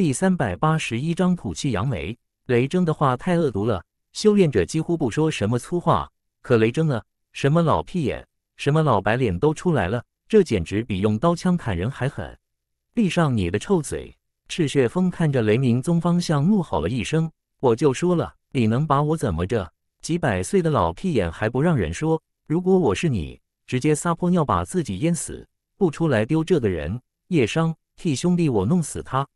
第三百八十一章吐气扬眉。雷征的话太恶毒了，修炼者几乎不说什么粗话，可雷征呢？什么老屁眼，什么老白脸都出来了，这简直比用刀枪砍人还狠！闭上你的臭嘴！赤血风看着雷鸣宗方向怒吼了一声：“我就说了，你能把我怎么着？几百岁的老屁眼还不让人说？如果我是你，直接撒泼尿把自己淹死，不出来丢这个人！叶商，替兄弟我弄死他！”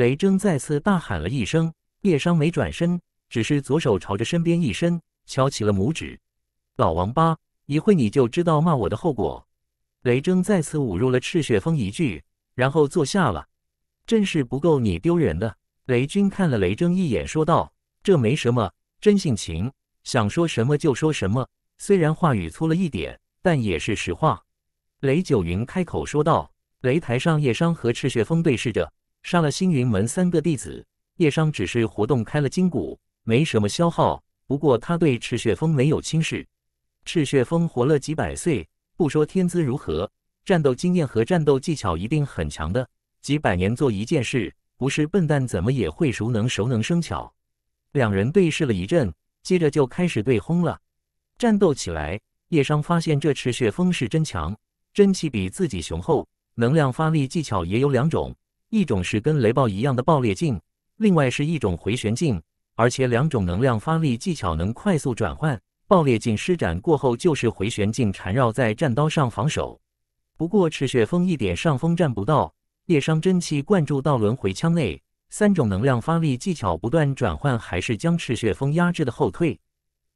雷征再次大喊了一声，叶商没转身，只是左手朝着身边一伸，敲起了拇指。老王八，一会你就知道骂我的后果。雷征再次侮辱了赤血峰一句，然后坐下了。真是不够你丢人的。雷军看了雷征一眼，说道：“这没什么，真性情，想说什么就说什么。虽然话语粗了一点，但也是实话。”雷九云开口说道。擂台上，叶商和赤血峰对视着。杀了星云门三个弟子，叶商只是活动开了筋骨，没什么消耗。不过他对赤血峰没有轻视，赤血峰活了几百岁，不说天资如何，战斗经验和战斗技巧一定很强的。几百年做一件事，不是笨蛋怎么也会熟能熟能生巧。两人对视了一阵，接着就开始对轰了。战斗起来，叶商发现这赤血峰是真强，真气比自己雄厚，能量发力技巧也有两种。一种是跟雷暴一样的爆裂镜，另外是一种回旋镜，而且两种能量发力技巧能快速转换。爆裂镜施展过后就是回旋镜缠绕在战刀上防守。不过赤血风一点上风占不到，叶伤真气灌注到轮回枪内，三种能量发力技巧不断转换，还是将赤血风压制的后退。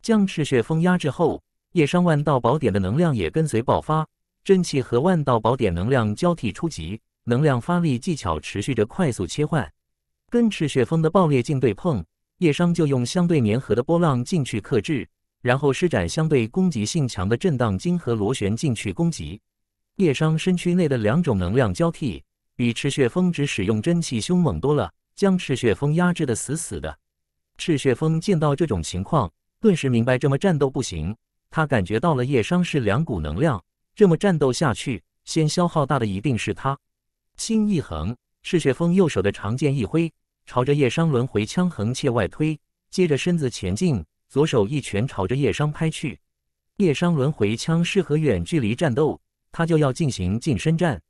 将赤血风压制后，叶伤万道宝典的能量也跟随爆发，真气和万道宝典能量交替出击，能量发力技巧持续着快速切换，跟赤血风的爆裂镜对碰，叶商就用相对粘合的波浪镜去克制，然后施展相对攻击性强的震荡晶和螺旋镜去攻击。叶商身躯内的两种能量交替，比赤血风只使用真气凶猛多了，将赤血风压制的死死的。赤血风见到这种情况，顿时明白这么战斗不行，他感觉到了叶商是两股能量，这么战斗下去，先消耗大的一定是他。心一横，赤血峰右手的长剑一挥，朝着叶商轮回枪横切外推，接着身子前进，左手一拳朝着叶商拍去。叶商轮回枪适合远距离战斗，他就要进行近身战。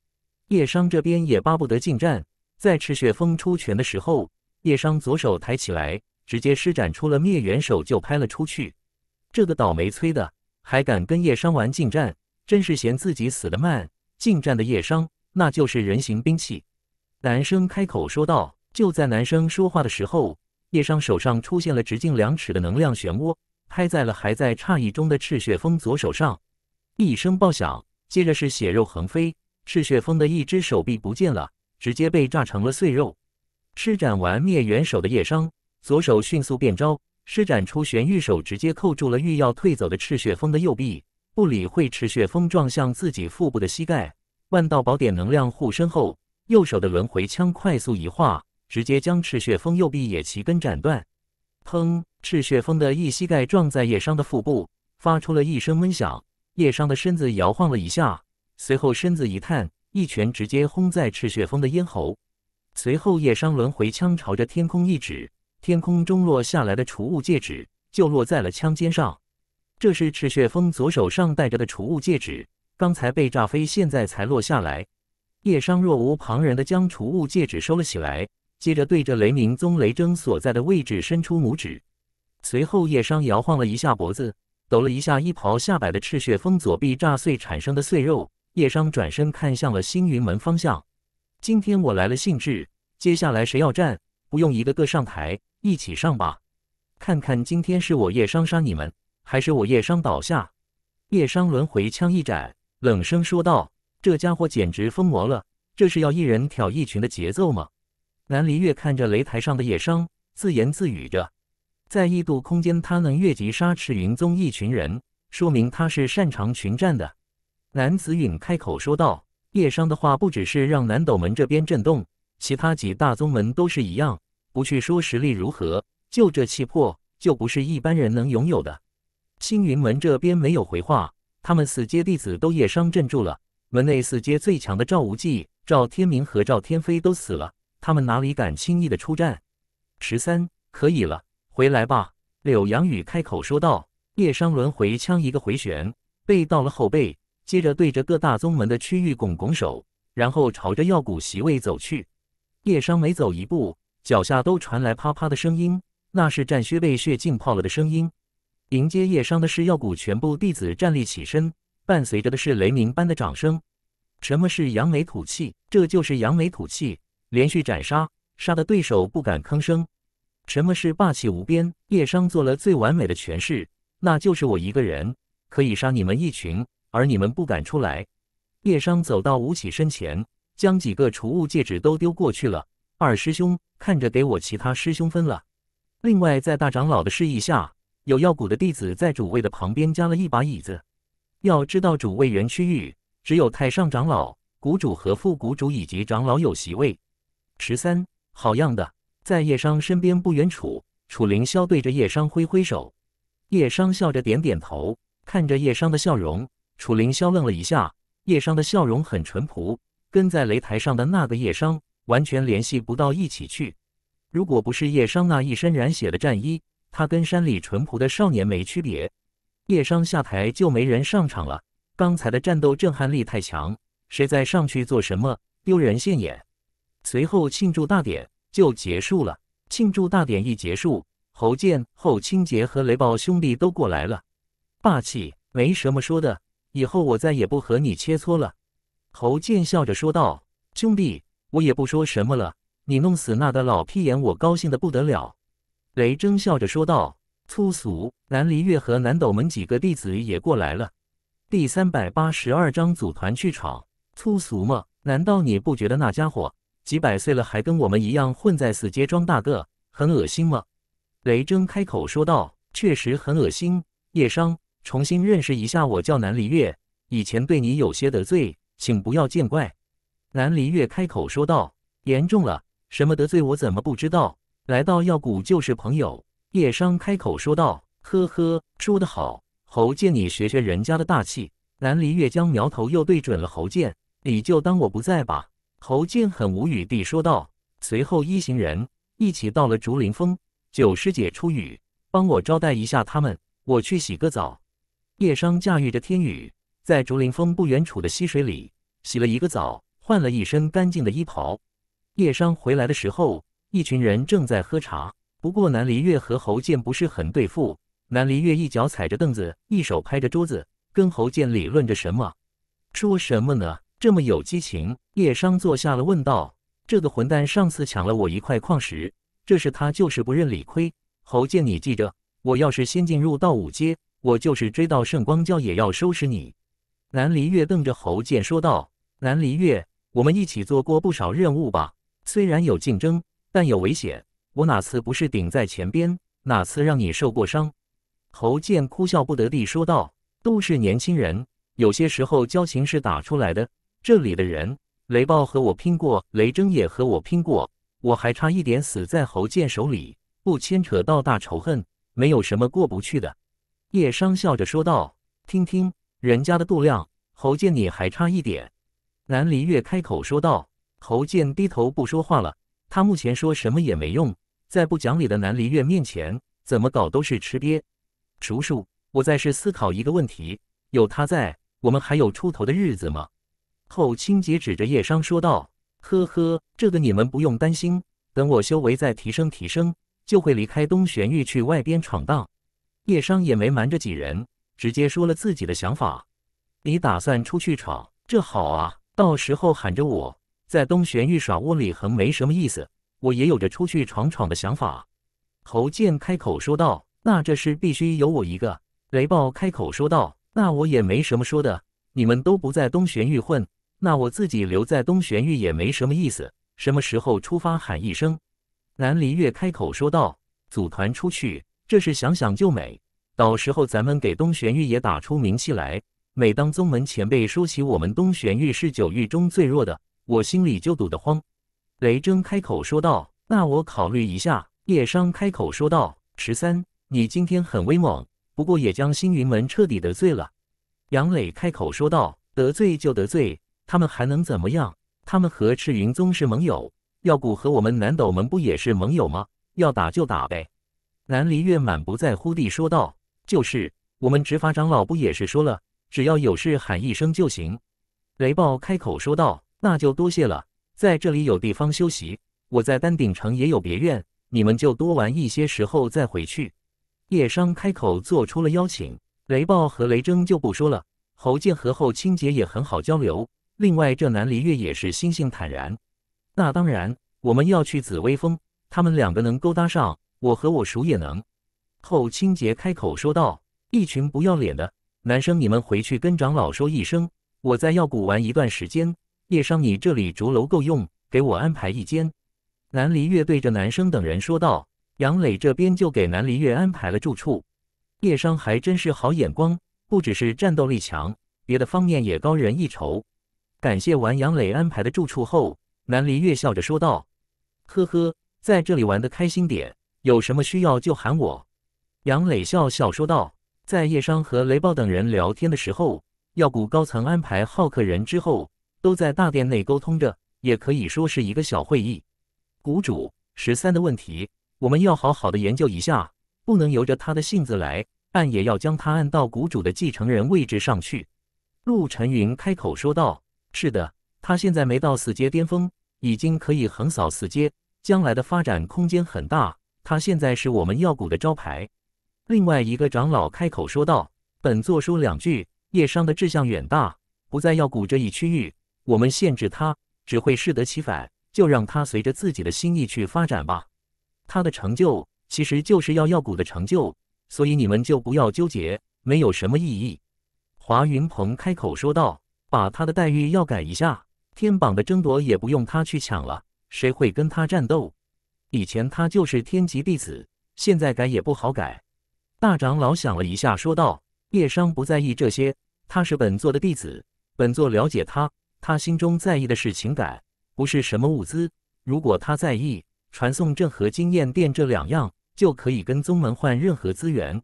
叶商这边也巴不得近战，在赤血峰出拳的时候，叶商左手抬起来，直接施展出了灭元手就拍了出去。这个倒霉催的，还敢跟叶商玩近战，真是嫌自己死得慢，近战的叶商。那就是人形兵器，男生开口说道。就在男生说话的时候，叶商手上出现了直径两尺的能量漩涡，拍在了还在诧异中的赤血风左手上。一声爆响，接着是血肉横飞，赤血风的一只手臂不见了，直接被炸成了碎肉。施展完灭元手的叶商左手迅速变招，施展出玄玉手，直接扣住了欲要退走的赤血风的右臂，不理会赤血风撞向自己腹部的膝盖。万道宝典能量护身后，右手的轮回枪快速一划，直接将赤血峰右臂也齐根斩断。砰！赤血峰的一膝盖撞在叶商的腹部，发出了一声闷响。叶商的身子摇晃了一下，随后身子一探，一拳直接轰在赤血峰的咽喉。随后，叶商轮回枪朝着天空一指，天空中落下来的储物戒指就落在了枪尖上。这是赤血峰左手上戴着的储物戒指。刚才被炸飞，现在才落下来。叶商若无旁人的将储物戒指收了起来，接着对着雷鸣宗雷征所在的位置伸出拇指。随后，叶商摇晃了一下脖子，抖了一下衣袍下摆的赤血峰左臂炸碎产生的碎肉。叶商转身看向了星云门方向。今天我来了兴致，接下来谁要战？不用一个个上台，一起上吧。看看今天是我叶商杀你们，还是我叶商倒下？叶商轮回枪一斩。冷声说道：“这家伙简直疯魔了，这是要一人挑一群的节奏吗？”南离月看着擂台上的叶商，自言自语着：“在异度空间，他能越级杀赤云宗一群人，说明他是擅长群战的。”南子允开口说道：“叶商的话不只是让南斗门这边震动，其他几大宗门都是一样。不去说实力如何，就这气魄，就不是一般人能拥有的。”青云门这边没有回话。他们四阶弟子都夜伤商镇住了。门内四阶最强的赵无忌、赵天明和赵天飞都死了，他们哪里敢轻易的出战？十三，可以了，回来吧。柳阳宇开口说道。叶商轮回枪一个回旋，背到了后背，接着对着各大宗门的区域拱拱手，然后朝着药谷席位走去。叶商每走一步，脚下都传来啪啪的声音，那是战靴被血浸泡了的声音。迎接叶商的是药谷全部弟子站立起身，伴随着的是雷鸣般的掌声。什么是扬眉吐气？这就是扬眉吐气，连续斩杀，杀的对手不敢吭声。什么是霸气无边？叶商做了最完美的诠释，那就是我一个人可以杀你们一群，而你们不敢出来。叶商走到吴起身前，将几个储物戒指都丢过去了。二师兄，看着给我其他师兄分了。另外，在大长老的示意下。有药谷的弟子在主位的旁边加了一把椅子。要知道，主位原区域只有太上长老、谷主和副谷主以及长老有席位。十三，好样的！在叶商身边不远处，楚凌霄对着叶商挥挥手。叶商笑着点点头，看着叶商的笑容，楚凌霄愣了一下。叶商的笑容很淳朴，跟在擂台上的那个叶商完全联系不到一起去。如果不是叶商那一身染血的战衣，他跟山里淳朴的少年没区别。夜商下台就没人上场了，刚才的战斗震撼力太强，谁再上去做什么丢人现眼。随后庆祝大典就结束了。庆祝大典一结束，侯健、侯清杰和雷暴兄弟都过来了。霸气，没什么说的。以后我再也不和你切磋了。侯健笑着说道：“兄弟，我也不说什么了，你弄死那个老屁眼，我高兴的不得了。”雷铮笑着说道：“粗俗，南离月和南斗门几个弟子也过来了。”第三百八十二章组团去闯，粗俗吗？难道你不觉得那家伙几百岁了还跟我们一样混在死街装大个，很恶心吗？”雷铮开口说道：“确实很恶心。”叶商，重新认识一下，我叫南离月，以前对你有些得罪，请不要见怪。”南离月开口说道：“严重了，什么得罪我怎么不知道？”来到药谷就是朋友，叶商开口说道：“呵呵，说得好，侯健，你学学人家的大气。”蓝离月将矛头又对准了侯健：“你就当我不在吧。”侯健很无语地说道。随后一行人一起到了竹林峰。九师姐出雨，帮我招待一下他们，我去洗个澡。叶商驾驭着天宇，在竹林峰不远处的溪水里洗了一个澡，换了一身干净的衣袍。叶商回来的时候。一群人正在喝茶，不过南离月和侯健不是很对付。南离月一脚踩着凳子，一手拍着桌子，跟侯健理论着什么。说什么呢？这么有激情？叶商坐下了，问道：“这个混蛋上次抢了我一块矿石，这是他就是不认理亏。侯健，你记着，我要是先进入到五阶，我就是追到圣光教也要收拾你。”南离月瞪着侯健说道：“南离月，我们一起做过不少任务吧？虽然有竞争。”但有危险，我哪次不是顶在前边？哪次让你受过伤？侯健哭笑不得地说道：“都是年轻人，有些时候交情是打出来的。这里的人，雷暴和我拼过，雷征也和我拼过，我还差一点死在侯健手里。不牵扯到大仇恨，没有什么过不去的。”叶商笑着说道：“听听人家的肚量，侯健，你还差一点。”南离月开口说道。侯健低头不说话了。他目前说什么也没用，在不讲理的南离月面前，怎么搞都是吃瘪。叔叔，我再是思考一个问题：有他在，我们还有出头的日子吗？后清姐指着叶商说道：“呵呵，这个你们不用担心，等我修为再提升提升，就会离开东玄域去外边闯荡。”叶商也没瞒着几人，直接说了自己的想法：“你打算出去闯，这好啊，到时候喊着我。”在东玄域耍窝里横没什么意思，我也有着出去闯闯的想法。”侯健开口说道。“那这事必须有我一个。”雷暴开口说道。“那我也没什么说的，你们都不在东玄域混，那我自己留在东玄域也没什么意思。什么时候出发喊一声。”南离月开口说道。“组团出去，这事想想就美。到时候咱们给东玄域也打出名气来。每当宗门前辈说起我们东玄域是九域中最弱的。”我心里就堵得慌，雷真开口说道：“那我考虑一下。”叶商开口说道：“十三，你今天很威猛，不过也将星云门彻底得罪了。”杨磊开口说道：“得罪就得罪，他们还能怎么样？他们和赤云宗是盟友，要不和我们南斗门不也是盟友吗？要打就打呗。”南离月满不在乎地说道：“就是，我们执法长老不也是说了，只要有事喊一声就行。”雷暴开口说道。那就多谢了，在这里有地方休息，我在丹顶城也有别院，你们就多玩一些，时候再回去。叶商开口做出了邀请，雷暴和雷征就不说了，侯建和后清洁也很好交流。另外，这南离月也是心性坦然。那当然，我们要去紫薇峰，他们两个能勾搭上，我和我叔也能。后清洁开口说道：“一群不要脸的男生，你们回去跟长老说一声，我在药谷玩一段时间。”叶商，你这里竹楼够用，给我安排一间。南离月对着男生等人说道：“杨磊这边就给南离月安排了住处。”叶商还真是好眼光，不只是战斗力强，别的方面也高人一筹。感谢完杨磊安排的住处后，南离月笑着说道：“呵呵，在这里玩的开心点，有什么需要就喊我。”杨磊笑笑说道：“在叶商和雷暴等人聊天的时候，药谷高层安排好客人之后。”都在大殿内沟通着，也可以说是一个小会议。谷主十三的问题，我们要好好的研究一下，不能由着他的性子来，但也要将他按到谷主的继承人位置上去。陆晨云开口说道：“是的，他现在没到死阶巅峰，已经可以横扫四阶，将来的发展空间很大。他现在是我们药谷的招牌。”另外一个长老开口说道：“本座说两句，叶商的志向远大，不在药谷这一区域。”我们限制他只会适得其反，就让他随着自己的心意去发展吧。他的成就其实就是要药谷的成就，所以你们就不要纠结，没有什么意义。华云鹏开口说道：“把他的待遇要改一下，天榜的争夺也不用他去抢了，谁会跟他战斗？以前他就是天级弟子，现在改也不好改。”大长老想了一下说道：“叶商不在意这些，他是本座的弟子，本座了解他。”他心中在意的是情感，不是什么物资。如果他在意传送阵和经验垫这两样，就可以跟宗门换任何资源。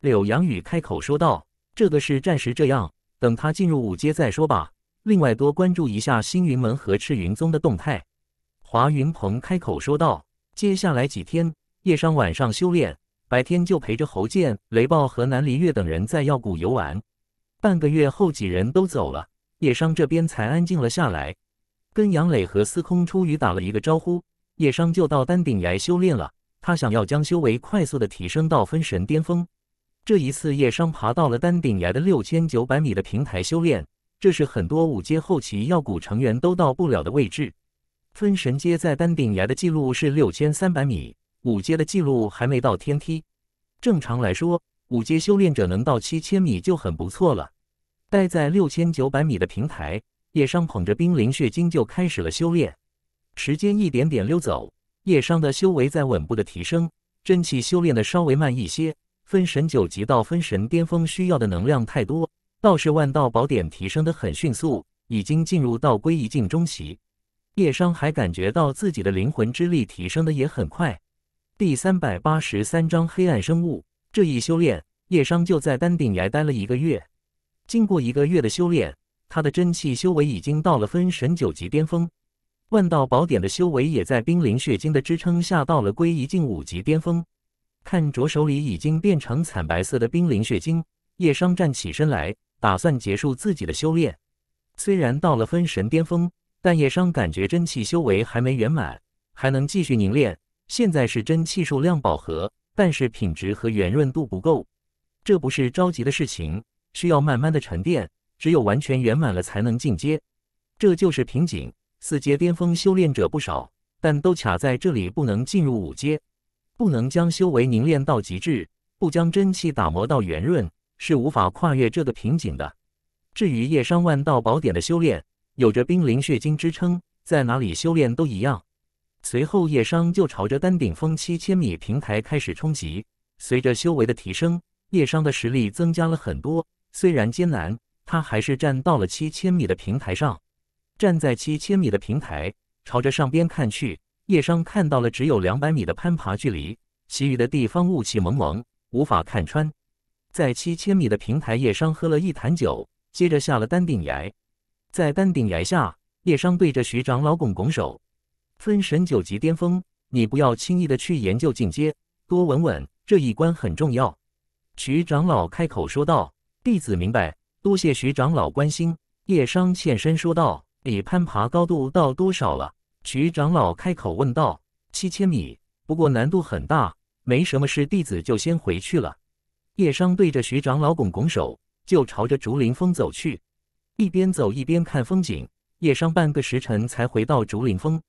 柳阳宇开口说道：“这个是暂时这样，等他进入五阶再说吧。另外，多关注一下星云门和赤云宗的动态。”华云鹏开口说道：“接下来几天，叶商晚上修炼，白天就陪着侯建、雷暴和南离月等人在药谷游玩。半个月后，几人都走了。”叶商这边才安静了下来，跟杨磊和司空初雨打了一个招呼，叶商就到丹顶崖修炼了。他想要将修为快速的提升到分神巅峰。这一次，叶商爬到了丹顶崖的六千九百米的平台修炼，这是很多五阶后期药谷成员都到不了的位置。分神阶在丹顶崖的记录是六千三百米，五阶的记录还没到天梯。正常来说，五阶修炼者能到七千米就很不错了。待在六千九百米的平台，叶商捧着冰灵血晶就开始了修炼。时间一点点溜走，叶商的修为在稳步的提升，真气修炼的稍微慢一些。分神九级到分神巅峰需要的能量太多，道士万道宝典提升的很迅速，已经进入道归一境中期。叶商还感觉到自己的灵魂之力提升的也很快。第三百八十三章黑暗生物。这一修炼，叶商就在丹顶崖待了一个月。经过一个月的修炼，他的真气修为已经到了分神九级巅峰，万道宝典的修为也在冰灵血晶的支撑下到了归一境五级巅峰。看着手里已经变成惨白色的冰灵血晶，叶商站起身来，打算结束自己的修炼。虽然到了分神巅峰，但叶商感觉真气修为还没圆满，还能继续凝练。现在是真气数量饱和，但是品质和圆润度不够，这不是着急的事情。需要慢慢的沉淀，只有完全圆满了才能进阶，这就是瓶颈。四阶巅峰修炼者不少，但都卡在这里不能进入五阶，不能将修为凝练到极致，不将真气打磨到圆润，是无法跨越这个瓶颈的。至于叶商万道宝典的修炼，有着冰灵血晶支撑，在哪里修炼都一样。随后，叶商就朝着丹顶峰七千米平台开始冲击。随着修为的提升，叶商的实力增加了很多。虽然艰难，他还是站到了七千米的平台上。站在七千米的平台，朝着上边看去，叶商看到了只有两百米的攀爬距离，其余的地方雾气蒙蒙，无法看穿。在七千米的平台，叶商喝了一坛酒，接着下了丹顶崖。在丹顶崖下，叶商对着徐长老拱拱手：“分神九级巅峰，你不要轻易的去研究进阶，多稳稳，这一关很重要。”徐长老开口说道。弟子明白，多谢徐长老关心。叶商现身说道：“你攀爬高度到多少了？”徐长老开口问道：“七千米，不过难度很大。没什么事，弟子就先回去了。”叶商对着徐长老拱拱手，就朝着竹林峰走去，一边走一边看风景。叶商半个时辰才回到竹林峰。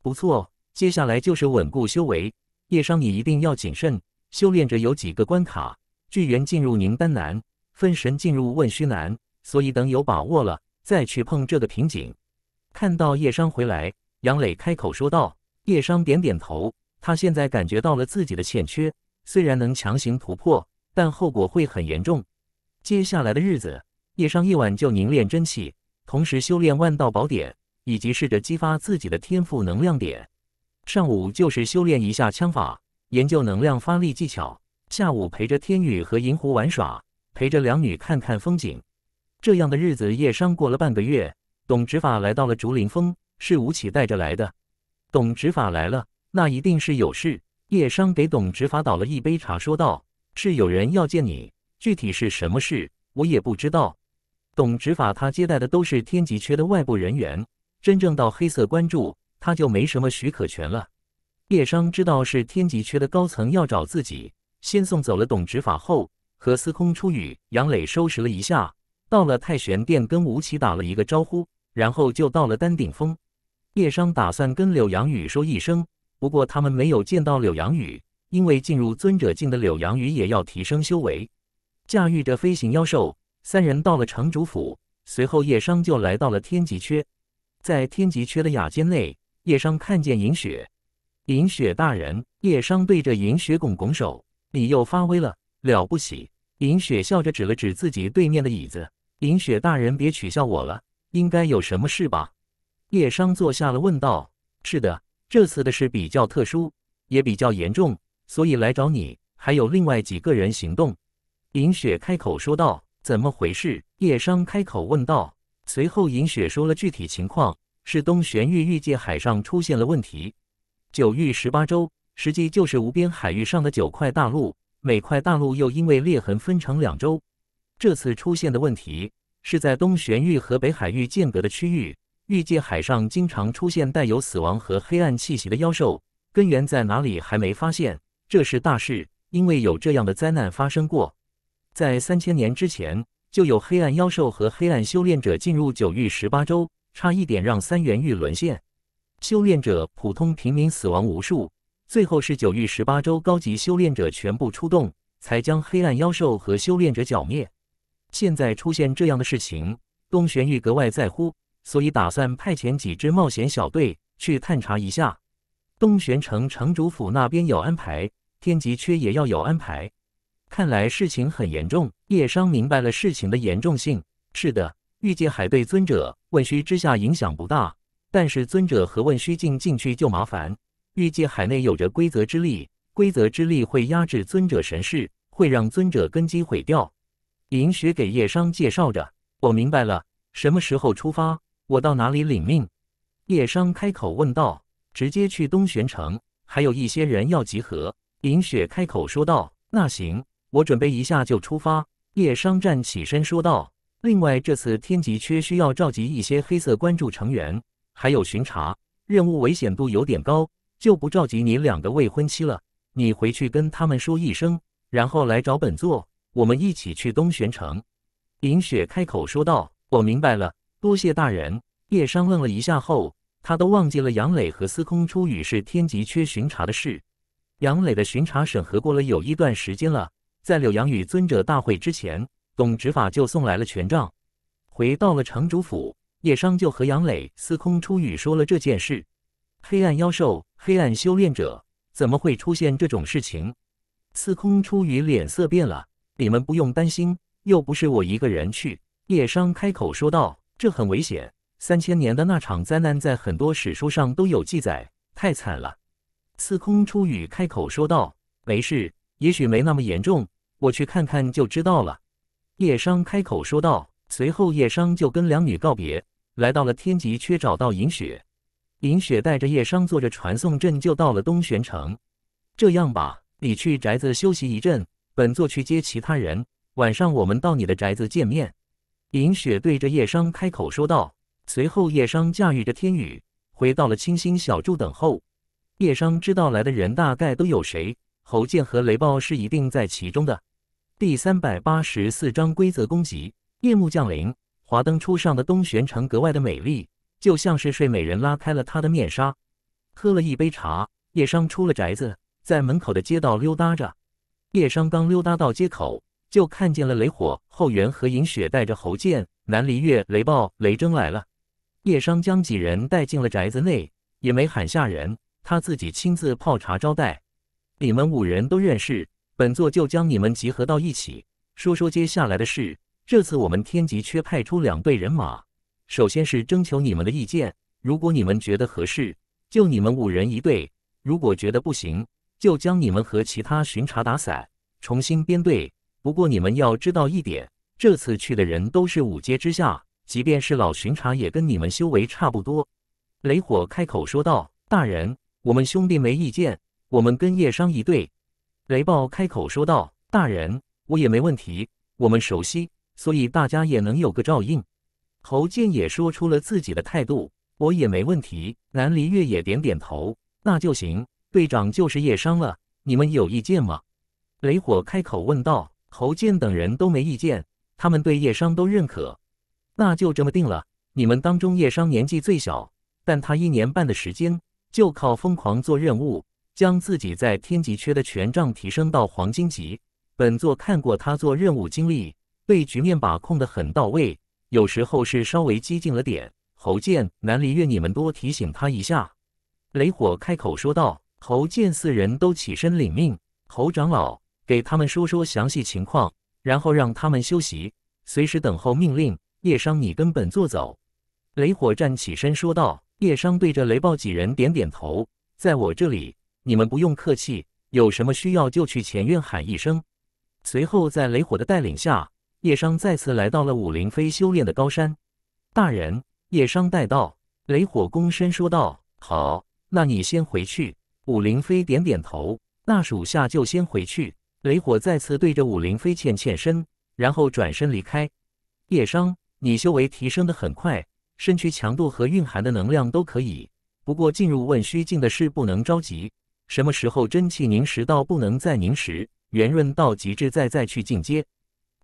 不错，接下来就是稳固修为。叶商，你一定要谨慎修炼。着有几个关卡，巨猿进入宁丹南。分神进入问虚难，所以等有把握了再去碰这个瓶颈。看到叶商回来，杨磊开口说道。叶商点点头，他现在感觉到了自己的欠缺，虽然能强行突破，但后果会很严重。接下来的日子，叶商夜晚就凝练真气，同时修炼万道宝典，以及试着激发自己的天赋能量点。上午就是修炼一下枪法，研究能量发力技巧。下午陪着天宇和银狐玩耍。陪着两女看看风景，这样的日子叶商过了半个月。董执法来到了竹林峰，是吴起带着来的。董执法来了，那一定是有事。叶商给董执法倒了一杯茶，说道：“是有人要见你，具体是什么事，我也不知道。”董执法他接待的都是天极缺的外部人员，真正到黑色关注，他就没什么许可权了。叶商知道是天极缺的高层要找自己，先送走了董执法后。和司空初雨、杨磊收拾了一下，到了太玄殿，跟吴起打了一个招呼，然后就到了丹顶峰。叶商打算跟柳阳雨说一声，不过他们没有见到柳阳雨，因为进入尊者境的柳阳雨也要提升修为，驾驭着飞行妖兽，三人到了城主府，随后叶商就来到了天极缺。在天极缺的雅间内，叶商看见银雪，银雪大人，叶商对着银雪拱拱手，你又发威了。了不起！银雪笑着指了指自己对面的椅子。银雪大人，别取笑我了，应该有什么事吧？叶商坐下了，问道：“是的，这次的事比较特殊，也比较严重，所以来找你。还有另外几个人行动。”银雪开口说道：“怎么回事？”叶商开口问道。随后，银雪说了具体情况：是东玄域御界海上出现了问题。九域十八州，实际就是无边海域上的九块大陆。每块大陆又因为裂痕分成两周。这次出现的问题是在东玄域和北海域间隔的区域，预计海上经常出现带有死亡和黑暗气息的妖兽，根源在哪里还没发现，这是大事。因为有这样的灾难发生过，在三千年之前就有黑暗妖兽和黑暗修炼者进入九域十八州，差一点让三元域沦陷，修炼者、普通平民死亡无数。最后是九域十八州高级修炼者全部出动，才将黑暗妖兽和修炼者剿灭。现在出现这样的事情，东玄域格外在乎，所以打算派遣几支冒险小队去探查一下。东玄城城主府那边有安排，天极缺也要有安排。看来事情很严重。叶商明白了事情的严重性。是的，玉界海对尊者问虚之下影响不大，但是尊者和问虚境进去就麻烦。预计海内有着规则之力，规则之力会压制尊者神势，会让尊者根基毁掉。银雪给叶商介绍着。我明白了，什么时候出发？我到哪里领命？叶商开口问道。直接去东玄城，还有一些人要集合。银雪开口说道。那行，我准备一下就出发。叶商站起身说道。另外，这次天极缺需要召集一些黑色关注成员，还有巡查任务，危险度有点高。就不召集你两个未婚妻了，你回去跟他们说一声，然后来找本座，我们一起去东玄城。”林雪开口说道，“我明白了，多谢大人。”叶商愣了一下后，他都忘记了杨磊和司空初雨是天极缺巡查的事。杨磊的巡查审核过了有一段时间了，在柳阳雨尊者大会之前，董执法就送来了权杖。回到了城主府，叶商就和杨磊、司空初雨说了这件事。黑暗妖兽，黑暗修炼者，怎么会出现这种事情？司空初雨脸色变了。你们不用担心，又不是我一个人去。叶商开口说道：“这很危险，三千年的那场灾难在很多史书上都有记载，太惨了。”司空初雨开口说道：“没事，也许没那么严重，我去看看就知道了。”叶商开口说道。随后，叶商就跟两女告别，来到了天极阙，找到银雪。银雪带着叶商坐着传送阵就到了东玄城。这样吧，你去宅子休息一阵，本座去接其他人。晚上我们到你的宅子见面。银雪对着叶商开口说道。随后，叶商驾驭着天羽回到了清新小筑等候。叶商知道来的人大概都有谁，侯健和雷暴是一定在其中的。第三百八十四章规则攻击，夜幕降临，华灯初上的东玄城格外的美丽。就像是睡美人拉开了她的面纱，喝了一杯茶，叶商出了宅子，在门口的街道溜达着。叶商刚溜达到街口，就看见了雷火、后援和银雪带着侯健、南离月、雷暴、雷征来了。叶商将几人带进了宅子内，也没喊下人，他自己亲自泡茶招待。你们五人都认识，本座就将你们集合到一起，说说接下来的事。这次我们天极缺派出两队人马。首先是征求你们的意见，如果你们觉得合适，就你们五人一队；如果觉得不行，就将你们和其他巡查打散，重新编队。不过你们要知道一点，这次去的人都是五阶之下，即便是老巡查，也跟你们修为差不多。”雷火开口说道，“大人，我们兄弟没意见，我们跟叶商一队。”雷暴开口说道，“大人，我也没问题，我们熟悉，所以大家也能有个照应。”侯健也说出了自己的态度，我也没问题。南离月也点点头，那就行。队长就是叶商了，你们有意见吗？雷火开口问道。侯健等人都没意见，他们对叶商都认可。那就这么定了。你们当中叶商年纪最小，但他一年半的时间就靠疯狂做任务，将自己在天极缺的权杖提升到黄金级。本座看过他做任务经历，对局面把控的很到位。有时候是稍微激进了点，侯健、南离愿你们多提醒他一下。”雷火开口说道。侯健四人都起身领命。侯长老，给他们说说详细情况，然后让他们休息，随时等候命令。叶商，你跟本座走。”雷火站起身说道。叶商对着雷暴几人点点头：“在我这里，你们不用客气，有什么需要就去前院喊一声。”随后，在雷火的带领下。叶商再次来到了武灵妃修炼的高山。大人，叶商带道，雷火躬身说道：“好，那你先回去。”武灵飞点点头：“那属下就先回去。”雷火再次对着武灵飞欠欠身，然后转身离开。叶商，你修为提升的很快，身躯强度和蕴含的能量都可以。不过进入问虚境的事不能着急，什么时候真气凝实到不能再凝实、圆润到极致，再再去进阶。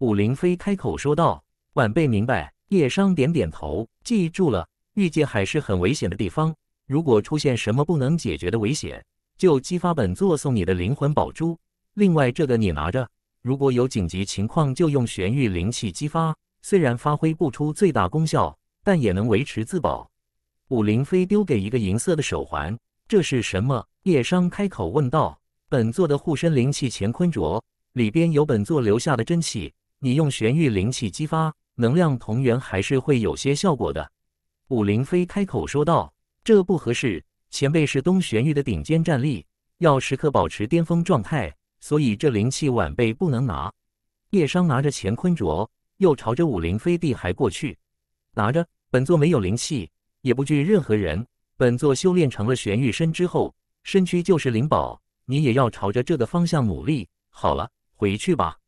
武灵飞开口说道：“晚辈明白。”叶商点点头，记住了。玉界还是很危险的地方，如果出现什么不能解决的危险，就激发本座送你的灵魂宝珠。另外，这个你拿着，如果有紧急情况就用玄玉灵气激发，虽然发挥不出最大功效，但也能维持自保。武灵飞丢给一个银色的手环，这是什么？叶商开口问道：“本座的护身灵气乾坤镯，里边有本座留下的真气。”你用玄玉灵气激发能量同源，还是会有些效果的。”武灵飞开口说道，“这不合适，前辈是东玄玉的顶尖战力，要时刻保持巅峰状态，所以这灵气晚辈不能拿。”叶商拿着乾坤镯，又朝着武灵飞弟还过去，“拿着，本座没有灵气，也不惧任何人。本座修炼成了玄玉身之后，身躯就是灵宝，你也要朝着这个方向努力。好了，回去吧。”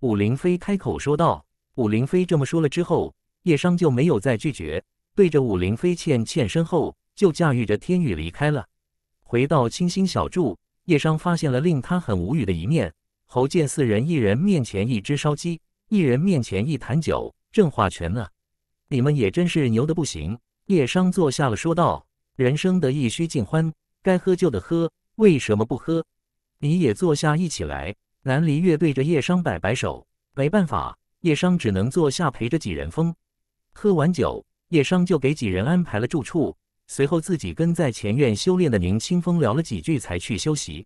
武灵飞开口说道：“武灵飞这么说了之后，叶商就没有再拒绝，对着武灵飞欠欠身后，就驾驭着天羽离开了。回到清新小筑，叶商发现了令他很无语的一面：侯建四人一人面前一只烧鸡，一人面前一坛酒，正划拳呢。你们也真是牛的不行。”叶商坐下了，说道：“人生得意须尽欢，该喝就得喝，为什么不喝？你也坐下，一起来。”南离月对着叶商摆摆手，没办法，叶商只能坐下陪着几人疯。喝完酒，叶商就给几人安排了住处，随后自己跟在前院修炼的宁清风聊了几句，才去休息。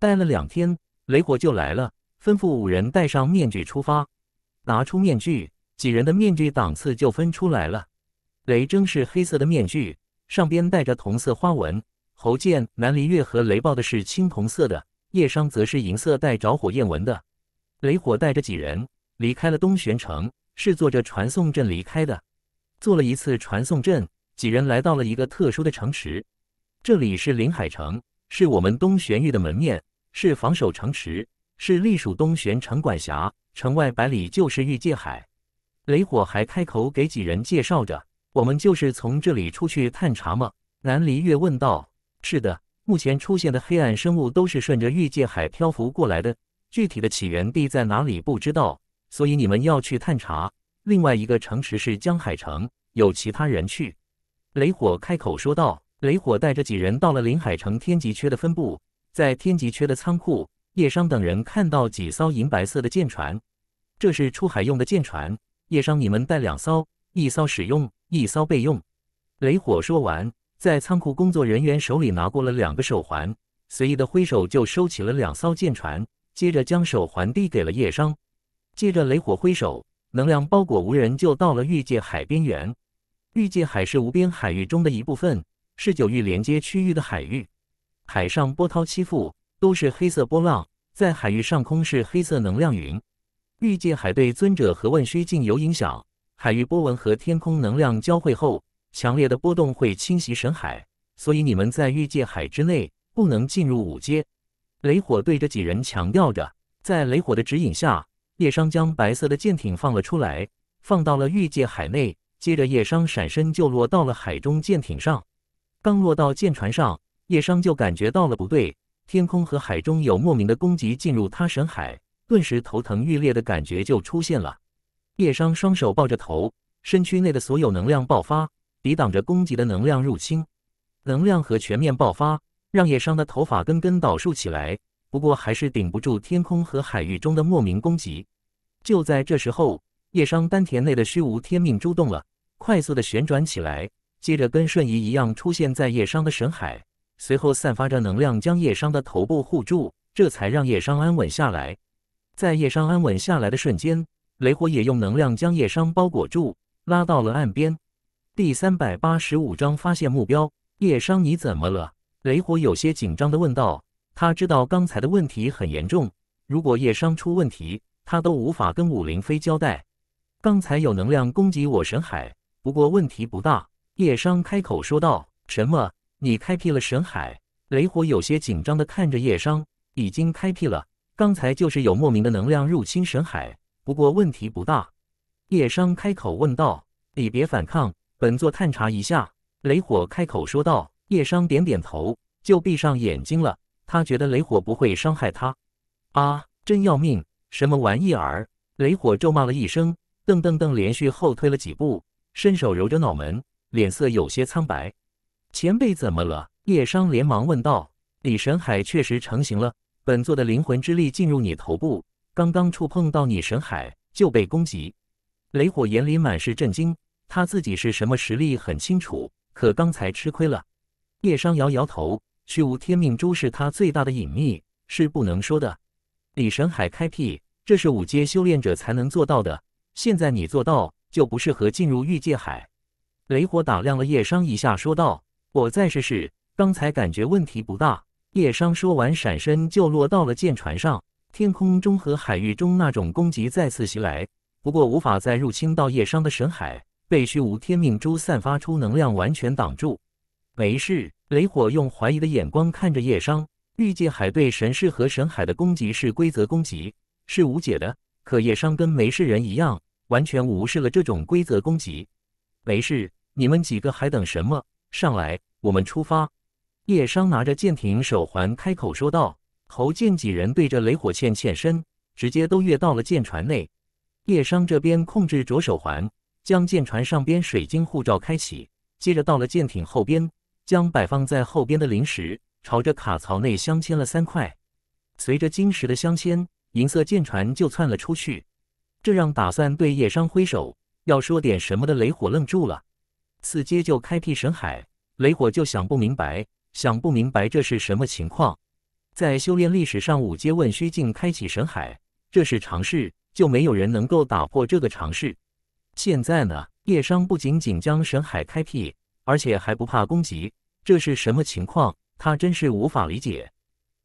待了两天，雷火就来了，吩咐五人戴上面具出发。拿出面具，几人的面具档次就分出来了。雷征是黑色的面具，上边带着铜色花纹。侯健、南离月和雷豹的是青铜色的。叶商则是银色带着火焰纹的，雷火带着几人离开了东玄城，是坐着传送阵离开的。做了一次传送阵，几人来到了一个特殊的城池，这里是临海城，是我们东玄域的门面，是防守城池，是隶属东玄城管辖。城外百里就是玉界海。雷火还开口给几人介绍着：“我们就是从这里出去探查吗？”南离月问道：“是的。”目前出现的黑暗生物都是顺着御界海漂浮过来的，具体的起源地在哪里不知道，所以你们要去探查。另外一个城池是江海城，有其他人去。雷火开口说道。雷火带着几人到了临海城天极缺的分部，在天极缺的仓库，叶商等人看到几艘银白色的舰船，这是出海用的舰船。叶商，你们带两艘，一艘使用，一艘备用。雷火说完。在仓库工作人员手里拿过了两个手环，随意的挥手就收起了两艘舰船，接着将手环递给了叶商。借着雷火挥手，能量包裹无人就到了御界海边缘。御界海是无边海域中的一部分，是九域连接区域的海域。海上波涛起伏，都是黑色波浪，在海域上空是黑色能量云。御界海对尊者和问虚境有影响，海域波纹和天空能量交汇后。强烈的波动会侵袭神海，所以你们在御界海之内不能进入五阶。雷火对着几人强调着，在雷火的指引下，叶商将白色的舰艇放了出来，放到了御界海内。接着，叶商闪身就落到了海中舰艇上。刚落到舰船上，叶商就感觉到了不对，天空和海中有莫名的攻击进入他神海，顿时头疼欲裂的感觉就出现了。叶商双手抱着头，身躯内的所有能量爆发。抵挡着攻击的能量入侵，能量核全面爆发，让叶商的头发根根倒竖起来。不过还是顶不住天空和海域中的莫名攻击。就在这时候，叶商丹田内的虚无天命珠动了，快速的旋转起来，接着跟瞬移一样出现在叶商的神海，随后散发着能量将叶商的头部护住，这才让叶商安稳下来。在叶商安稳下来的瞬间，雷火也用能量将叶商包裹住，拉到了岸边。第三百八十五章发现目标。叶商，你怎么了？雷火有些紧张的问道。他知道刚才的问题很严重，如果叶商出问题，他都无法跟武林飞交代。刚才有能量攻击我神海，不过问题不大。叶商开口说道。什么？你开辟了神海？雷火有些紧张的看着叶商。已经开辟了，刚才就是有莫名的能量入侵神海，不过问题不大。叶商开口问道。你别反抗。本座探查一下。”雷火开口说道。叶商点点头，就闭上眼睛了。他觉得雷火不会伤害他。啊！真要命！什么玩意儿？雷火咒骂了一声，噔噔噔连续后退了几步，伸手揉着脑门，脸色有些苍白。“前辈怎么了？”叶商连忙问道。“李神海确实成型了，本座的灵魂之力进入你头部，刚刚触碰到你神海就被攻击。”雷火眼里满是震惊。他自己是什么实力很清楚，可刚才吃亏了。叶商摇摇头，虚无天命珠是他最大的隐秘，是不能说的。李神海开辟，这是五阶修炼者才能做到的。现在你做到，就不适合进入御界海。雷火打量了叶商一下，说道：“我再试试，刚才感觉问题不大。”叶商说完，闪身就落到了舰船上。天空中和海域中那种攻击再次袭来，不过无法再入侵到叶商的神海。被虚无天命珠散发出能量完全挡住。没事，雷火用怀疑的眼光看着叶商。御界海对神士和神海的攻击是规则攻击，是无解的。可叶商跟没事人一样，完全无视了这种规则攻击。没事，你们几个还等什么？上来，我们出发。叶商拿着舰艇手环开口说道。侯见几人对着雷火欠欠身，直接都跃到了舰船内。叶商这边控制着手环。将舰船上边水晶护罩开启，接着到了舰艇后边，将摆放在后边的灵石朝着卡槽内镶嵌了三块。随着晶石的镶嵌，银色舰船就窜了出去。这让打算对叶商挥手要说点什么的雷火愣住了。四阶就开辟神海，雷火就想不明白，想不明白这是什么情况。在修炼历史上，五阶问虚境开启神海，这是常事，就没有人能够打破这个常试。现在呢？叶商不仅仅将神海开辟，而且还不怕攻击，这是什么情况？他真是无法理解。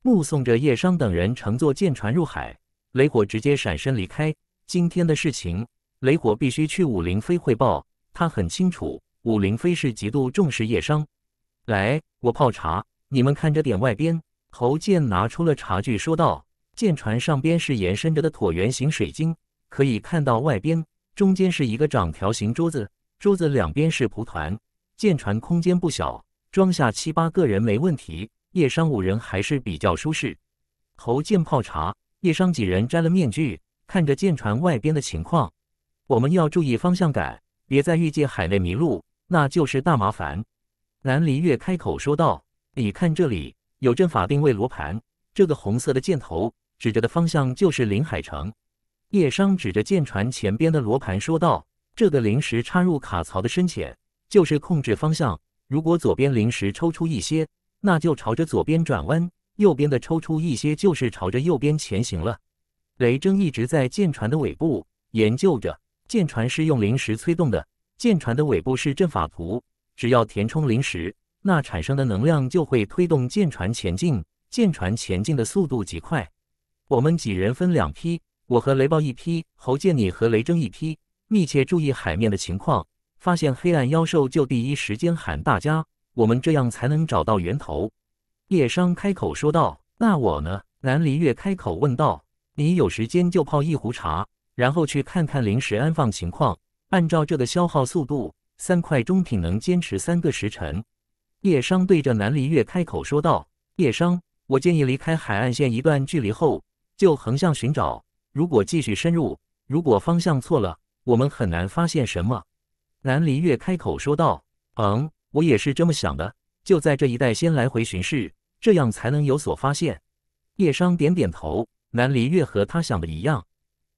目送着叶商等人乘坐舰船入海，雷火直接闪身离开。今天的事情，雷火必须去武林飞汇报。他很清楚，武林飞是极度重视叶商。来，我泡茶，你们看着点外边。侯健拿出了茶具，说道：“舰船上边是延伸着的椭圆形水晶，可以看到外边。”中间是一个长条形桌子，桌子两边是蒲团。舰船空间不小，装下七八个人没问题。叶商五人还是比较舒适。侯健泡茶，叶商几人摘了面具，看着舰船外边的情况。我们要注意方向感，别在御界海内迷路，那就是大麻烦。南离月开口说道：“你看这里有阵法定位罗盘，这个红色的箭头指着的方向就是临海城。”叶商指着舰船前边的罗盘说道：“这个临时插入卡槽的深浅，就是控制方向。如果左边临时抽出一些，那就朝着左边转弯；右边的抽出一些，就是朝着右边前行了。”雷正一直在舰船的尾部研究着，舰船是用临时催动的。舰船的尾部是阵法图，只要填充临时，那产生的能量就会推动舰船前进。舰船前进的速度极快。我们几人分两批。我和雷暴一批，侯建你和雷征一批，密切注意海面的情况，发现黑暗妖兽就第一时间喊大家，我们这样才能找到源头。叶商开口说道。那我呢？南离月开口问道。你有时间就泡一壶茶，然后去看看临时安放情况。按照这个消耗速度，三块中品能坚持三个时辰。叶商对着南离月开口说道。叶商，我建议离开海岸线一段距离后，就横向寻找。如果继续深入，如果方向错了，我们很难发现什么。南离月开口说道：“嗯，我也是这么想的。就在这一带先来回巡视，这样才能有所发现。”叶商点点头。南离月和他想的一样。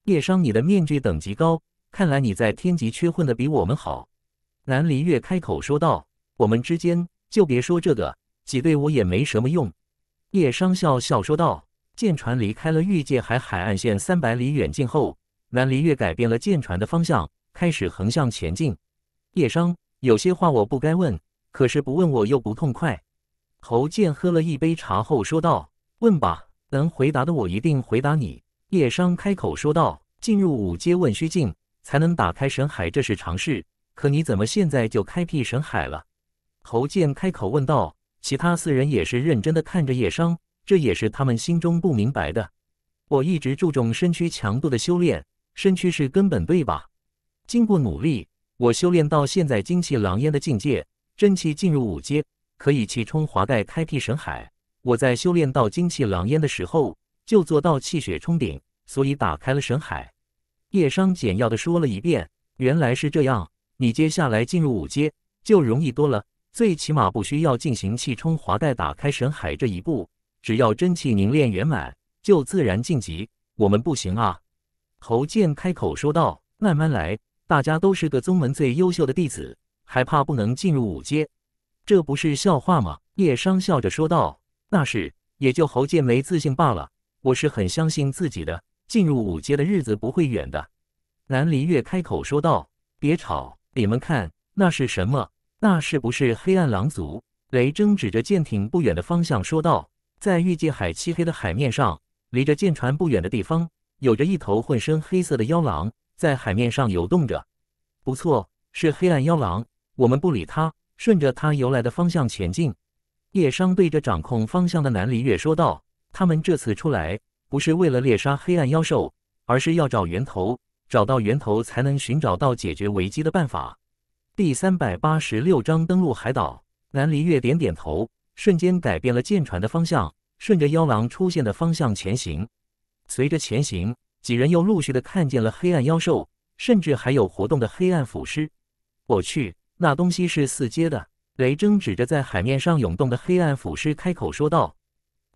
叶商，你的面具等级高，看来你在天级缺混的比我们好。南离月开口说道：“我们之间就别说这个，挤兑我也没什么用。”叶商笑笑说道。舰船离开了御界海海岸线三百里远近后，南离月改变了舰船的方向，开始横向前进。叶商，有些话我不该问，可是不问我又不痛快。侯健喝了一杯茶后说道：“问吧，能回答的我一定回答你。”叶商开口说道：“进入五阶问虚境才能打开神海，这是常事。可你怎么现在就开辟神海了？”侯健开口问道，其他四人也是认真的看着叶商。这也是他们心中不明白的。我一直注重身躯强度的修炼，身躯是根本，对吧？经过努力，我修炼到现在精气狼烟的境界，真气进入五阶，可以气冲华盖，开辟神海。我在修炼到精气狼烟的时候，就做到气血冲顶，所以打开了神海。叶商简要的说了一遍，原来是这样。你接下来进入五阶就容易多了，最起码不需要进行气冲华盖、打开神海这一步。只要真气凝练圆满，就自然晋级。我们不行啊！侯健开口说道：“慢慢来，大家都是个宗门最优秀的弟子，还怕不能进入五阶？这不是笑话吗？”叶商笑着说道：“那是，也就侯健没自信罢了。我是很相信自己的，进入五阶的日子不会远的。”南离月开口说道：“别吵，你们看那是什么？那是不是黑暗狼族？”雷征指着舰艇不远的方向说道。在预计海漆黑的海面上，离着舰船不远的地方，有着一头浑身黑色的妖狼在海面上游动着。不错，是黑暗妖狼。我们不理它，顺着他游来的方向前进。叶商对着掌控方向的南离月说道：“他们这次出来不是为了猎杀黑暗妖兽，而是要找源头。找到源头，才能寻找到解决危机的办法。”第三百八十六章登陆海岛。南离月点点头。瞬间改变了舰船的方向，顺着妖狼出现的方向前行。随着前行，几人又陆续的看见了黑暗妖兽，甚至还有活动的黑暗腐尸。我去，那东西是四阶的！雷征指着在海面上涌动的黑暗腐尸，开口说道：“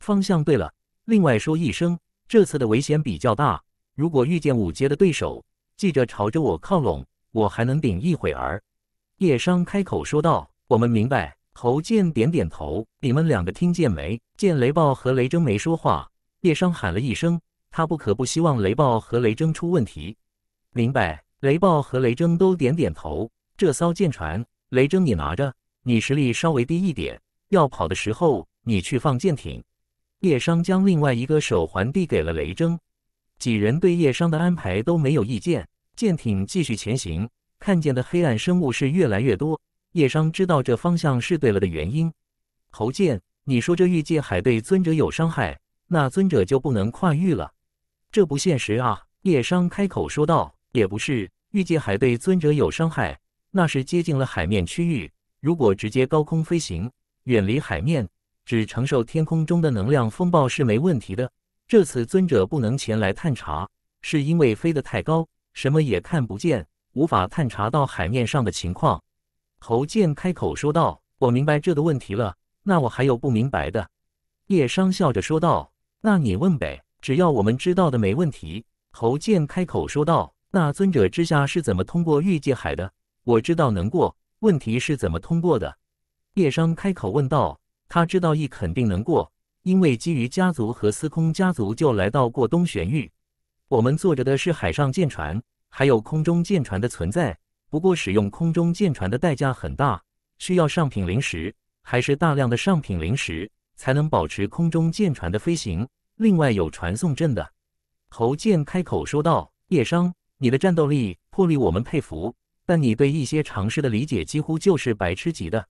方向对了。另外说一声，这次的危险比较大，如果遇见五阶的对手，记着朝着我靠拢，我还能顶一会儿。”叶商开口说道：“我们明白。”侯健点点头，你们两个听见没？见雷暴和雷征没说话。叶商喊了一声，他不可不希望雷暴和雷征出问题。明白？雷暴和雷征都点点头。这艘舰船，雷征你拿着，你实力稍微低一点，要跑的时候你去放舰艇。叶商将另外一个手环递给了雷征。几人对叶商的安排都没有意见。舰艇继续前行，看见的黑暗生物是越来越多。叶商知道这方向是对了的原因。侯健，你说这御界海对尊者有伤害，那尊者就不能跨域了？这不现实啊！叶商开口说道：“也不是，御界海对尊者有伤害，那是接近了海面区域。如果直接高空飞行，远离海面，只承受天空中的能量风暴是没问题的。这次尊者不能前来探查，是因为飞得太高，什么也看不见，无法探查到海面上的情况。”侯健开口说道：“我明白这个问题了，那我还有不明白的。”叶商笑着说道：“那你问呗，只要我们知道的没问题。”侯健开口说道：“那尊者之下是怎么通过御界海的？我知道能过，问题是怎么通过的？”叶商开口问道：“他知道一肯定能过，因为基于家族和司空家族就来到过东玄域。我们坐着的是海上舰船，还有空中舰船的存在。”不过，使用空中舰船的代价很大，需要上品灵石，还是大量的上品灵石才能保持空中舰船的飞行。另外，有传送阵的。侯健开口说道：“叶商，你的战斗力魄力我们佩服，但你对一些常识的理解几乎就是白痴级的。”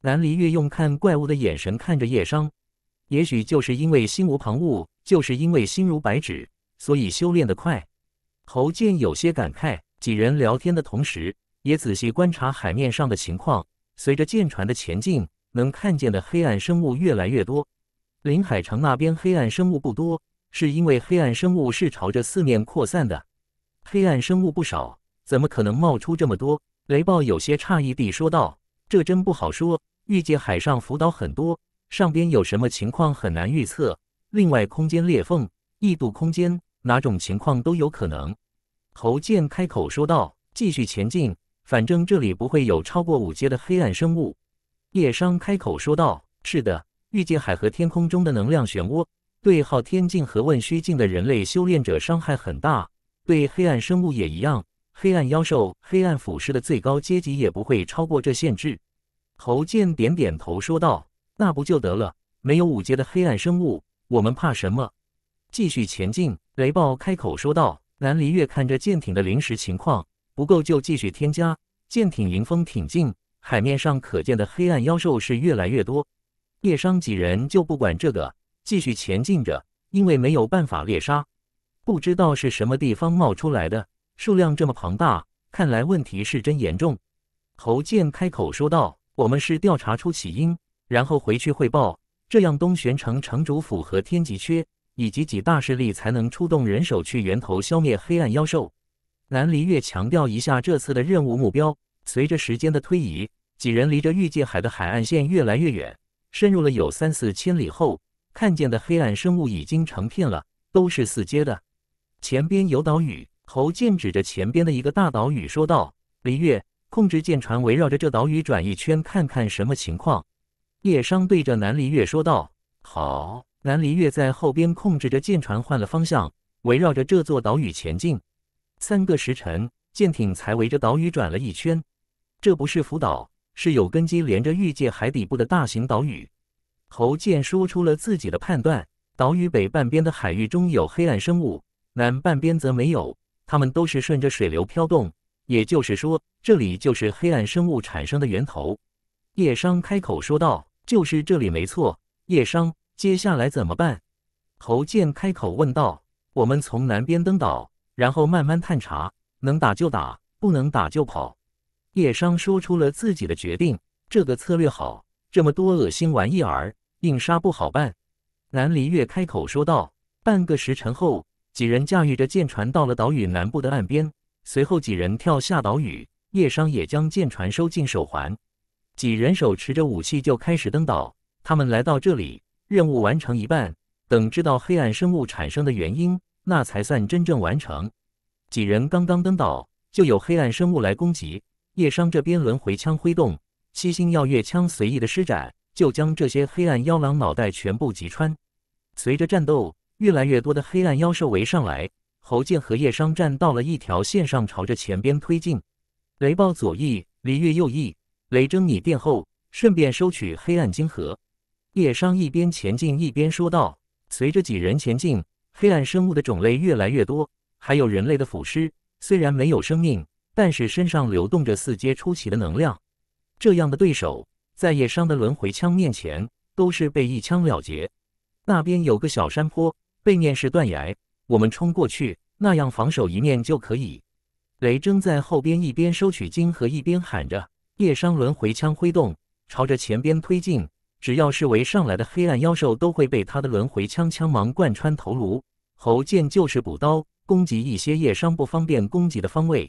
南离月用看怪物的眼神看着叶商，也许就是因为心无旁骛，就是因为心如白纸，所以修炼得快。侯健有些感慨。几人聊天的同时。也仔细观察海面上的情况，随着舰船的前进，能看见的黑暗生物越来越多。临海城那边黑暗生物不多，是因为黑暗生物是朝着四面扩散的。黑暗生物不少，怎么可能冒出这么多？雷暴有些诧异地说道：“这真不好说。预界海上浮岛很多，上边有什么情况很难预测。另外，空间裂缝、异度空间，哪种情况都有可能。”侯健开口说道：“继续前进。”反正这里不会有超过五阶的黑暗生物，叶商开口说道：“是的，玉界海和天空中的能量漩涡，对昊天境和问虚境的人类修炼者伤害很大，对黑暗生物也一样。黑暗妖兽、黑暗腐蚀的最高阶级也不会超过这限制。”侯剑点点头说道：“那不就得了？没有五阶的黑暗生物，我们怕什么？”继续前进，雷暴开口说道。南离月看着舰艇的临时情况。不够就继续添加。舰艇迎风挺进，海面上可见的黑暗妖兽是越来越多。猎商几人就不管这个，继续前进着，因为没有办法猎杀。不知道是什么地方冒出来的，数量这么庞大，看来问题是真严重。侯健开口说道：“我们是调查出起因，然后回去汇报，这样东玄城城主府和天极缺以及几大势力才能出动人手去源头消灭黑暗妖兽。”南离月强调一下这次的任务目标。随着时间的推移，几人离着御界海的海岸线越来越远，深入了有三四千里后，看见的黑暗生物已经成片了，都是四阶的。前边有岛屿，侯剑指着前边的一个大岛屿说道：“李月，控制舰船围绕着这岛屿转一圈，看看什么情况。”叶商对着南离月说道：“好。”南离月在后边控制着舰船换了方向，围绕着这座岛屿前进。三个时辰，舰艇才围着岛屿转了一圈。这不是浮岛，是有根基连着域界海底部的大型岛屿。侯健说出了自己的判断：岛屿北半边的海域中有黑暗生物，南半边则没有。它们都是顺着水流飘动，也就是说，这里就是黑暗生物产生的源头。叶商开口说道：“就是这里，没错。”叶商，接下来怎么办？侯健开口问道：“我们从南边登岛。”然后慢慢探查，能打就打，不能打就跑。叶商说出了自己的决定，这个策略好。这么多恶心玩意儿，硬杀不好办。南离月开口说道：“半个时辰后，几人驾驭着舰船到了岛屿南部的岸边，随后几人跳下岛屿。叶商也将舰船收进手环，几人手持着武器就开始登岛。他们来到这里，任务完成一半。等知道黑暗生物产生的原因。”那才算真正完成。几人刚刚登岛，就有黑暗生物来攻击。叶商这边轮回枪挥动，七星耀月枪随意的施展，就将这些黑暗妖狼脑袋全部击穿。随着战斗，越来越多的黑暗妖兽围上来。侯健和叶商站到了一条线上，朝着前边推进。雷暴左翼，黎月右翼，雷征你殿后，顺便收取黑暗晶核。叶商一边前进，一边说道。随着几人前进。黑暗生物的种类越来越多，还有人类的腐尸，虽然没有生命，但是身上流动着四阶出奇的能量。这样的对手，在叶商的轮回枪面前，都是被一枪了结。那边有个小山坡，背面是断崖，我们冲过去，那样防守一面就可以。雷征在后边一边收取金和一边喊着：“叶商，轮回枪挥动，朝着前边推进。”只要是围上来的黑暗妖兽，都会被他的轮回枪枪芒贯穿头颅。侯健就是补刀，攻击一些叶商不方便攻击的方位。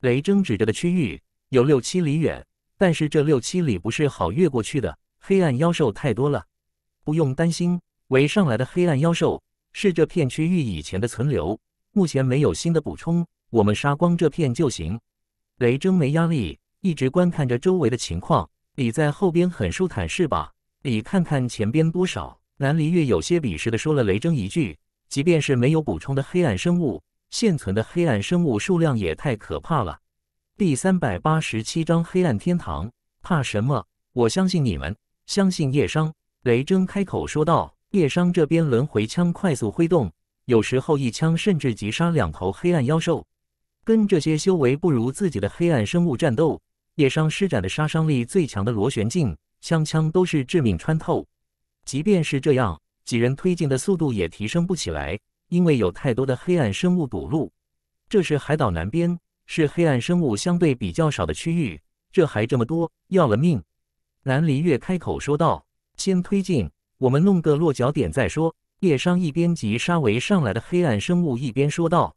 雷征指着的区域有六七里远，但是这六七里不是好越过去的，黑暗妖兽太多了。不用担心，围上来的黑暗妖兽是这片区域以前的存留，目前没有新的补充，我们杀光这片就行。雷征没压力，一直观看着周围的情况。你在后边很舒坦是吧？你看看前边多少？南离月有些鄙视的说了雷铮一句，即便是没有补充的黑暗生物，现存的黑暗生物数量也太可怕了。第三百八十七章黑暗天堂，怕什么？我相信你们，相信叶商。雷铮开口说道。叶商这边轮回枪快速挥动，有时候一枪甚至击杀两头黑暗妖兽。跟这些修为不如自己的黑暗生物战斗，叶商施展的杀伤力最强的螺旋镜。枪枪都是致命穿透，即便是这样，几人推进的速度也提升不起来，因为有太多的黑暗生物堵路。这是海岛南边，是黑暗生物相对比较少的区域，这还这么多，要了命！南离月开口说道：“先推进，我们弄个落脚点再说。”叶商一边急杀围上来的黑暗生物，一边说道：“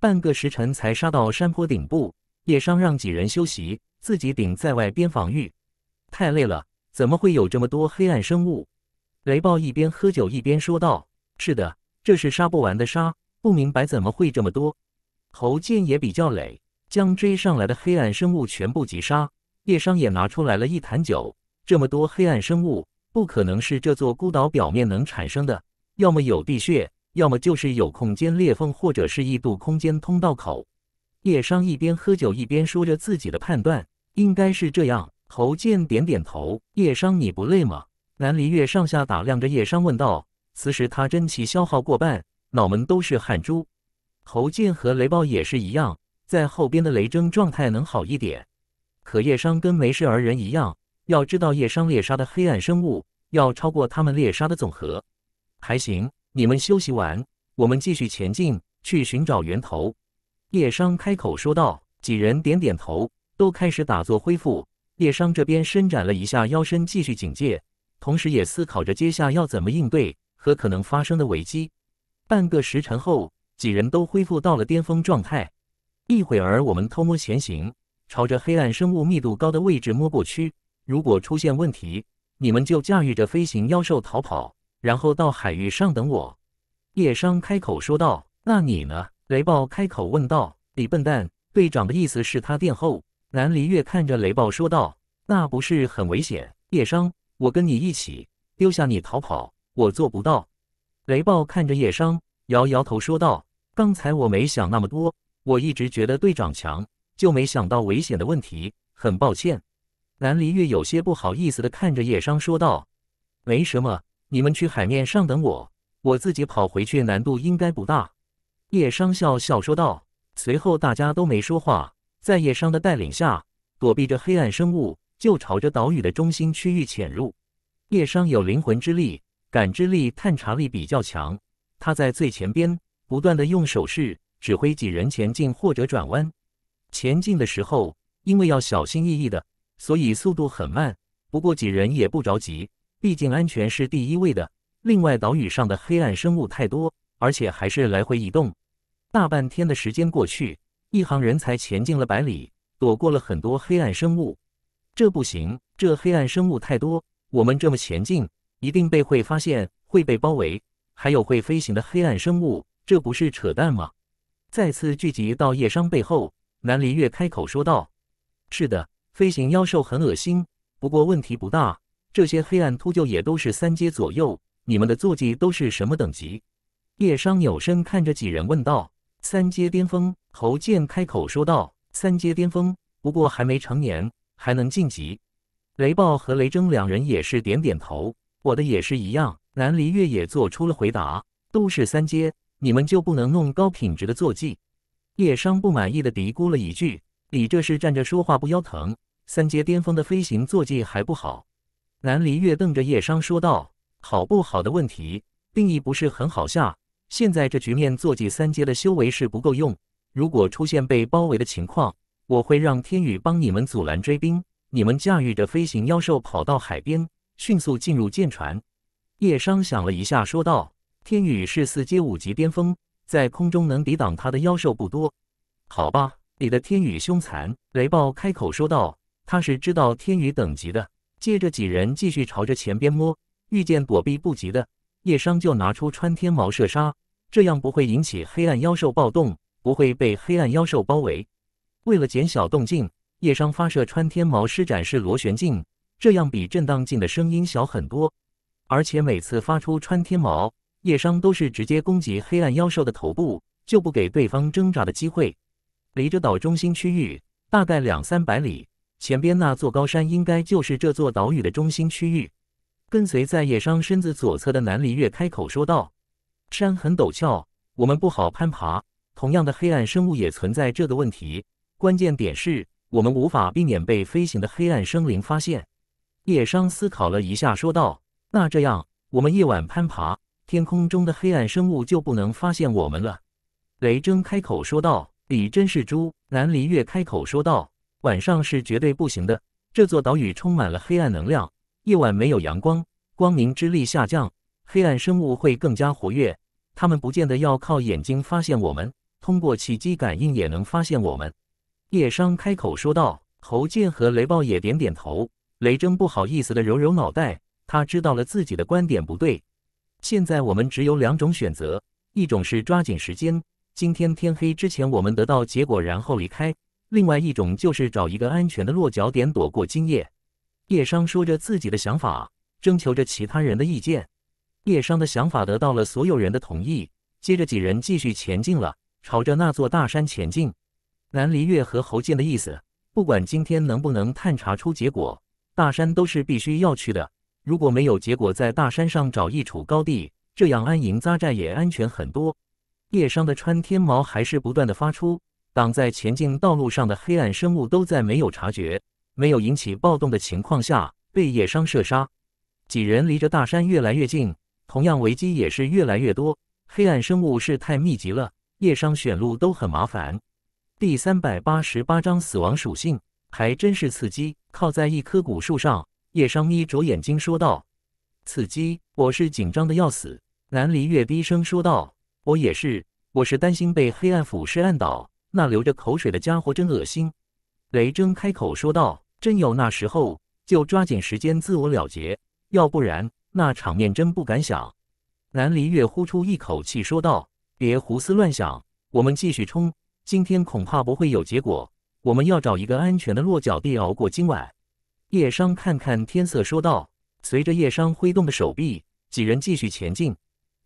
半个时辰才杀到山坡顶部，叶商让几人休息，自己顶在外边防御，太累了。”怎么会有这么多黑暗生物？雷暴一边喝酒一边说道：“是的，这是杀不完的杀，不明白怎么会这么多。”侯健也比较累，将追上来的黑暗生物全部击杀。叶商也拿出来了一坛酒。这么多黑暗生物，不可能是这座孤岛表面能产生的，要么有地穴，要么就是有空间裂缝，或者是异度空间通道口。叶商一边喝酒一边说着自己的判断：“应该是这样。”侯健点点头。叶商，你不累吗？南离月上下打量着叶商，问道。此时他真气消耗过半，脑门都是汗珠。侯健和雷暴也是一样，在后边的雷筝状态能好一点。可叶商跟没事人一样。要知道，叶商猎杀的黑暗生物要超过他们猎杀的总和。还行，你们休息完，我们继续前进，去寻找源头。叶商开口说道。几人点点头，都开始打坐恢复。叶商这边伸展了一下腰身，继续警戒，同时也思考着接下要怎么应对和可能发生的危机。半个时辰后，几人都恢复到了巅峰状态。一会儿，我们偷摸前行，朝着黑暗生物密度高的位置摸过去。如果出现问题，你们就驾驭着飞行妖兽逃跑，然后到海域上等我。叶商开口说道。那你呢？雷暴开口问道。李笨蛋，队长的意思是他殿后。南离月看着雷暴说道：“那不是很危险？”叶商，我跟你一起丢下你逃跑，我做不到。”雷暴看着叶商，摇摇头说道：“刚才我没想那么多，我一直觉得队长强，就没想到危险的问题。很抱歉。”南离月有些不好意思的看着叶商说道：“没什么，你们去海面上等我，我自己跑回去，难度应该不大。”叶商笑笑说道，随后大家都没说话。在叶商的带领下，躲避着黑暗生物，就朝着岛屿的中心区域潜入。叶商有灵魂之力，感知力、探查力比较强。他在最前边，不断的用手势指挥几人前进或者转弯。前进的时候，因为要小心翼翼的，所以速度很慢。不过几人也不着急，毕竟安全是第一位的。另外，岛屿上的黑暗生物太多，而且还是来回移动。大半天的时间过去。一行人才前进了百里，躲过了很多黑暗生物。这不行，这黑暗生物太多，我们这么前进一定被会发现，会被包围。还有会飞行的黑暗生物，这不是扯淡吗？再次聚集到叶商背后，南离月开口说道：“是的，飞行妖兽很恶心，不过问题不大。这些黑暗秃鹫也都是三阶左右，你们的坐骑都是什么等级？”叶商扭身看着几人问道：“三阶巅峰。”侯健开口说道：“三阶巅峰，不过还没成年，还能晋级。”雷暴和雷征两人也是点点头，我的也是一样。南离月也做出了回答：“都是三阶，你们就不能弄高品质的坐骑？”叶商不满意的嘀咕了一句：“你这是站着说话不腰疼，三阶巅峰的飞行坐骑还不好？”南离月瞪着叶商说道：“好不好的问题定义不是很好下，现在这局面，坐骑三阶的修为是不够用。”如果出现被包围的情况，我会让天羽帮你们阻拦追兵。你们驾驭着飞行妖兽跑到海边，迅速进入舰船。叶商想了一下，说道：“天羽是四阶五级巅峰，在空中能抵挡他的妖兽不多。好吧，你的天羽凶残。”雷暴开口说道：“他是知道天羽等级的。”接着几人继续朝着前边摸，遇见躲避不及的，叶商就拿出穿天矛射杀，这样不会引起黑暗妖兽暴动。不会被黑暗妖兽包围。为了减小动静，叶商发射穿天矛，施展是螺旋镜，这样比震荡镜的声音小很多。而且每次发出穿天矛，叶商都是直接攻击黑暗妖兽的头部，就不给对方挣扎的机会。离着岛中心区域大概两三百里，前边那座高山应该就是这座岛屿的中心区域。跟随在叶商身子左侧的南离月开口说道：“山很陡峭，我们不好攀爬。”同样的黑暗生物也存在这个问题，关键点是我们无法避免被飞行的黑暗生灵发现。叶商思考了一下，说道：“那这样，我们夜晚攀爬，天空中的黑暗生物就不能发现我们了。”雷真开口说道：“你真是猪。”南离月开口说道：“晚上是绝对不行的。这座岛屿充满了黑暗能量，夜晚没有阳光，光明之力下降，黑暗生物会更加活跃。他们不见得要靠眼睛发现我们。”通过气机感应也能发现我们，叶商开口说道。侯健和雷暴也点点头。雷征不好意思的揉揉脑袋，他知道了自己的观点不对。现在我们只有两种选择，一种是抓紧时间，今天天黑之前我们得到结果，然后离开；另外一种就是找一个安全的落脚点，躲过今夜。叶商说着自己的想法，征求着其他人的意见。叶商的想法得到了所有人的同意，接着几人继续前进了。朝着那座大山前进。南离月和侯健的意思，不管今天能不能探查出结果，大山都是必须要去的。如果没有结果，在大山上找一处高地，这样安营扎寨也安全很多。夜商的穿天矛还是不断的发出，挡在前进道路上的黑暗生物都在没有察觉、没有引起暴动的情况下被夜商射杀。几人离着大山越来越近，同样危机也是越来越多。黑暗生物是太密集了。叶商选路都很麻烦。第三百八十八章死亡属性还真是刺激。靠在一棵古树上，叶商眯着眼睛说道：“刺激，我是紧张的要死。”南离月低声说道：“我也是，我是担心被黑暗腐蚀按倒。”那流着口水的家伙真恶心。雷铮开口说道：“真有那时候，就抓紧时间自我了结，要不然那场面真不敢想。”南离月呼出一口气说道。别胡思乱想，我们继续冲。今天恐怕不会有结果，我们要找一个安全的落脚地，熬过今晚。叶商看看天色，说道。随着叶商挥动的手臂，几人继续前进。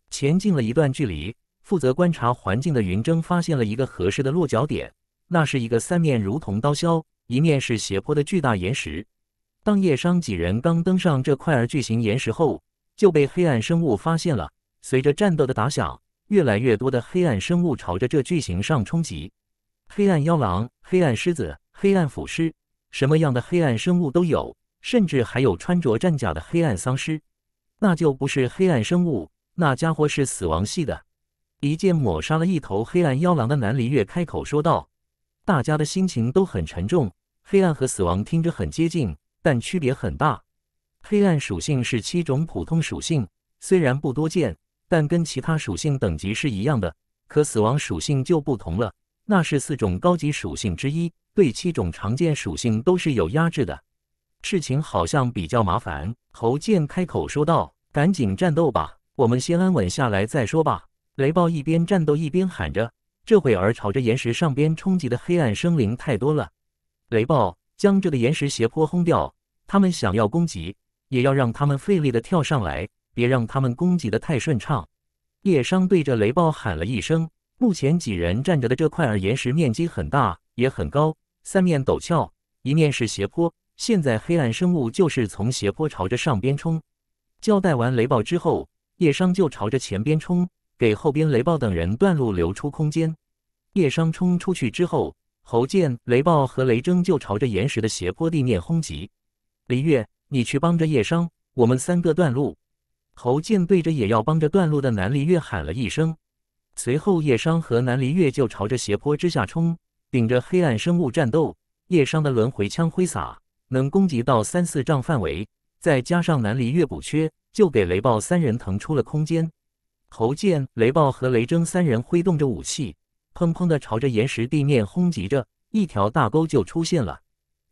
前进了一段距离，负责观察环境的云峥发现了一个合适的落脚点，那是一个三面如同刀削、一面是斜坡的巨大岩石。当叶商几人刚登上这块儿巨型岩石后，就被黑暗生物发现了。随着战斗的打响。越来越多的黑暗生物朝着这巨型上冲击，黑暗妖狼、黑暗狮子、黑暗腐尸，什么样的黑暗生物都有，甚至还有穿着战甲的黑暗丧尸。那就不是黑暗生物，那家伙是死亡系的。一剑抹杀了一头黑暗妖狼的南离月开口说道：“大家的心情都很沉重。黑暗和死亡听着很接近，但区别很大。黑暗属性是七种普通属性，虽然不多见。”但跟其他属性等级是一样的，可死亡属性就不同了，那是四种高级属性之一，对七种常见属性都是有压制的。事情好像比较麻烦，侯健开口说道：“赶紧战斗吧，我们先安稳下来再说吧。”雷暴一边战斗一边喊着：“这会儿朝着岩石上边冲击的黑暗生灵太多了，雷暴将这个岩石斜坡轰掉，他们想要攻击，也要让他们费力的跳上来。”别让他们攻击的太顺畅。叶商对着雷暴喊了一声：“目前几人站着的这块儿岩石面积很大，也很高，三面陡峭，一面是斜坡。现在黑暗生物就是从斜坡朝着上边冲。”交代完雷暴之后，叶商就朝着前边冲，给后边雷暴等人断路留出空间。叶商冲出去之后，侯健、雷暴和雷铮就朝着岩石的斜坡地面轰击。李月，你去帮着叶商，我们三个断路。侯健对着也要帮着断路的南离月喊了一声，随后叶商和南离月就朝着斜坡之下冲，顶着黑暗生物战斗。叶商的轮回枪挥洒，能攻击到三四丈范围，再加上南离月补缺，就给雷暴三人腾出了空间。侯健、雷暴和雷征三人挥动着武器，砰砰的朝着岩石地面轰击着，一条大沟就出现了。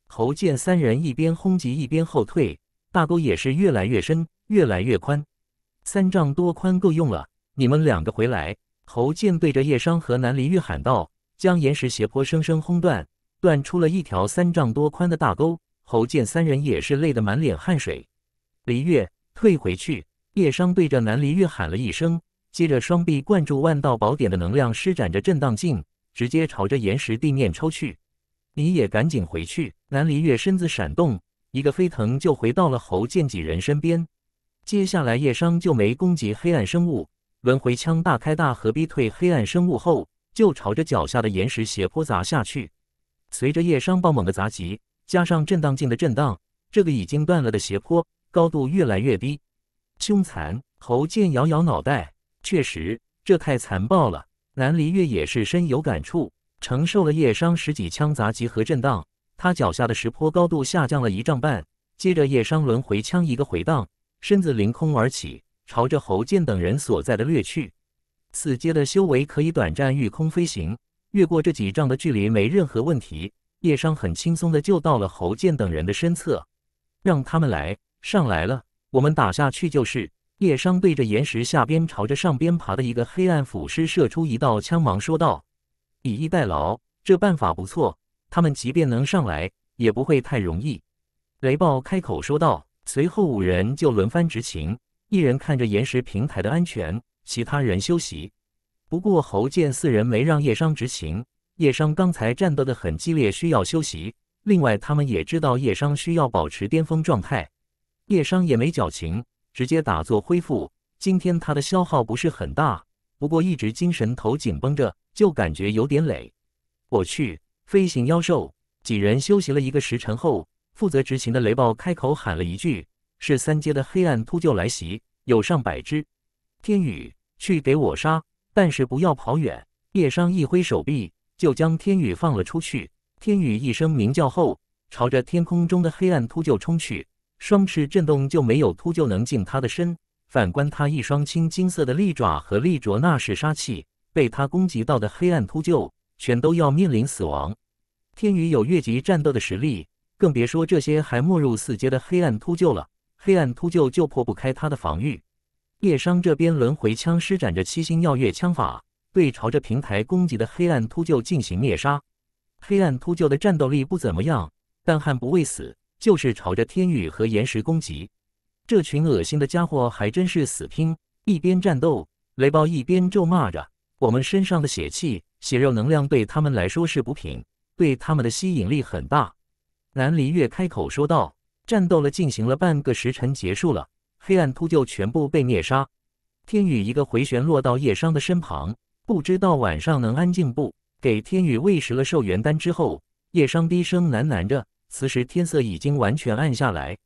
侯健三人一边轰击一边后退，大沟也是越来越深，越来越宽。三丈多宽够用了，你们两个回来！”侯健对着叶商和南离月喊道，将岩石斜坡生生轰断，断出了一条三丈多宽的大沟。侯健三人也是累得满脸汗水。离月，退回去！”叶商对着南离月喊了一声，接着双臂灌注万道宝典的能量，施展着震荡劲，直接朝着岩石地面抽去。你也赶紧回去！”南离月身子闪动，一个飞腾就回到了侯健几人身边。接下来，叶商就没攻击黑暗生物，轮回枪大开大合逼退黑暗生物后，就朝着脚下的岩石斜坡砸下去。随着叶商爆猛的砸击，加上震荡镜的震荡，这个已经断了的斜坡高度越来越低。凶残，侯健摇摇脑袋，确实，这太残暴了。南离月也是深有感触，承受了叶商十几枪砸击和震荡，他脚下的石坡高度下降了一丈半。接着，叶商轮回枪一个回荡。身子凌空而起，朝着侯健等人所在的掠去。此阶的修为可以短暂御空飞行，越过这几丈的距离没任何问题。叶商很轻松的就到了侯健等人的身侧，让他们来上来了，我们打下去就是。叶商对着岩石下边朝着上边爬的一个黑暗腐尸射出一道枪芒，说道：“以逸待劳，这办法不错。他们即便能上来，也不会太容易。”雷暴开口说道。随后五人就轮番执勤，一人看着岩石平台的安全，其他人休息。不过侯建四人没让叶商执勤，叶商刚才战斗的很激烈，需要休息。另外他们也知道叶商需要保持巅峰状态，叶商也没矫情，直接打坐恢复。今天他的消耗不是很大，不过一直精神头紧绷着，就感觉有点累。我去，飞行妖兽，几人休息了一个时辰后。负责执行的雷暴开口喊了一句：“是三阶的黑暗秃鹫来袭，有上百只。”天宇，去给我杀，但是不要跑远。叶商一挥手臂，就将天宇放了出去。天宇一声鸣叫后，朝着天空中的黑暗秃鹫冲去，双翅震动，就没有秃鹫能近他的身。反观他一双青金色的利爪和利爪，那是杀气，被他攻击到的黑暗秃鹫全都要面临死亡。天宇有越级战斗的实力。更别说这些还没入四阶的黑暗秃鹫了，黑暗秃鹫就破不开他的防御。叶商这边轮回枪施展着七星耀月枪法，对朝着平台攻击的黑暗秃鹫进行灭杀。黑暗秃鹫的战斗力不怎么样，但悍不畏死，就是朝着天宇和岩石攻击。这群恶心的家伙还真是死拼，一边战斗，雷暴一边咒骂着：“我们身上的血气、血肉能量对他们来说是补品，对他们的吸引力很大。”南离月开口说道：“战斗了，进行了半个时辰，结束了。黑暗秃鹫全部被灭杀。天宇一个回旋落到叶商的身旁，不知道晚上能安静不？给天宇喂食了寿元丹之后，叶商低声喃喃着。此时天色已经完全暗下来。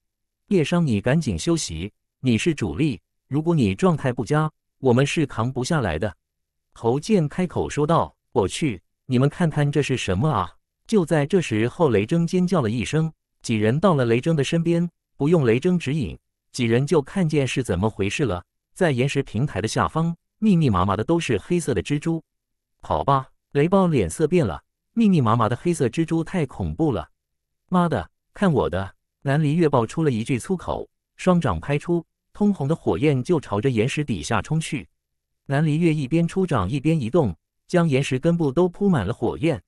叶商，你赶紧休息，你是主力。如果你状态不佳，我们是扛不下来的。”侯健开口说道：“我去，你们看看这是什么啊？”就在这时候，雷铮尖叫了一声。几人到了雷征的身边，不用雷征指引，几人就看见是怎么回事了。在岩石平台的下方，密密麻麻的都是黑色的蜘蛛。跑吧！雷暴脸色变了，密密麻麻的黑色蜘蛛太恐怖了。妈的，看我的！南离月爆出了一句粗口，双掌拍出，通红的火焰就朝着岩石底下冲去。南离月一边出掌一边移动，将岩石根部都铺满了火焰。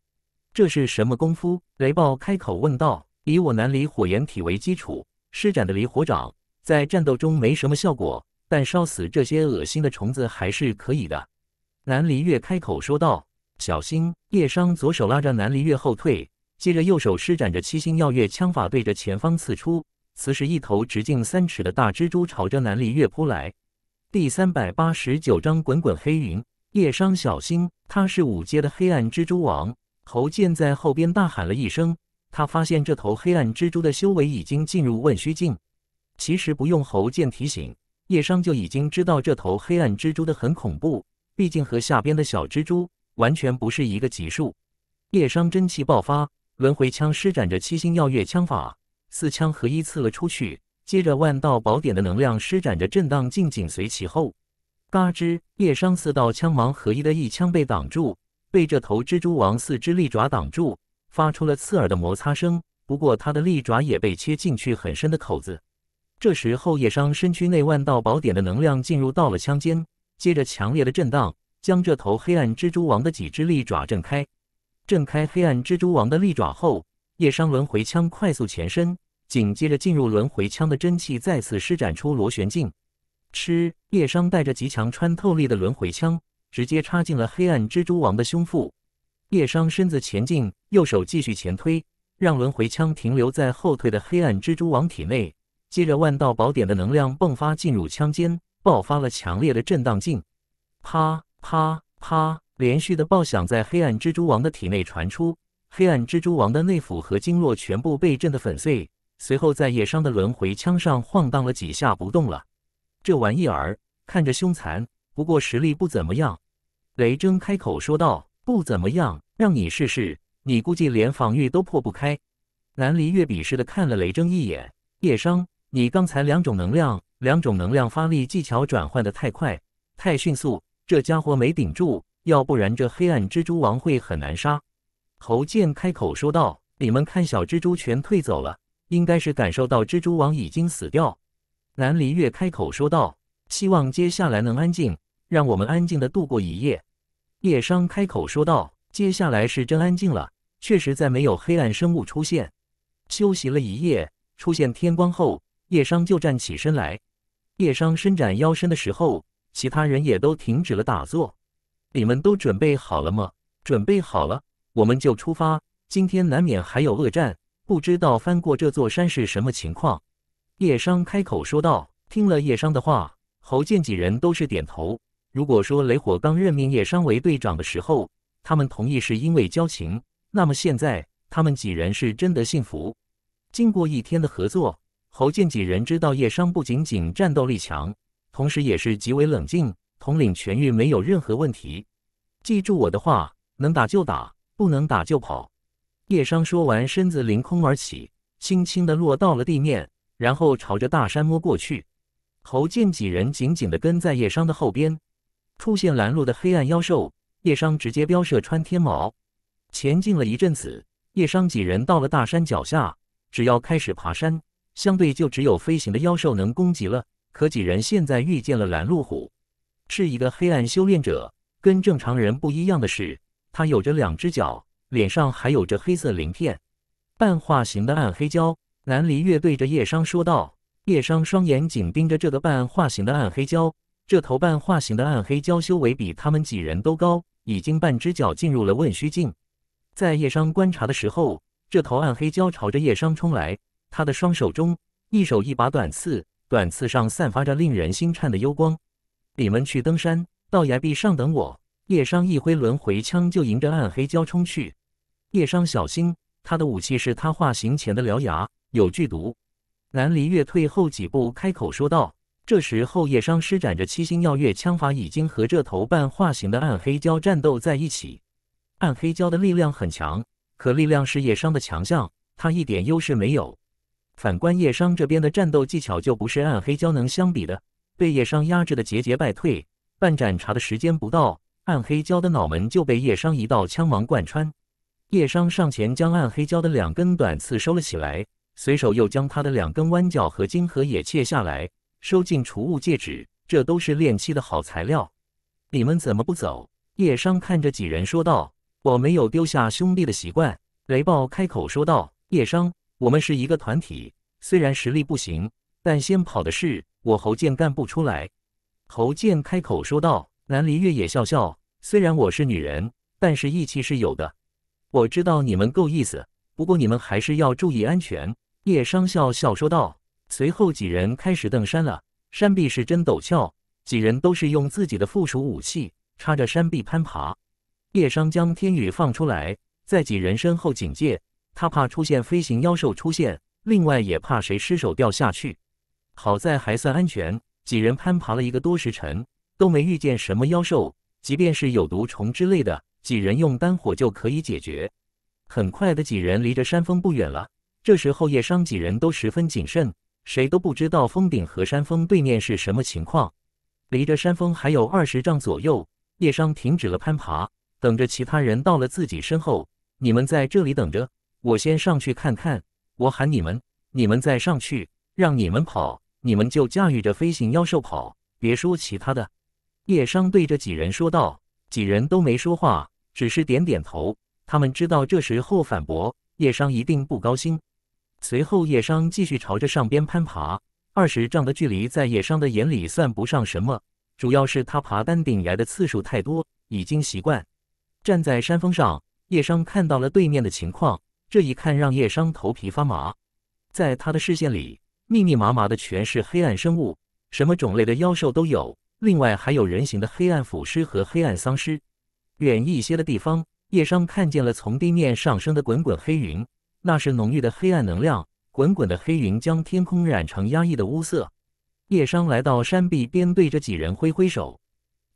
这是什么功夫？雷暴开口问道。以我南离火炎体为基础施展的离火掌，在战斗中没什么效果，但烧死这些恶心的虫子还是可以的。南离月开口说道。小心！叶商左手拉着南离月后退，接着右手施展着七星耀月枪法，对着前方刺出。此时，一头直径三尺的大蜘蛛朝着南离月扑来。第三百八十九章滚滚黑云。叶商，小心！他是五阶的黑暗蜘蛛王。侯健在后边大喊了一声，他发现这头黑暗蜘蛛的修为已经进入问虚境。其实不用侯健提醒，叶商就已经知道这头黑暗蜘蛛的很恐怖，毕竟和下边的小蜘蛛完全不是一个级数。叶商真气爆发，轮回枪施展着七星耀月枪法，四枪合一刺了出去。接着万道宝典的能量施展着震荡镜紧随其后。嘎吱！叶商四道枪芒合一的一枪被挡住。被这头蜘蛛王四只利爪挡住，发出了刺耳的摩擦声。不过，他的利爪也被切进去很深的口子。这时，候，叶商身躯内万道宝典的能量进入到了枪尖，接着强烈的震荡将这头黑暗蜘蛛王的几只利爪震开。震开黑暗蜘蛛王的利爪后，叶商轮回枪快速前伸，紧接着进入轮回枪的真气再次施展出螺旋镜。吃叶商带着极强穿透力的轮回枪。直接插进了黑暗蜘蛛王的胸腹，叶商身子前进，右手继续前推，让轮回枪停留在后退的黑暗蜘蛛王体内。接着万道宝典的能量迸发进入枪尖，爆发了强烈的震荡劲。啪啪啪，连续的爆响在黑暗蜘蛛王的体内传出，黑暗蜘蛛王的内腑和经络全部被震得粉碎。随后在叶商的轮回枪上晃荡了几下不动了。这玩意儿看着凶残。不过实力不怎么样，雷征开口说道：“不怎么样，让你试试，你估计连防御都破不开。”南离月鄙视的看了雷征一眼。叶商，你刚才两种能量，两种能量发力技巧转换的太快，太迅速，这家伙没顶住，要不然这黑暗蜘蛛王会很难杀。侯健开口说道：“你们看，小蜘蛛全退走了，应该是感受到蜘蛛王已经死掉。”南离月开口说道：“希望接下来能安静。”让我们安静地度过一夜，叶商开口说道。接下来是真安静了，确实再没有黑暗生物出现。休息了一夜，出现天光后，叶商就站起身来。叶商伸展腰身的时候，其他人也都停止了打坐。你们都准备好了吗？准备好了，我们就出发。今天难免还有恶战，不知道翻过这座山是什么情况。叶商开口说道。听了叶商的话，侯健几人都是点头。如果说雷火刚任命叶商为队长的时候，他们同意是因为交情，那么现在他们几人是真的幸福。经过一天的合作，侯健几人知道叶商不仅仅战斗力强，同时也是极为冷静，统领全域没有任何问题。记住我的话，能打就打，不能打就跑。叶商说完，身子凌空而起，轻轻的落到了地面，然后朝着大山摸过去。侯健几人紧紧的跟在叶商的后边。出现拦路的黑暗妖兽，叶商直接飙射穿天矛。前进了一阵子，叶商几人到了大山脚下。只要开始爬山，相对就只有飞行的妖兽能攻击了。可几人现在遇见了拦路虎，是一个黑暗修炼者。跟正常人不一样的是，他有着两只脚，脸上还有着黑色鳞片。半化形的暗黑蛟南离月对着叶商说道。叶商双眼紧盯着这个半化形的暗黑蛟。这头半化形的暗黑蛟修为比他们几人都高，已经半只脚进入了问虚境。在叶商观察的时候，这头暗黑蛟朝着叶商冲来，他的双手中一手一把短刺，短刺上散发着令人心颤的幽光。你们去登山，到崖壁上等我。叶商一挥轮回枪，就迎着暗黑蛟冲去。叶商小心，他的武器是他化形前的獠牙，有剧毒。南离月退后几步，开口说道。这时，后叶商施展着七星耀月枪法，已经和这头半化形的暗黑蛟战斗在一起。暗黑蛟的力量很强，可力量是叶商的强项，他一点优势没有。反观叶商这边的战斗技巧，就不是暗黑蛟能相比的，被叶商压制的节节败退。半盏茶的时间不到，暗黑蛟的脑门就被叶商一道枪芒贯穿。叶商上前将暗黑蛟的两根短刺收了起来，随手又将他的两根弯角和金和也切下来。收进储物戒指，这都是炼器的好材料。你们怎么不走？叶商看着几人说道：“我没有丢下兄弟的习惯。”雷暴开口说道：“叶商，我们是一个团体，虽然实力不行，但先跑的是我。侯健干不出来。”侯健开口说道：“南离月也笑笑，虽然我是女人，但是义气是有的。我知道你们够意思，不过你们还是要注意安全。”叶商笑笑说道。随后几人开始登山了，山壁是真陡峭，几人都是用自己的附属武器插着山壁攀爬。叶商将天宇放出来，在几人身后警戒，他怕出现飞行妖兽出现，另外也怕谁失手掉下去。好在还算安全，几人攀爬了一个多时辰，都没遇见什么妖兽，即便是有毒虫之类的，几人用丹火就可以解决。很快的，几人离着山峰不远了，这时候叶商几人都十分谨慎。谁都不知道峰顶和山峰对面是什么情况，离着山峰还有二十丈左右，叶商停止了攀爬，等着其他人到了自己身后。你们在这里等着，我先上去看看。我喊你们，你们再上去，让你们跑，你们就驾驭着飞行妖兽跑，别说其他的。叶商对着几人说道，几人都没说话，只是点点头。他们知道这时候反驳叶商一定不高兴。随后，叶商继续朝着上边攀爬。二十丈的距离在叶商的眼里算不上什么，主要是他爬丹顶崖的次数太多，已经习惯。站在山峰上，叶商看到了对面的情况。这一看让叶商头皮发麻。在他的视线里，密密麻麻的全是黑暗生物，什么种类的妖兽都有。另外还有人形的黑暗腐尸和黑暗丧尸。远一些的地方，叶商看见了从地面上升的滚滚黑云。那是浓郁的黑暗能量，滚滚的黑云将天空染成压抑的乌色。叶商来到山壁边，对着几人挥挥手。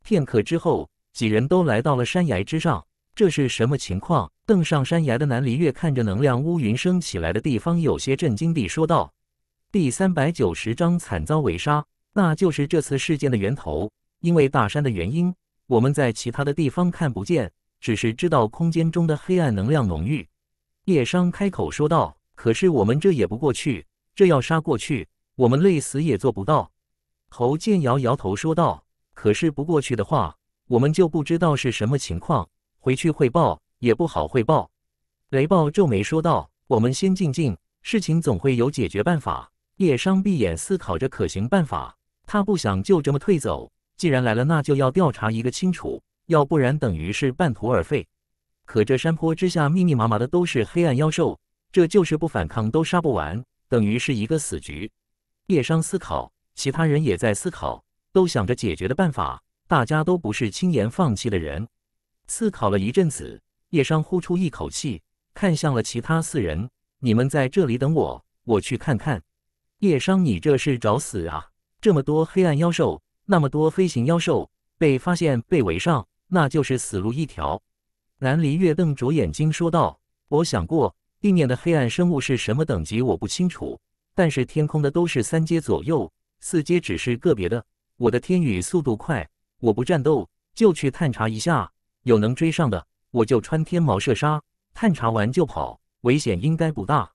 片刻之后，几人都来到了山崖之上。这是什么情况？登上山崖的南离月看着能量乌云升起来的地方，有些震惊地说道：“第三百九十章惨遭围杀，那就是这次事件的源头。因为大山的原因，我们在其他的地方看不见，只是知道空间中的黑暗能量浓郁。”叶商开口说道：“可是我们这也不过去，这要杀过去，我们累死也做不到。”侯建摇摇头说道：“可是不过去的话，我们就不知道是什么情况，回去汇报也不好汇报。”雷暴皱眉说道：“我们先静静，事情总会有解决办法。”叶商闭眼思考着可行办法，他不想就这么退走。既然来了，那就要调查一个清楚，要不然等于是半途而废。可这山坡之下密密麻麻的都是黑暗妖兽，这就是不反抗都杀不完，等于是一个死局。叶商思考，其他人也在思考，都想着解决的办法。大家都不是轻言放弃的人。思考了一阵子，叶商呼出一口气，看向了其他四人：“你们在这里等我，我去看看。”叶商，你这是找死啊！这么多黑暗妖兽，那么多飞行妖兽，被发现被围上，那就是死路一条。南离月瞪着眼睛说道：“我想过地面的黑暗生物是什么等级，我不清楚。但是天空的都是三阶左右，四阶只是个别的。我的天宇速度快，我不战斗就去探查一下，有能追上的我就穿天矛射杀，探查完就跑，危险应该不大。”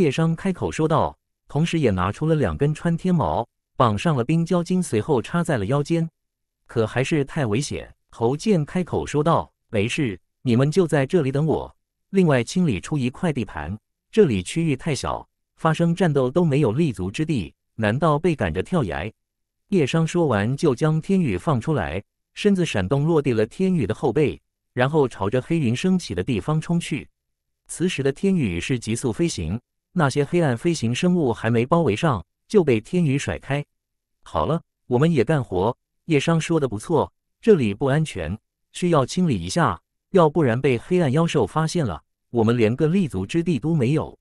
叶商开口说道，同时也拿出了两根穿天矛，绑上了冰胶巾，随后插在了腰间。可还是太危险。侯健开口说道：“没事。”你们就在这里等我，另外清理出一块地盘。这里区域太小，发生战斗都没有立足之地，难道被赶着跳崖？叶商说完就将天宇放出来，身子闪动落地了天宇的后背，然后朝着黑云升起的地方冲去。此时的天宇是急速飞行，那些黑暗飞行生物还没包围上，就被天宇甩开。好了，我们也干活。叶商说的不错，这里不安全，需要清理一下。要不然被黑暗妖兽发现了，我们连个立足之地都没有。”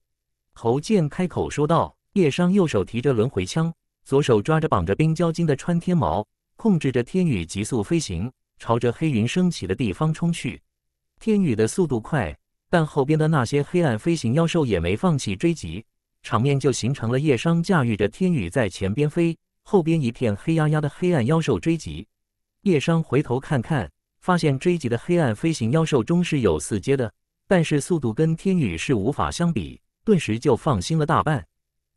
侯健开口说道。叶商右手提着轮回枪，左手抓着绑着冰蛟精的穿天矛，控制着天羽急速飞行，朝着黑云升起的地方冲去。天羽的速度快，但后边的那些黑暗飞行妖兽也没放弃追击，场面就形成了：叶商驾驭着天羽在前边飞，后边一片黑压压的黑暗妖兽追击。叶商回头看看。发现追击的黑暗飞行妖兽中是有四阶的，但是速度跟天宇是无法相比，顿时就放心了大半，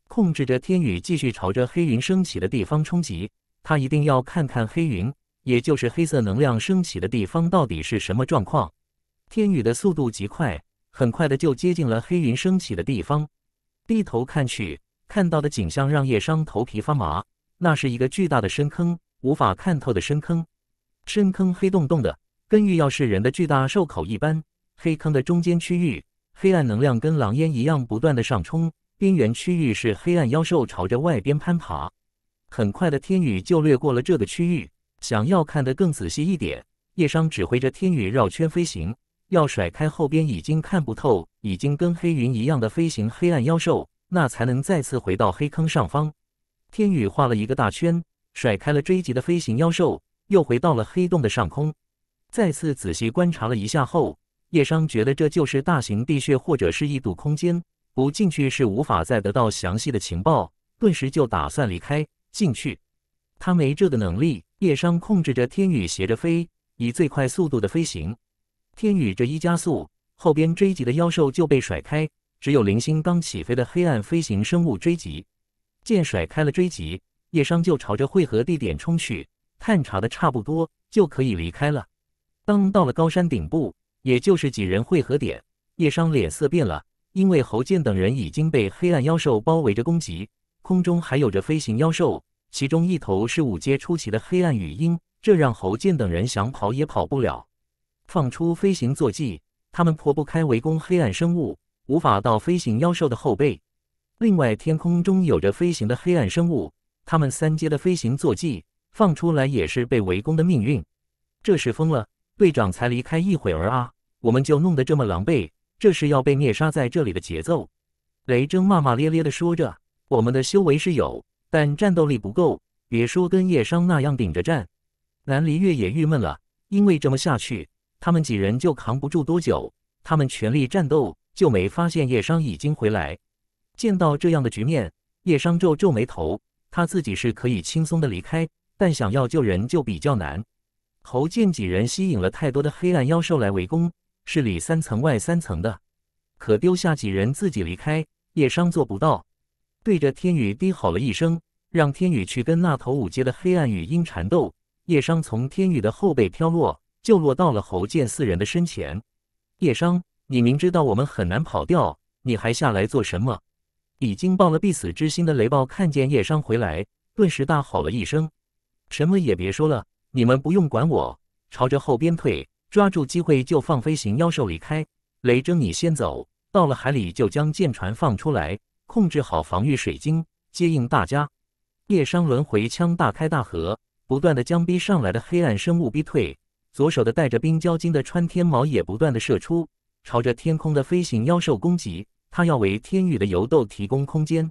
控制着天宇继续朝着黑云升起的地方冲击。他一定要看看黑云，也就是黑色能量升起的地方到底是什么状况。天宇的速度极快，很快的就接近了黑云升起的地方，低头看去，看到的景象让叶商头皮发麻。那是一个巨大的深坑，无法看透的深坑。深坑黑洞洞的，跟欲要是人的巨大兽口一般。黑坑的中间区域，黑暗能量跟狼烟一样不断的上冲。边缘区域是黑暗妖兽朝着外边攀爬。很快的，天宇就掠过了这个区域。想要看得更仔细一点，叶商指挥着天宇绕圈飞行，要甩开后边已经看不透、已经跟黑云一样的飞行黑暗妖兽，那才能再次回到黑坑上方。天宇画了一个大圈，甩开了追击的飞行妖兽。又回到了黑洞的上空，再次仔细观察了一下后，叶商觉得这就是大型地穴或者是异度空间，不进去是无法再得到详细的情报，顿时就打算离开进去。他没这个能力。叶商控制着天羽斜着飞，以最快速度的飞行。天羽这一加速，后边追击的妖兽就被甩开，只有零星刚起飞的黑暗飞行生物追击。见甩开了追击，叶商就朝着汇合地点冲去。探查的差不多就可以离开了。当到了高山顶部，也就是几人汇合点，叶商脸色变了，因为侯健等人已经被黑暗妖兽包围着攻击，空中还有着飞行妖兽，其中一头是五阶初期的黑暗羽鹰，这让侯健等人想跑也跑不了。放出飞行坐骑，他们破不开围攻黑暗生物，无法到飞行妖兽的后背。另外，天空中有着飞行的黑暗生物，他们三阶的飞行坐骑。放出来也是被围攻的命运，这是疯了！队长才离开一会儿啊，我们就弄得这么狼狈，这是要被灭杀在这里的节奏！雷征骂骂咧咧的说着：“我们的修为是有，但战斗力不够，别说跟叶商那样顶着战。”南离月也郁闷了，因为这么下去，他们几人就扛不住多久。他们全力战斗，就没发现叶商已经回来。见到这样的局面，叶商皱皱眉头，他自己是可以轻松的离开。但想要救人就比较难。侯建几人吸引了太多的黑暗妖兽来围攻，是里三层外三层的。可丢下几人自己离开，叶商做不到。对着天宇低吼了一声，让天宇去跟那头五阶的黑暗羽鹰缠斗。叶商从天宇的后背飘落，就落到了侯建四人的身前。叶商，你明知道我们很难跑掉，你还下来做什么？已经抱了必死之心的雷暴看见叶商回来，顿时大吼了一声。什么也别说了，你们不用管我，朝着后边退，抓住机会就放飞行妖兽离开。雷征，你先走，到了海里就将舰船放出来，控制好防御水晶，接应大家。夜商轮回枪大开大合，不断的将逼上来的黑暗生物逼退。左手的带着冰蛟晶的穿天矛也不断的射出，朝着天空的飞行妖兽攻击。他要为天域的游斗提供空间。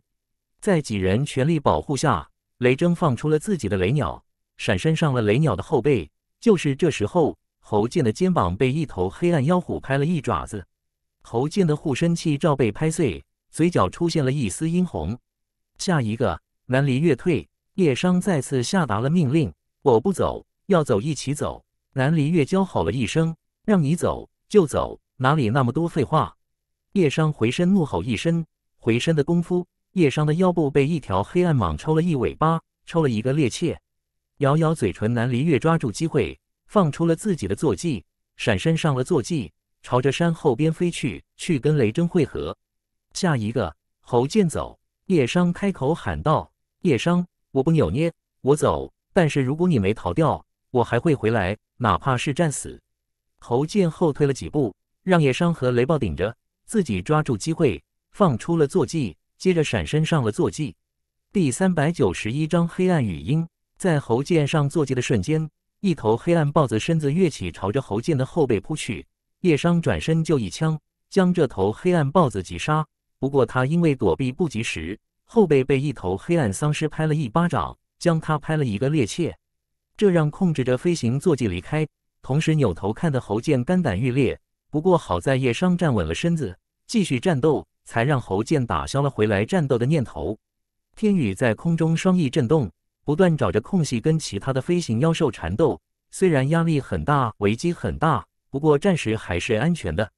在几人全力保护下，雷征放出了自己的雷鸟。闪身上了雷鸟的后背，就是这时候，侯健的肩膀被一头黑暗妖虎拍了一爪子，侯健的护身器罩被拍碎，嘴角出现了一丝殷红。下一个，南离月退，叶商再次下达了命令：“我不走，要走一起走。”南离月娇吼了一声：“让你走就走，哪里那么多废话？”叶商回身怒吼一声，回身的功夫，叶商的腰部被一条黑暗蟒抽了一尾巴，抽了一个趔趄。咬咬嘴唇，南离月抓住机会，放出了自己的坐骑，闪身上了坐骑，朝着山后边飞去，去跟雷真汇合。下一个，侯健走。叶商开口喊道：“叶商，我不扭捏，我走。但是如果你没逃掉，我还会回来，哪怕是战死。”侯健后退了几步，让叶商和雷暴顶着，自己抓住机会，放出了坐骑，接着闪身上了坐骑。第三百九十一章黑暗语音。在侯健上坐骑的瞬间，一头黑暗豹子身子跃起，朝着侯健的后背扑去。叶商转身就一枪将这头黑暗豹子击杀。不过他因为躲避不及时，后背被一头黑暗丧尸拍了一巴掌，将他拍了一个趔趄。这让控制着飞行坐骑离开，同时扭头看的侯健肝胆欲裂。不过好在叶商站稳了身子，继续战斗，才让侯健打消了回来战斗的念头。天宇在空中双翼震动。不断找着空隙跟其他的飞行妖兽缠斗，虽然压力很大，危机很大，不过暂时还是安全的。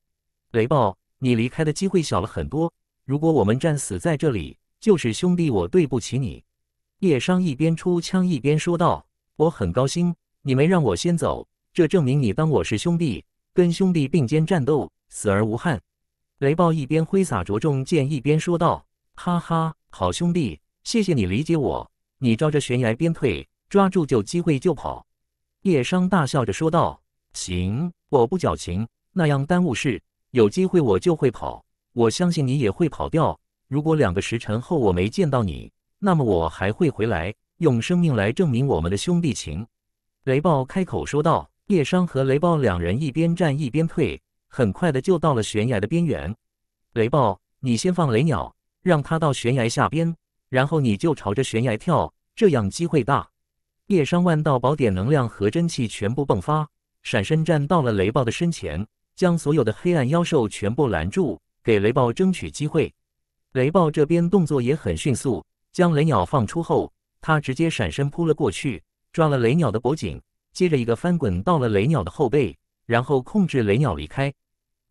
雷暴，你离开的机会小了很多。如果我们战死在这里，就是兄弟，我对不起你。叶商一边出枪一边说道：“我很高兴你没让我先走，这证明你当我是兄弟，跟兄弟并肩战斗，死而无憾。”雷暴一边挥洒着重剑一边说道：“哈哈，好兄弟，谢谢你理解我。”你照着悬崖边退，抓住就机会就跑。叶商大笑着说道：“行，我不矫情，那样耽误事。有机会我就会跑，我相信你也会跑掉。如果两个时辰后我没见到你，那么我还会回来，用生命来证明我们的兄弟情。”雷暴开口说道。叶商和雷暴两人一边站一边退，很快的就到了悬崖的边缘。雷暴，你先放雷鸟，让它到悬崖下边。然后你就朝着悬崖跳，这样机会大。叶商万道宝典能量和真气全部迸发，闪身站到了雷暴的身前，将所有的黑暗妖兽全部拦住，给雷暴争取机会。雷暴这边动作也很迅速，将雷鸟放出后，他直接闪身扑了过去，抓了雷鸟的脖颈，接着一个翻滚到了雷鸟的后背，然后控制雷鸟离开。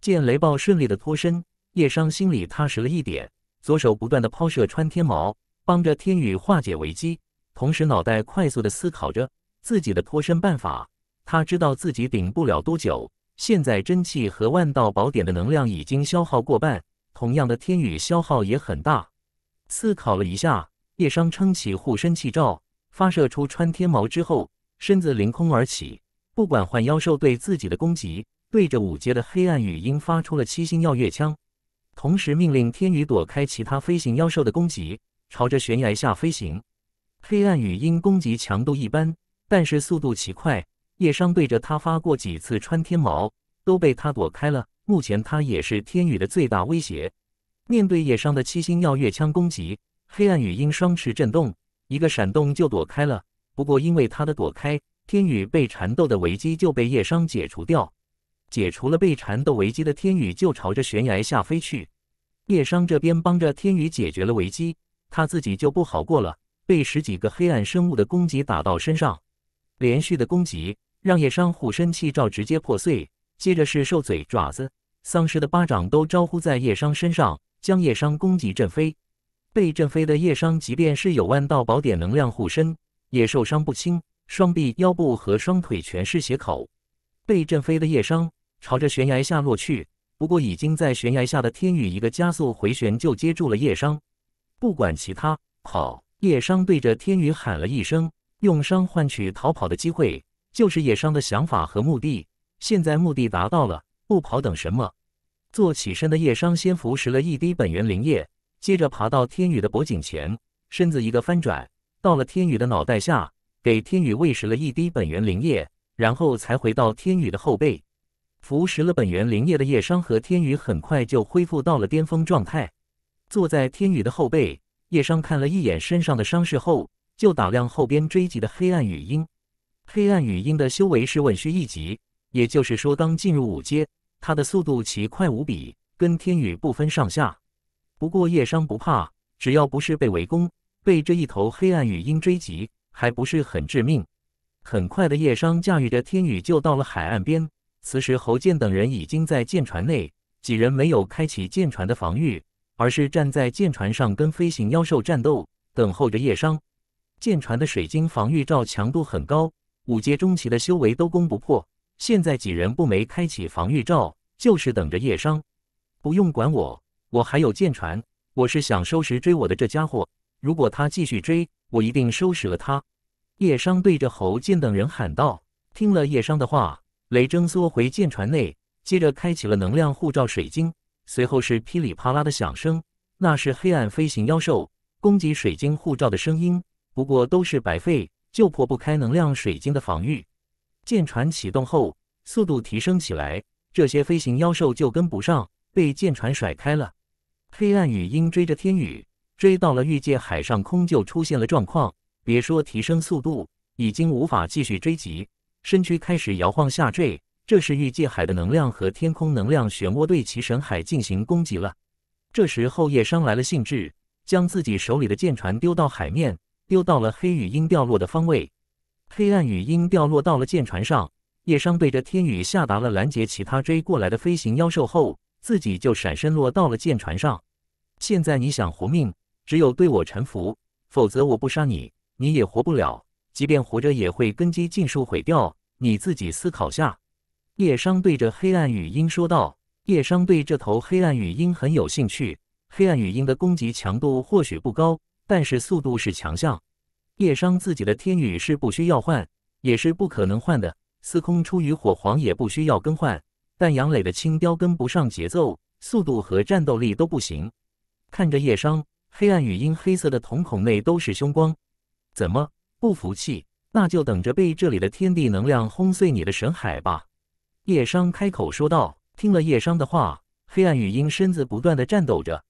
见雷暴顺利的脱身，叶商心里踏实了一点，左手不断的抛射穿天矛。帮着天宇化解危机，同时脑袋快速的思考着自己的脱身办法。他知道自己顶不了多久，现在真气和万道宝典的能量已经消耗过半。同样的，天宇消耗也很大。思考了一下，叶商撑起护身气罩，发射出穿天矛之后，身子凌空而起。不管幻妖兽对自己的攻击，对着五阶的黑暗羽鹰发出了七星耀月枪，同时命令天宇躲开其他飞行妖兽的攻击。朝着悬崖下飞行，黑暗语音攻击强度一般，但是速度奇快。叶商对着他发过几次穿天矛，都被他躲开了。目前他也是天宇的最大威胁。面对叶商的七星耀月枪攻击，黑暗语音双翅震动，一个闪动就躲开了。不过因为他的躲开，天宇被缠斗的危机就被叶商解除掉。解除了被缠斗危机的天宇就朝着悬崖下飞去，叶商这边帮着天宇解决了危机。他自己就不好过了，被十几个黑暗生物的攻击打到身上，连续的攻击让叶商护身气罩直接破碎。接着是兽嘴、爪子、丧尸的巴掌都招呼在叶商身上，将叶商攻击震飞。被震飞的叶商，即便是有万道宝典能量护身，也受伤不轻，双臂、腰部和双腿全是血口。被震飞的叶商朝着悬崖下落去，不过已经在悬崖下的天宇一个加速回旋就接住了叶商。不管其他，跑！叶商对着天宇喊了一声，用伤换取逃跑的机会，就是叶商的想法和目的。现在目的达到了，不跑等什么？坐起身的叶商先服食了一滴本源灵液，接着爬到天宇的脖颈前，身子一个翻转，到了天宇的脑袋下，给天宇喂食了一滴本源灵液，然后才回到天宇的后背，服食了本源灵液的叶商和天宇很快就恢复到了巅峰状态。坐在天宇的后背，叶商看了一眼身上的伤势后，就打量后边追击的黑暗羽鹰。黑暗羽鹰的修为是稳虚一级，也就是说刚进入五阶，它的速度奇快无比，跟天宇不分上下。不过叶商不怕，只要不是被围攻，被这一头黑暗羽鹰追击还不是很致命。很快的，叶商驾驭着天宇就到了海岸边。此时侯健等人已经在舰船内，几人没有开启舰船的防御。而是站在舰船上跟飞行妖兽战斗，等候着叶商。舰船的水晶防御罩强度很高，五阶中期的修为都攻不破。现在几人不没开启防御罩，就是等着叶商。不用管我，我还有舰船。我是想收拾追我的这家伙。如果他继续追，我一定收拾了他。叶商对着侯进等人喊道。听了叶商的话，雷征缩回舰船内，接着开启了能量护罩水晶。随后是噼里啪啦的响声，那是黑暗飞行妖兽攻击水晶护罩的声音。不过都是白费，就破不开能量水晶的防御。舰船启动后，速度提升起来，这些飞行妖兽就跟不上，被舰船甩开了。黑暗语音追着天宇，追到了御界海上空，就出现了状况。别说提升速度，已经无法继续追击，身躯开始摇晃下坠。这时，玉界海的能量和天空能量漩涡对其神海进行攻击了。这时，后叶商来了兴致，将自己手里的舰船丢到海面，丢到了黑羽鹰掉落的方位。黑暗羽鹰掉落到了舰船上。叶商对着天宇下达了拦截其他追过来的飞行妖兽后，自己就闪身落到了舰船上。现在你想活命，只有对我臣服，否则我不杀你，你也活不了。即便活着，也会根基尽数毁掉。你自己思考下。叶商对着黑暗语音说道：“叶商对这头黑暗语音很有兴趣。黑暗语音的攻击强度或许不高，但是速度是强项。叶商自己的天羽是不需要换，也是不可能换的。司空出于火皇也不需要更换，但杨磊的青雕跟不上节奏，速度和战斗力都不行。看着叶商，黑暗语音黑色的瞳孔内都是凶光。怎么不服气？那就等着被这里的天地能量轰碎你的神海吧。”叶商开口说道：“听了叶商的话，黑暗语音身子不断的颤抖着。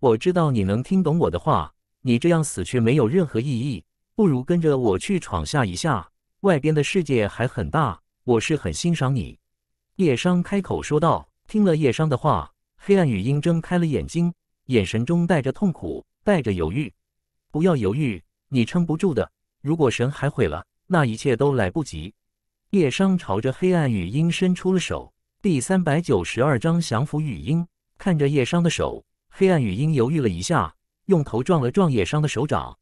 我知道你能听懂我的话，你这样死去没有任何意义，不如跟着我去闯下一下。外边的世界还很大，我是很欣赏你。”叶商开口说道：“听了叶商的话，黑暗语音睁开了眼睛，眼神中带着痛苦，带着犹豫。不要犹豫，你撑不住的。如果神还毁了，那一切都来不及。”叶商朝着黑暗语音伸出了手。第三百九十二章降服语音。看着叶商的手，黑暗语音犹豫了一下，用头撞了撞叶商的手掌。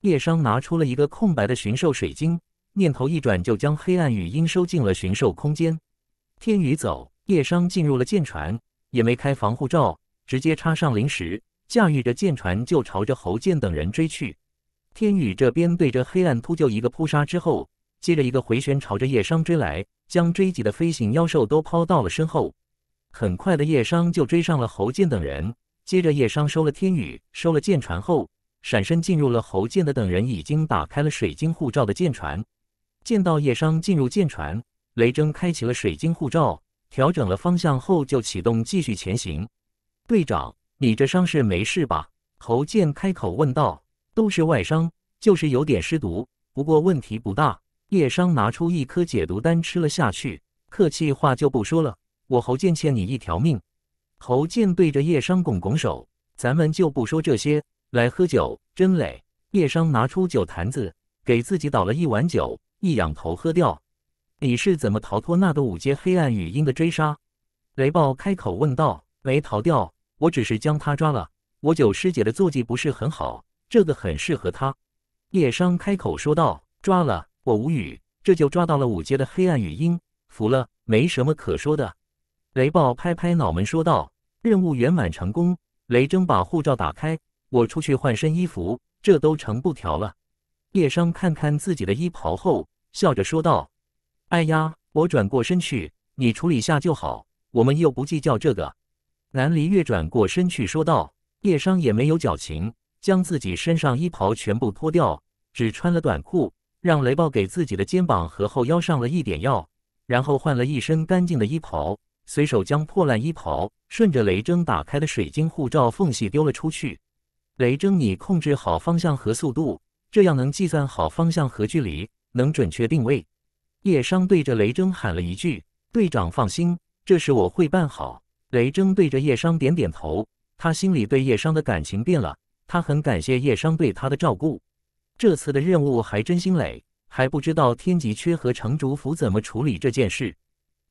叶商拿出了一个空白的寻兽水晶，念头一转，就将黑暗语音收进了寻兽空间。天宇走，叶商进入了舰船，也没开防护罩，直接插上灵石，驾驭着舰船就朝着侯健等人追去。天宇这边对着黑暗秃鹫一个扑杀之后。接着一个回旋，朝着叶商追来，将追击的飞行妖兽都抛到了身后。很快的，叶商就追上了侯健等人。接着，叶商收了天宇，收了舰船后，闪身进入了侯健的等人已经打开了水晶护照的舰船。见到叶商进入舰船，雷征开启了水晶护照，调整了方向后就启动继续前行。队长，你这伤势没事吧？侯健开口问道。都是外伤，就是有点湿毒，不过问题不大。叶商拿出一颗解毒丹吃了下去，客气话就不说了。我侯健欠你一条命。侯健对着叶商拱拱手，咱们就不说这些，来喝酒。真磊，叶商拿出酒坛子，给自己倒了一碗酒，一仰头喝掉。你是怎么逃脱那个五阶黑暗语音的追杀？雷暴开口问道。没逃掉，我只是将他抓了。我九师姐的坐骑不是很好，这个很适合他。叶商开口说道，抓了。我无语，这就抓到了五阶的黑暗语音，服了，没什么可说的。雷暴拍拍脑门说道：“任务圆满成功。”雷征把护照打开，我出去换身衣服，这都成布条了。叶商看看自己的衣袍后，笑着说道：“哎呀，我转过身去，你处理下就好，我们又不计较这个。”南离月转过身去说道。叶商也没有矫情，将自己身上衣袍全部脱掉，只穿了短裤。让雷暴给自己的肩膀和后腰上了一点药，然后换了一身干净的衣袍，随手将破烂衣袍顺着雷征打开的水晶护照缝隙丢了出去。雷征，你控制好方向和速度，这样能计算好方向和距离，能准确定位。叶商对着雷征喊了一句：“队长，放心，这事我会办好。”雷征对着叶商点点头，他心里对叶商的感情变了，他很感谢叶商对他的照顾。这次的任务还真心累，还不知道天极缺和城主府怎么处理这件事。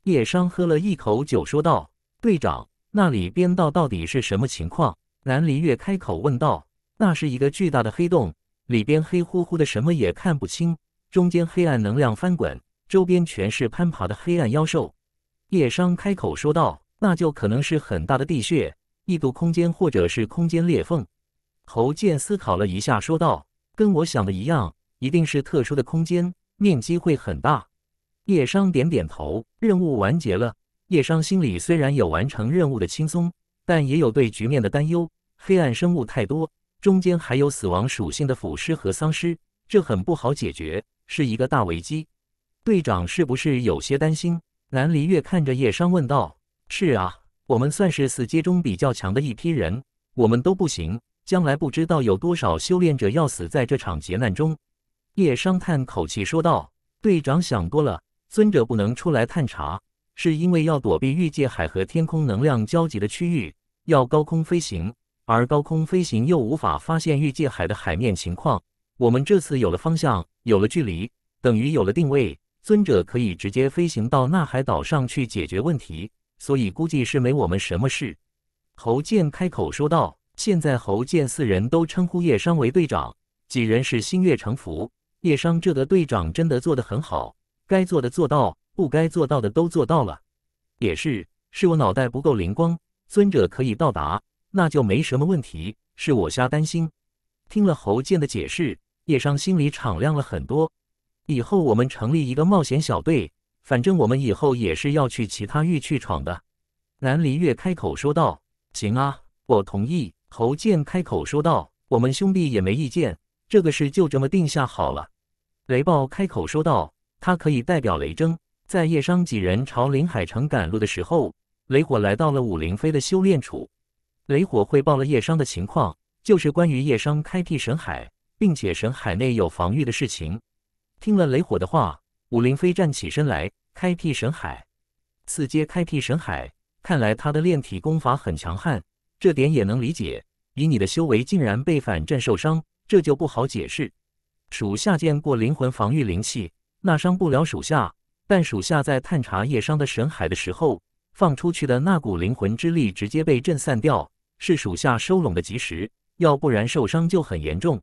叶商喝了一口酒，说道：“队长，那里边到底是什么情况？”南离月开口问道：“那是一个巨大的黑洞，里边黑乎乎的，什么也看不清，中间黑暗能量翻滚，周边全是攀爬的黑暗妖兽。”叶商开口说道：“那就可能是很大的地穴、异度空间，或者是空间裂缝。”侯健思考了一下，说道。跟我想的一样，一定是特殊的空间，面积会很大。叶商点点头，任务完结了。叶商心里虽然有完成任务的轻松，但也有对局面的担忧。黑暗生物太多，中间还有死亡属性的腐尸和丧尸，这很不好解决，是一个大危机。队长是不是有些担心？南离月看着叶商问道：“是啊，我们算是死阶中比较强的一批人，我们都不行。”将来不知道有多少修炼者要死在这场劫难中，叶商叹口气说道：“队长想多了，尊者不能出来探查，是因为要躲避御界海和天空能量交集的区域，要高空飞行，而高空飞行又无法发现御界海的海面情况。我们这次有了方向，有了距离，等于有了定位，尊者可以直接飞行到那海岛上去解决问题，所以估计是没我们什么事。”侯健开口说道。现在侯建四人都称呼叶商为队长，几人是心悦诚服。叶商这的队长真的做得很好，该做的做到，不该做到的都做到了。也是，是我脑袋不够灵光。尊者可以到达，那就没什么问题，是我瞎担心。听了侯建的解释，叶商心里敞亮了很多。以后我们成立一个冒险小队，反正我们以后也是要去其他域去闯的。南离月开口说道：“行啊，我同意。”侯健开口说道：“我们兄弟也没意见，这个事就这么定下好了。”雷暴开口说道：“他可以代表雷征。”在叶商几人朝林海城赶路的时候，雷火来到了武灵飞的修炼处。雷火汇报了叶商的情况，就是关于叶商开辟神海，并且神海内有防御的事情。听了雷火的话，武灵飞站起身来，开辟神海。四阶开辟神海，看来他的炼体功法很强悍。这点也能理解，以你的修为竟然被反震受伤，这就不好解释。属下见过灵魂防御灵气，那伤不了属下。但属下在探查叶商的神海的时候，放出去的那股灵魂之力直接被震散掉，是属下收拢的及时，要不然受伤就很严重。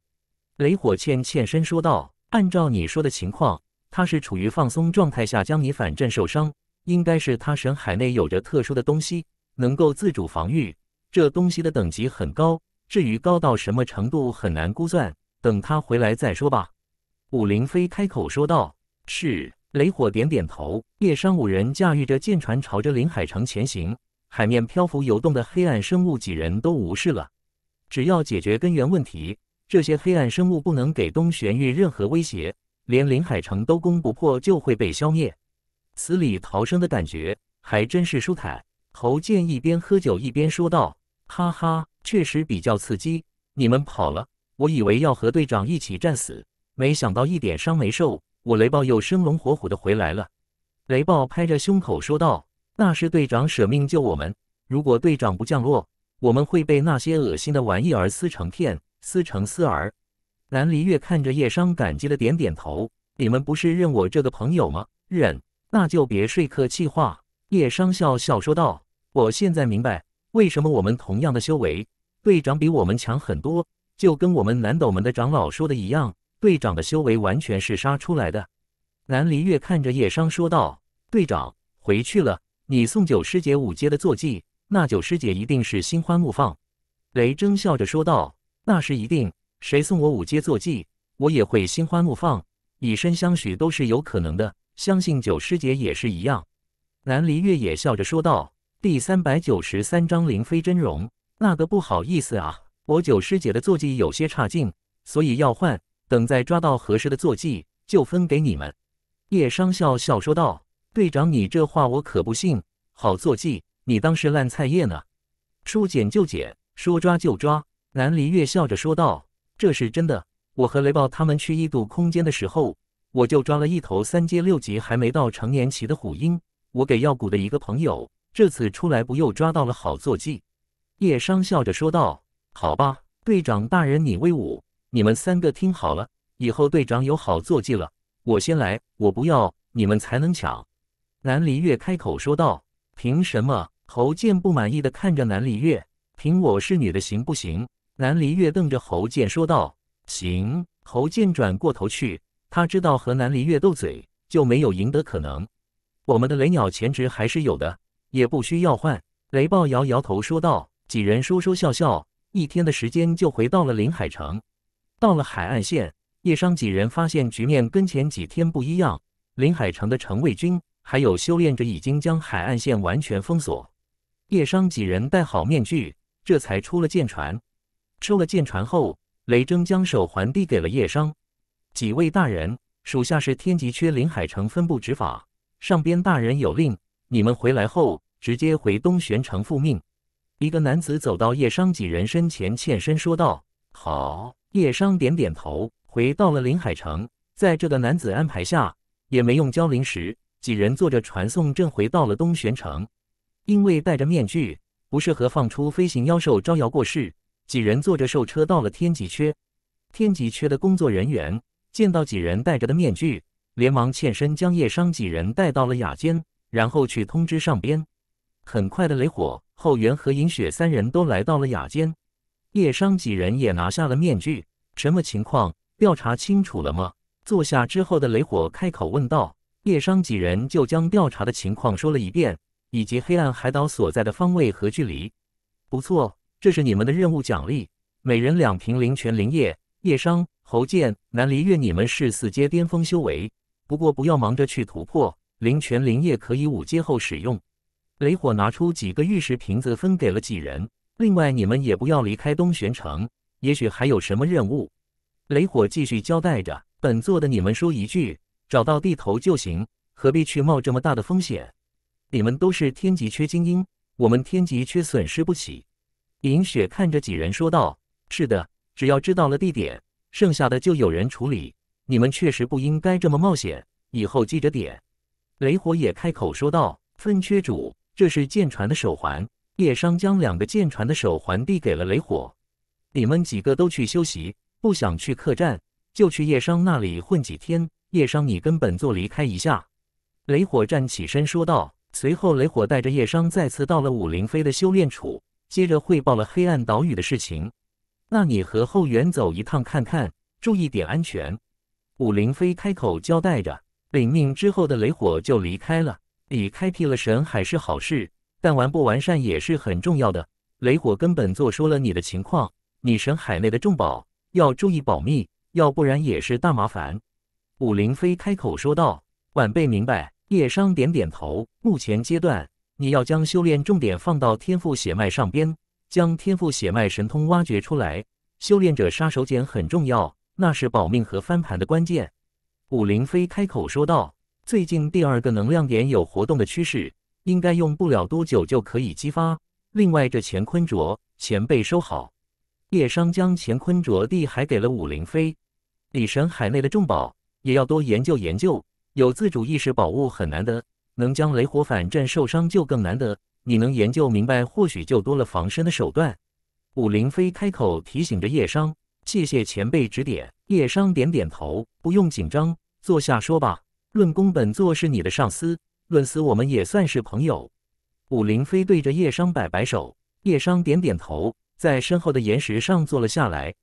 雷火欠欠身说道：“按照你说的情况，他是处于放松状态下将你反震受伤，应该是他神海内有着特殊的东西，能够自主防御。”这东西的等级很高，至于高到什么程度，很难估算。等他回来再说吧。”武灵飞开口说道。是，雷火点点头。夜商五人驾驭着舰船朝着林海城前行。海面漂浮游动的黑暗生物，几人都无视了。只要解决根源问题，这些黑暗生物不能给东玄域任何威胁，连林海城都攻不破，就会被消灭。死里逃生的感觉还真是舒坦。”侯健一边喝酒一边说道。哈哈，确实比较刺激。你们跑了，我以为要和队长一起战死，没想到一点伤没受，我雷暴又生龙活虎的回来了。雷暴拍着胸口说道：“那是队长舍命救我们，如果队长不降落，我们会被那些恶心的玩意儿撕成片，撕成丝儿。”南离月看着叶商，感激的点点头：“你们不是认我这个朋友吗？认，那就别说客气话。”叶商笑笑说道：“我现在明白。”为什么我们同样的修为，队长比我们强很多？就跟我们南斗门的长老说的一样，队长的修为完全是杀出来的。南离月看着叶商说道：“队长回去了，你送九师姐五阶的坐骑，那九师姐一定是心花怒放。”雷铮笑着说道：“那是一定，谁送我五阶坐骑，我也会心花怒放，以身相许都是有可能的。相信九师姐也是一样。”南离月也笑着说道。第三百九十三章灵飞真容。那个不好意思啊，我九师姐的坐骑有些差劲，所以要换。等再抓到合适的坐骑，就分给你们。叶商笑笑说道：“队长，你这话我可不信。好坐骑，你当是烂菜叶呢？说捡就捡，说抓就抓。”南离月笑着说道：“这是真的。我和雷暴他们去异度空间的时候，我就抓了一头三阶六级、还没到成年期的虎鹰，我给药谷的一个朋友。”这次出来不又抓到了好坐骑？叶商笑着说道：“好吧，队长大人你威武。你们三个听好了，以后队长有好坐骑了，我先来，我不要你们才能抢。”南离月开口说道：“凭什么？”侯健不满意的看着南离月：“凭我是女的，行不行？”南离月瞪着侯健说道：“行。”侯健转过头去，他知道和南离月斗嘴就没有赢得可能。我们的雷鸟潜值还是有的。也不需要换。雷暴摇摇头说道：“几人说说笑笑，一天的时间就回到了临海城。到了海岸线，叶商几人发现局面跟前几天不一样。临海城的城卫军还有修炼者已经将海岸线完全封锁。叶商几人戴好面具，这才出了舰船。出了舰船后，雷征将手环递给了叶商几位大人。属下是天极缺临海城分部执法，上边大人有令，你们回来后。”直接回东玄城复命。一个男子走到叶商几人身前，欠身说道：“好。”叶商点点头，回到了临海城。在这个男子安排下，也没用交灵石，几人坐着传送阵回到了东玄城。因为戴着面具，不适合放出飞行妖兽招摇过市，几人坐着兽车到了天极缺。天极缺的工作人员见到几人戴着的面具，连忙欠身将叶商几人带到了雅间，然后去通知上边。很快的，雷火、后援和银雪三人都来到了雅间，叶商几人也拿下了面具。什么情况？调查清楚了吗？坐下之后的雷火开口问道。叶商几人就将调查的情况说了一遍，以及黑暗海岛所在的方位和距离。不错，这是你们的任务奖励，每人两瓶灵泉灵液。叶商、侯剑、南离月，你们是四阶巅峰修为，不过不要忙着去突破，灵泉灵液可以五阶后使用。雷火拿出几个玉石瓶子，分给了几人。另外，你们也不要离开东玄城，也许还有什么任务。雷火继续交代着：“本座的，你们说一句，找到地头就行，何必去冒这么大的风险？你们都是天级缺精英，我们天级缺损失不起。”银雪看着几人说道：“是的，只要知道了地点，剩下的就有人处理。你们确实不应该这么冒险，以后记着点。”雷火也开口说道：“分缺主。”这是舰船的手环，叶商将两个舰船的手环递给了雷火。你们几个都去休息，不想去客栈，就去叶商那里混几天。叶商，你跟本座离开一下。雷火站起身说道。随后，雷火带着叶商再次到了武灵妃的修炼处，接着汇报了黑暗岛屿的事情。那你和后援走一趟看看，注意点安全。武灵飞开口交代着。领命之后的雷火就离开了。你开辟了神海是好事，但完不完善也是很重要的。雷火根本做说了你的情况，你神海内的重宝要注意保密，要不然也是大麻烦。武林飞开口说道：“晚辈明白。”叶商点点头。目前阶段，你要将修炼重点放到天赋血脉上边，将天赋血脉神通挖掘出来。修炼者杀手锏很重要，那是保命和翻盘的关键。武林飞开口说道。最近第二个能量点有活动的趋势，应该用不了多久就可以激发。另外，这乾坤镯前辈收好。叶商将乾坤镯递还给了武灵飞，李神海内的重宝也要多研究研究。有自主意识宝物很难得，能将雷火反震受伤就更难得。你能研究明白，或许就多了防身的手段。武灵飞开口提醒着叶商：“谢谢前辈指点。”叶商点点头：“不用紧张，坐下说吧。”论功，本座是你的上司；论私，我们也算是朋友。武林飞对着叶商摆摆手，叶商点点头，在身后的岩石上坐了下来。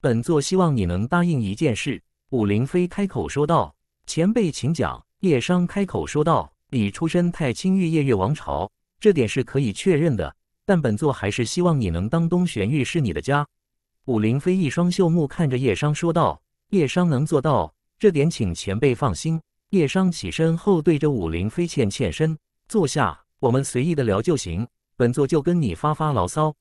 本座希望你能答应一件事，武林飞开口说道。前辈，请讲。叶商开口说道：“你出身太清玉夜月王朝，这点是可以确认的。但本座还是希望你能当东玄玉是你的家。”武林飞一双秀目看着叶商说道：“叶商能做到这点，请前辈放心。”叶商起身后，对着武灵飞欠欠身坐下。我们随意的聊就行，本座就跟你发发牢骚。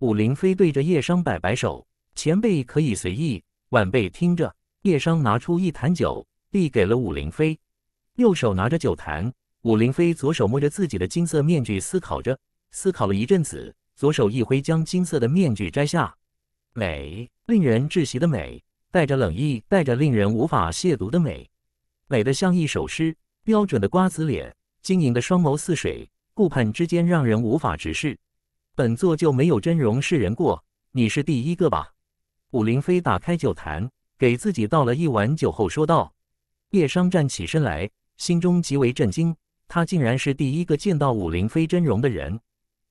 武灵飞对着叶商摆摆手：“前辈可以随意，晚辈听着。”叶商拿出一坛酒，递给了武灵飞。右手拿着酒坛，武灵飞左手摸着自己的金色面具，思考着。思考了一阵子，左手一挥，将金色的面具摘下。美，令人窒息的美，带着冷意，带着令人无法亵渎的美。美得像一首诗，标准的瓜子脸，晶莹的双眸似水，顾盼之间让人无法直视。本座就没有真容示人过，你是第一个吧？武林飞打开酒坛，给自己倒了一碗酒后说道。叶商站起身来，心中极为震惊，他竟然是第一个见到武林飞真容的人。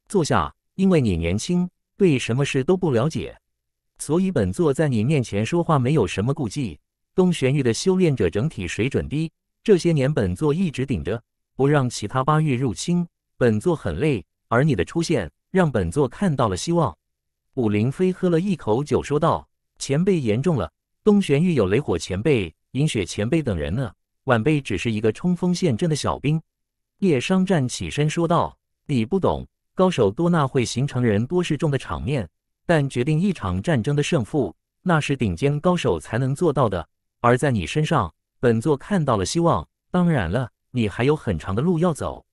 坐下，因为你年轻，对什么事都不了解，所以本座在你面前说话没有什么顾忌。东玄域的修炼者整体水准低，这些年本座一直顶着，不让其他八域入侵，本座很累。而你的出现，让本座看到了希望。武林飞喝了一口酒，说道：“前辈言重了，东玄域有雷火前辈、银雪前辈等人呢，晚辈只是一个冲锋陷阵的小兵。”叶商站起身说道：“你不懂，高手多那会形成人多势众的场面，但决定一场战争的胜负，那是顶尖高手才能做到的。”而在你身上，本座看到了希望。当然了，你还有很长的路要走。”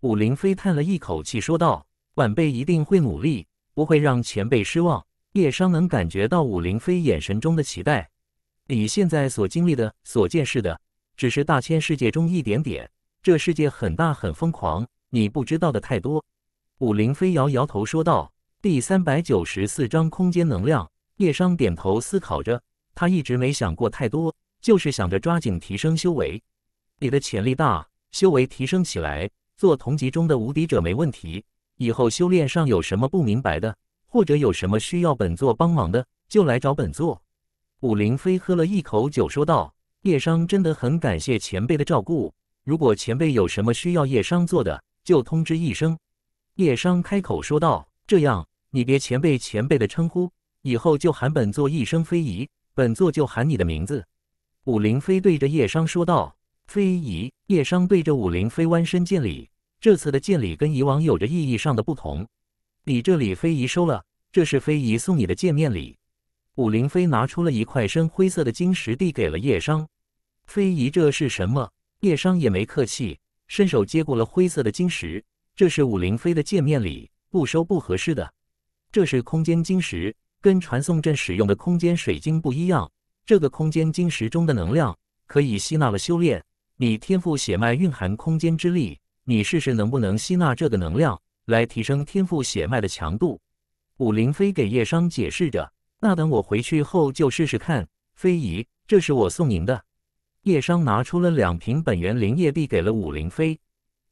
武林飞叹了一口气说道，“晚辈一定会努力，不会让前辈失望。”叶商能感觉到武林飞眼神中的期待。你现在所经历的、所见识的，只是大千世界中一点点。这世界很大，很疯狂，你不知道的太多。”武林飞摇摇头说道。第三百九十四章空间能量。叶商点头思考着。他一直没想过太多，就是想着抓紧提升修为。你的潜力大，修为提升起来，做同级中的无敌者没问题。以后修炼上有什么不明白的，或者有什么需要本座帮忙的，就来找本座。武林飞喝了一口酒，说道：“叶商真的很感谢前辈的照顾。如果前辈有什么需要叶商做的，就通知一声。”叶商开口说道：“这样，你别前辈前辈的称呼，以后就喊本座一声‘飞仪’。”本座就喊你的名字。”武灵飞对着叶商说道。“非遗。”叶商对着武灵飞弯身见礼。这次的见礼跟以往有着意义上的不同。你这里非遗收了，这是非遗送你的见面礼。武灵飞拿出了一块深灰色的晶石，递给了叶商。“非遗这是什么？”叶商也没客气，伸手接过了灰色的晶石。这是武灵飞的见面礼，不收不合适的。这是空间晶石。跟传送阵使用的空间水晶不一样，这个空间晶石中的能量可以吸纳了修炼。你天赋血脉蕴含空间之力，你试试能不能吸纳这个能量来提升天赋血脉的强度。武灵飞给叶商解释着。那等我回去后就试试看，飞姨，这是我送您的。叶商拿出了两瓶本源灵液递给了武灵飞。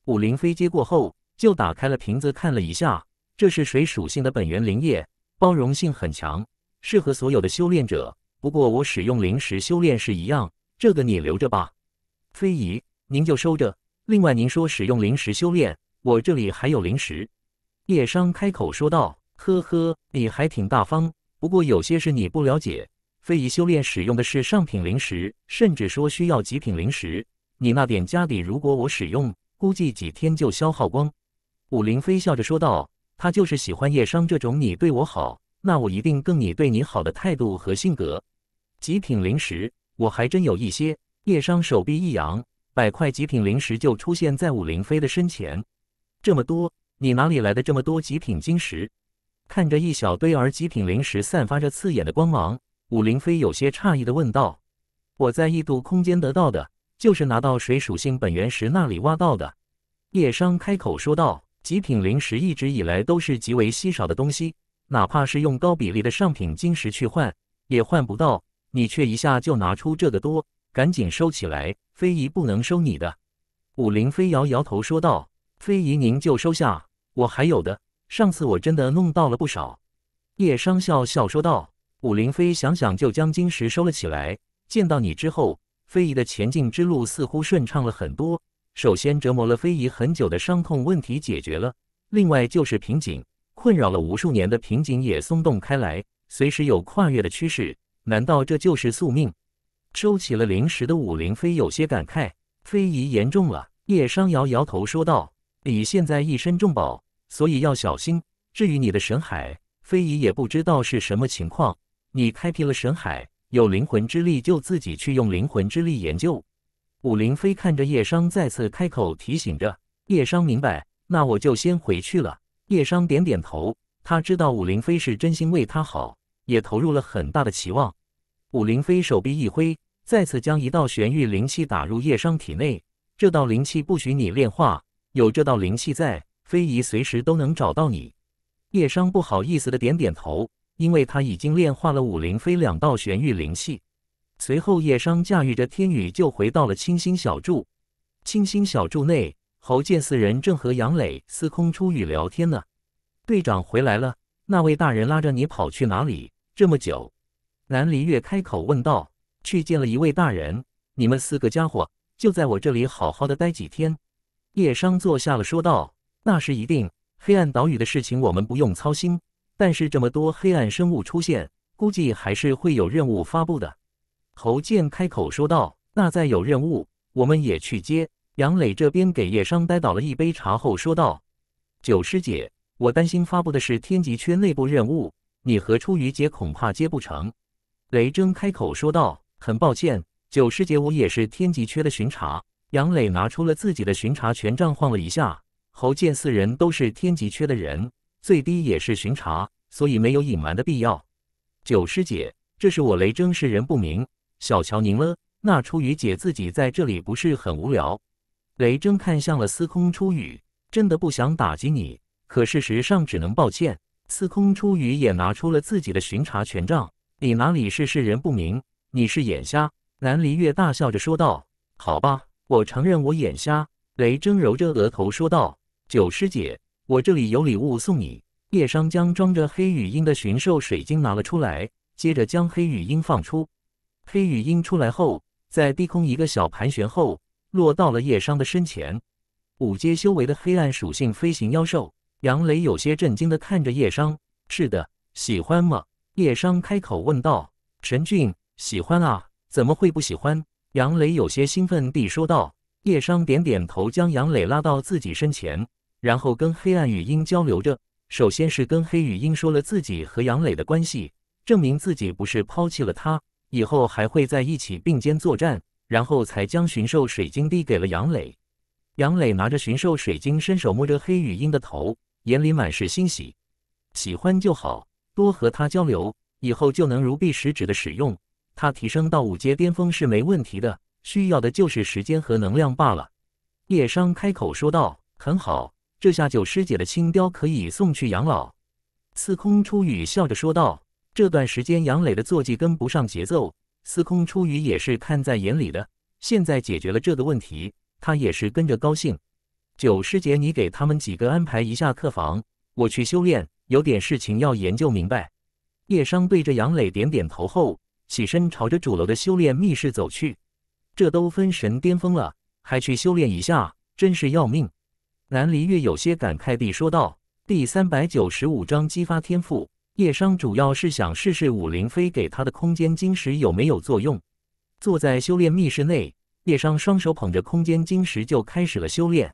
武灵飞接过后就打开了瓶子看了一下，这是水属性的本源灵液。包容性很强，适合所有的修炼者。不过我使用灵石修炼是一样，这个你留着吧。非遗，您就收着。另外，您说使用灵石修炼，我这里还有灵石。叶商开口说道：“呵呵，你还挺大方。不过有些事你不了解，非遗修炼使用的是上品灵石，甚至说需要极品灵石。你那点家底，如果我使用，估计几天就消耗光。”武林飞笑着说道。他就是喜欢叶商这种你对我好，那我一定更你对你好的态度和性格。极品灵石，我还真有一些。叶商手臂一扬，百块极品灵石就出现在武灵飞的身前。这么多，你哪里来的这么多极品晶石？看着一小堆儿极品灵石，散发着刺眼的光芒，武灵飞有些诧异的问道：“我在异度空间得到的，就是拿到水属性本源石那里挖到的。”叶商开口说道。极品灵石一直以来都是极为稀少的东西，哪怕是用高比例的上品晶石去换，也换不到。你却一下就拿出这个多，赶紧收起来，非遗不能收你的。武灵飞摇摇头说道：“非遗您就收下，我还有。的上次我真的弄到了不少。”叶商笑笑说道：“武灵飞，想想就将晶石收了起来。见到你之后，非遗的前进之路似乎顺畅了很多。”首先，折磨了非遗很久的伤痛问题解决了；另外，就是瓶颈困扰了无数年的瓶颈也松动开来，随时有跨越的趋势。难道这就是宿命？收起了灵石的武灵飞有些感慨：“非遗严重了。”叶商摇摇头说道：“你现在一身重宝，所以要小心。至于你的神海，非遗也不知道是什么情况。你开辟了神海，有灵魂之力，就自己去用灵魂之力研究。”武林飞看着叶商，再次开口提醒着叶商：“明白，那我就先回去了。”叶商点点头，他知道武林飞是真心为他好，也投入了很大的期望。武林飞手臂一挥，再次将一道玄玉灵气打入叶商体内。这道灵气不许你炼化，有这道灵气在，飞仪随时都能找到你。叶商不好意思的点点头，因为他已经炼化了武林飞两道玄玉灵气。随后，叶商驾驭着天羽就回到了清新小筑。清新小筑内，侯建四人正和杨磊、司空初雨聊天呢。队长回来了，那位大人拉着你跑去哪里这么久？南离月开口问道：“去见了一位大人。”你们四个家伙就在我这里好好的待几天。叶商坐下了，说道：“那是一定。黑暗岛屿的事情我们不用操心，但是这么多黑暗生物出现，估计还是会有任务发布的。”侯健开口说道：“那再有任务，我们也去接。”杨磊这边给叶商呆倒了一杯茶后说道：“九师姐，我担心发布的是天极缺内部任务，你和初雨姐恐怕接不成。”雷征开口说道：“很抱歉，九师姐，我也是天极缺的巡查。”杨磊拿出了自己的巡查权杖晃了一下。侯健四人都是天极缺的人，最低也是巡查，所以没有隐瞒的必要。九师姐，这是我雷征，是人不明。小瞧您了，那初雨姐自己在这里不是很无聊？雷铮看向了司空初雨，真的不想打击你，可事实上只能抱歉。司空初雨也拿出了自己的巡查权杖，你哪里是世人不明，你是眼瞎！南离月大笑着说道：“好吧，我承认我眼瞎。”雷铮揉着额头说道：“九师姐，我这里有礼物送你。”叶商将装着黑羽鹰的寻兽水晶拿了出来，接着将黑羽鹰放出。黑羽鹰出来后，在低空一个小盘旋后，落到了叶商的身前。五阶修为的黑暗属性飞行妖兽杨雷有些震惊的看着叶商：“是的，喜欢吗？”叶商开口问道。陈俊喜欢啊，怎么会不喜欢？杨雷有些兴奋地说道。叶商点点头，将杨磊拉到自己身前，然后跟黑暗语音交流着。首先是跟黑羽鹰说了自己和杨磊的关系，证明自己不是抛弃了他。以后还会在一起并肩作战，然后才将寻兽水晶递给了杨磊。杨磊拿着寻兽水晶，伸手摸着黑羽鹰的头，眼里满是欣喜。喜欢就好，多和他交流，以后就能如臂使指的使用。它提升到五阶巅峰是没问题的，需要的就是时间和能量罢了。叶商开口说道：“很好，这下九师姐的青雕可以送去养老。”司空初雨笑着说道。这段时间杨磊的坐骑跟不上节奏，司空初雨也是看在眼里的。现在解决了这个问题，他也是跟着高兴。九师姐，你给他们几个安排一下客房，我去修炼，有点事情要研究明白。叶商对着杨磊点点头后，起身朝着主楼的修炼密室走去。这都分神巅峰了，还去修炼一下，真是要命。南离月有些感慨地说道：“第三百九十五章激发天赋。”叶商主要是想试试武灵飞给他的空间晶石有没有作用。坐在修炼密室内，叶商双手捧着空间晶石就开始了修炼。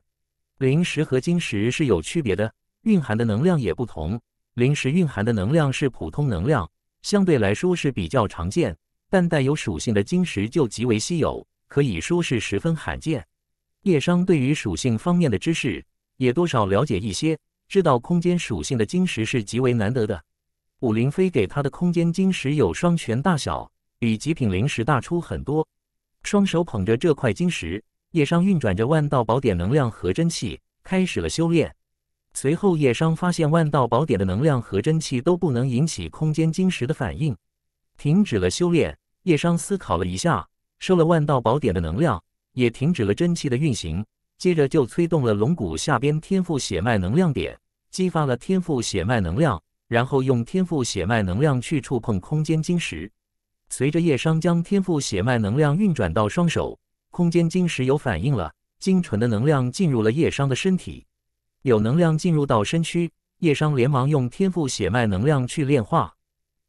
灵石和晶石是有区别的，蕴含的能量也不同。灵石蕴含的能量是普通能量，相对来说是比较常见；但带有属性的晶石就极为稀有，可以说是十分罕见。叶商对于属性方面的知识也多少了解一些，知道空间属性的晶石是极为难得的。武林飞给他的空间晶石有双拳大小，比极品灵石大出很多。双手捧着这块晶石，叶商运转着万道宝典能量和真气，开始了修炼。随后，叶商发现万道宝典的能量和真气都不能引起空间晶石的反应，停止了修炼。叶商思考了一下，收了万道宝典的能量，也停止了真气的运行。接着，就催动了龙骨下边天赋血脉能量点，激发了天赋血脉能量。然后用天赋血脉能量去触碰空间晶石，随着叶商将天赋血脉能量运转到双手，空间晶石有反应了，精纯的能量进入了叶商的身体。有能量进入到身躯，叶商连忙用天赋血脉能量去炼化，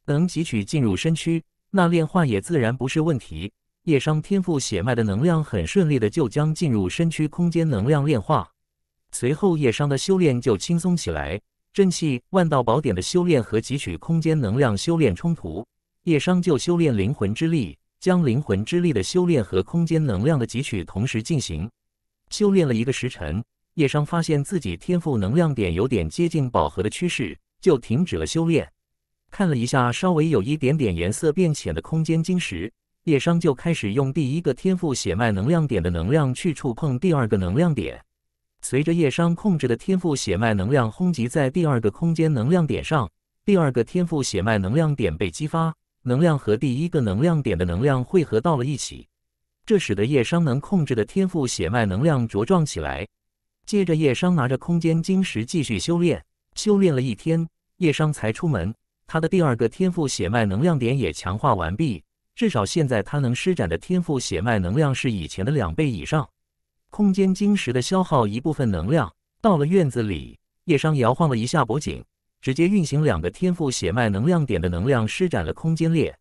能汲取进入身躯，那炼化也自然不是问题。叶商天赋血脉的能量很顺利的就将进入身躯空间能量炼化，随后叶商的修炼就轻松起来。真气万道宝典的修炼和汲取空间能量修炼冲突，叶商就修炼灵魂之力，将灵魂之力的修炼和空间能量的汲取同时进行。修炼了一个时辰，叶商发现自己天赋能量点有点接近饱和的趋势，就停止了修炼。看了一下稍微有一点点颜色变浅的空间晶石，叶商就开始用第一个天赋血脉能量点的能量去触碰第二个能量点。随着叶商控制的天赋血脉能量轰击在第二个空间能量点上，第二个天赋血脉能量点被激发，能量和第一个能量点的能量汇合到了一起，这使得叶商能控制的天赋血脉能量茁壮起来。接着，叶商拿着空间晶石继续修炼，修炼了一天，叶商才出门。他的第二个天赋血脉能量点也强化完毕，至少现在他能施展的天赋血脉能量是以前的两倍以上。空间晶石的消耗一部分能量，到了院子里，叶商摇晃了一下脖颈，直接运行两个天赋血脉能量点的能量，施展了空间裂。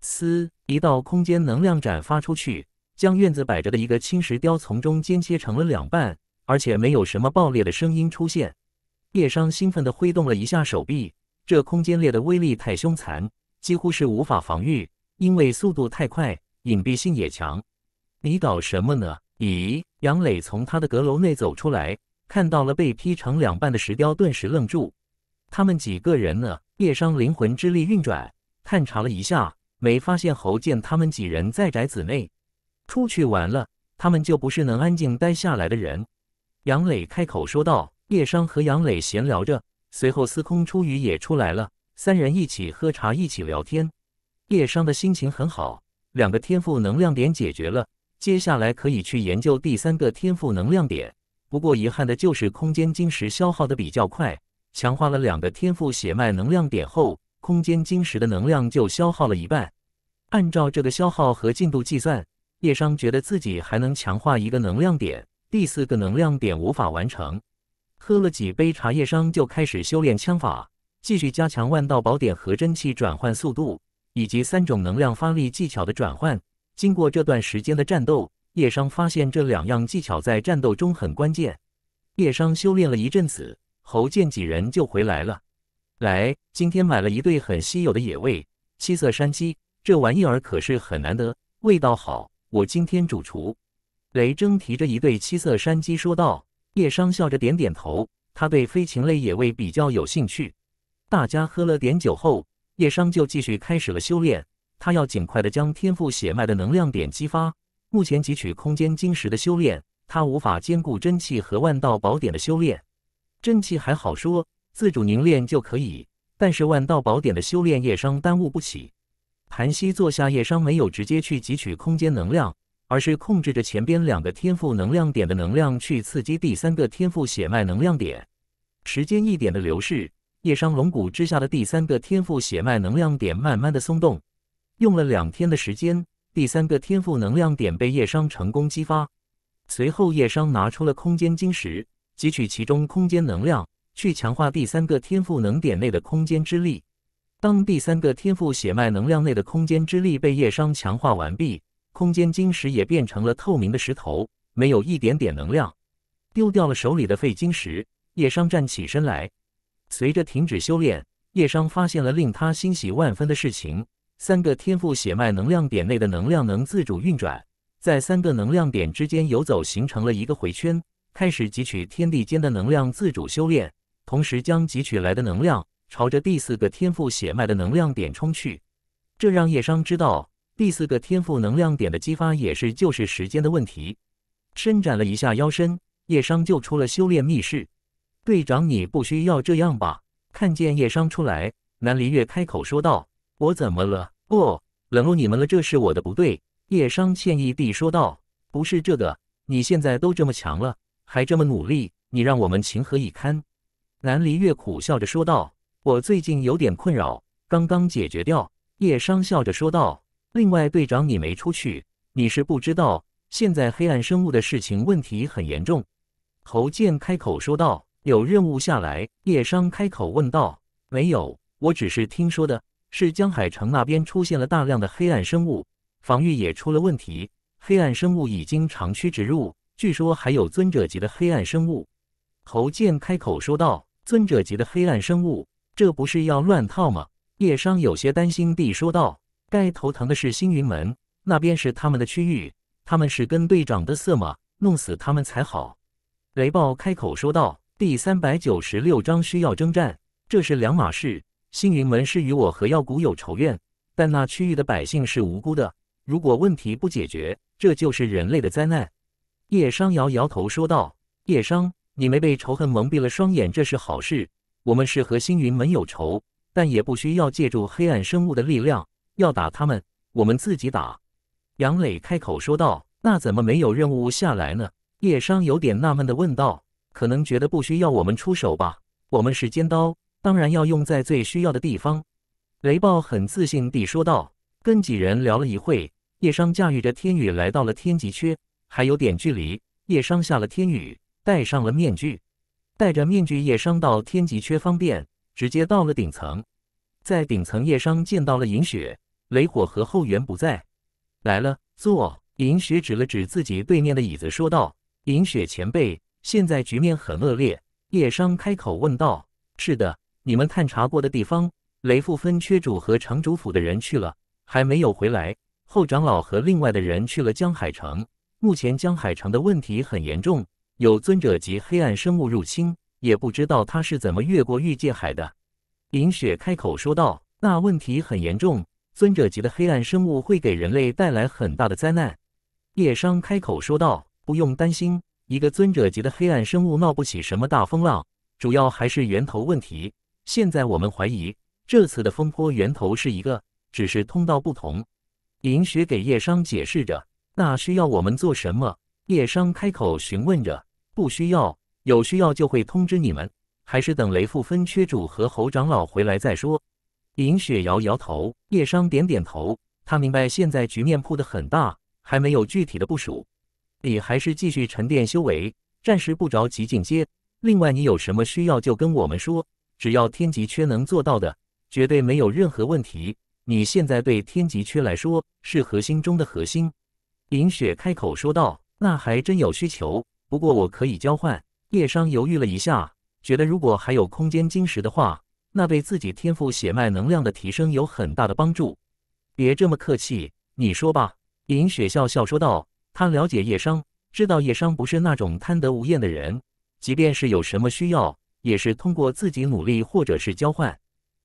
嘶，一道空间能量斩发出去，将院子摆着的一个青石雕从中间切成了两半，而且没有什么爆裂的声音出现。叶商兴奋地挥动了一下手臂，这空间裂的威力太凶残，几乎是无法防御，因为速度太快，隐蔽性也强。你搞什么呢？咦，杨磊从他的阁楼内走出来，看到了被劈成两半的石雕，顿时愣住。他们几个人呢？叶商灵魂之力运转，探查了一下，没发现侯健他们几人在宅子内。出去玩了，他们就不是能安静待下来的人。杨磊开口说道。叶商和杨磊闲聊着，随后司空初雨也出来了，三人一起喝茶，一起聊天。叶商的心情很好，两个天赋能量点解决了。接下来可以去研究第三个天赋能量点，不过遗憾的就是空间晶石消耗的比较快，强化了两个天赋血脉能量点后，空间晶石的能量就消耗了一半。按照这个消耗和进度计算，叶商觉得自己还能强化一个能量点，第四个能量点无法完成。喝了几杯茶，叶商就开始修炼枪法，继续加强万道宝典和真气转换速度，以及三种能量发力技巧的转换。经过这段时间的战斗，叶商发现这两样技巧在战斗中很关键。叶商修炼了一阵子，侯健几人就回来了。来，今天买了一对很稀有的野味——七色山鸡，这玩意儿可是很难得，味道好。我今天主厨。雷征提着一对七色山鸡说道。叶商笑着点点头，他对飞禽类野味比较有兴趣。大家喝了点酒后，叶商就继续开始了修炼。他要尽快的将天赋血脉的能量点激发。目前汲取空间晶石的修炼，他无法兼顾真气和万道宝典的修炼。真气还好说，自主凝练就可以。但是万道宝典的修炼，叶商耽误不起。盘膝坐下，叶商没有直接去汲取空间能量，而是控制着前边两个天赋能量点的能量去刺激第三个天赋血脉能量点。时间一点的流逝，叶商龙骨之下的第三个天赋血脉能量点慢慢的松动。用了两天的时间，第三个天赋能量点被叶商成功激发。随后，叶商拿出了空间晶石，汲取其中空间能量，去强化第三个天赋能点内的空间之力。当第三个天赋血脉能量内的空间之力被叶商强化完毕，空间晶石也变成了透明的石头，没有一点点能量。丢掉了手里的废晶石，叶商站起身来。随着停止修炼，叶商发现了令他欣喜万分的事情。三个天赋血脉能量点内的能量能自主运转，在三个能量点之间游走，形成了一个回圈，开始汲取天地间的能量，自主修炼，同时将汲取来的能量朝着第四个天赋血脉的能量点冲去。这让叶商知道，第四个天赋能量点的激发也是就是时间的问题。伸展了一下腰身，叶商就出了修炼密室。队长，你不需要这样吧？看见叶商出来，南离月开口说道。我怎么了？不冷落你们了，这是我的不对。叶商歉意地说道：“不是这个，你现在都这么强了，还这么努力，你让我们情何以堪？”南离月苦笑着说道：“我最近有点困扰，刚刚解决掉。”叶商笑着说道：“另外，队长，你没出去？你是不知道，现在黑暗生物的事情问题很严重。”侯健开口说道：“有任务下来？”叶商开口问道：“没有，我只是听说的。”是江海城那边出现了大量的黑暗生物，防御也出了问题。黑暗生物已经长驱直入，据说还有尊者级的黑暗生物。侯健开口说道：“尊者级的黑暗生物，这不是要乱套吗？”叶商有些担心地说道：“该头疼的是星云门，那边是他们的区域，他们是跟队长的色吗？弄死他们才好。”雷暴开口说道：“第三百九十六章需要征战，这是两码事。”星云门是与我和药谷有仇怨，但那区域的百姓是无辜的。如果问题不解决，这就是人类的灾难。叶商摇摇头说道：“叶商，你没被仇恨蒙蔽了双眼，这是好事。我们是和星云门有仇，但也不需要借助黑暗生物的力量。要打他们，我们自己打。”杨磊开口说道：“那怎么没有任务下来呢？”叶商有点纳闷地问道：“可能觉得不需要我们出手吧？我们是尖刀。”当然要用在最需要的地方，雷暴很自信地说道。跟几人聊了一会，叶商驾驭着天宇来到了天极缺，还有点距离。叶商下了天宇，戴上了面具。戴着面具，叶商到天极缺方便，直接到了顶层。在顶层，叶商见到了银雪、雷火和后援不在。来了，坐。银雪指了指自己对面的椅子，说道：“银雪前辈，现在局面很恶劣。”叶商开口问道：“是的。”你们探查过的地方，雷富分缺主和城主府的人去了，还没有回来。后长老和另外的人去了江海城，目前江海城的问题很严重，有尊者级黑暗生物入侵，也不知道他是怎么越过御界海的。林雪开口说道：“那问题很严重，尊者级的黑暗生物会给人类带来很大的灾难。”叶商开口说道：“不用担心，一个尊者级的黑暗生物闹不起什么大风浪，主要还是源头问题。”现在我们怀疑这次的风波源头是一个，只是通道不同。银雪给叶商解释着：“那需要我们做什么？”叶商开口询问着：“不需要，有需要就会通知你们。还是等雷富分缺主和侯长老回来再说。”银雪摇摇头，叶商点点头。他明白现在局面铺的很大，还没有具体的部署。你还是继续沉淀修为，暂时不着急进阶。另外，你有什么需要就跟我们说。只要天极缺能做到的，绝对没有任何问题。你现在对天极缺来说是核心中的核心。”银雪开口说道，“那还真有需求，不过我可以交换。”叶商犹豫了一下，觉得如果还有空间晶石的话，那对自己天赋血脉能量的提升有很大的帮助。别这么客气，你说吧。”银雪笑笑说道，她了解叶商，知道叶商不是那种贪得无厌的人，即便是有什么需要。也是通过自己努力，或者是交换，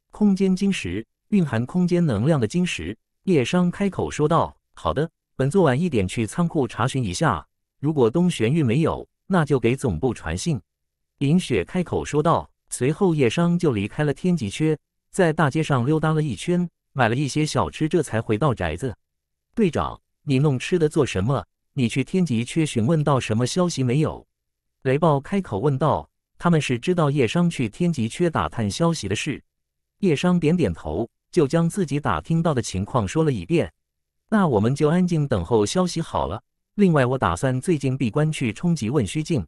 空间晶石蕴含空间能量的晶石。叶商开口说道：“好的，本座晚一点去仓库查询一下，如果东玄玉没有，那就给总部传信。”林雪开口说道。随后，叶商就离开了天极缺，在大街上溜达了一圈，买了一些小吃，这才回到宅子。队长，你弄吃的做什么？你去天极缺询问到什么消息没有？雷暴开口问道。他们是知道叶商去天极阙打探消息的事，叶商点点头，就将自己打听到的情况说了一遍。那我们就安静等候消息好了。另外，我打算最近闭关去冲击问虚境。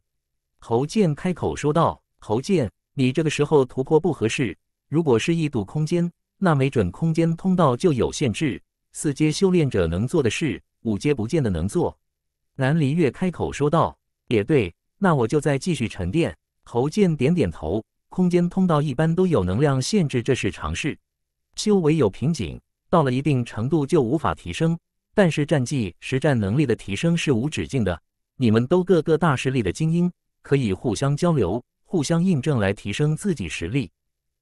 侯健开口说道：“侯健，你这个时候突破不合适。如果是异度空间，那没准空间通道就有限制。四阶修炼者能做的事，五阶不见得能做。”南离月开口说道：“也对，那我就再继续沉淀。”侯健点点头，空间通道一般都有能量限制，这是常事。修为有瓶颈，到了一定程度就无法提升，但是战绩、实战能力的提升是无止境的。你们都各个大势力的精英，可以互相交流、互相印证来提升自己实力。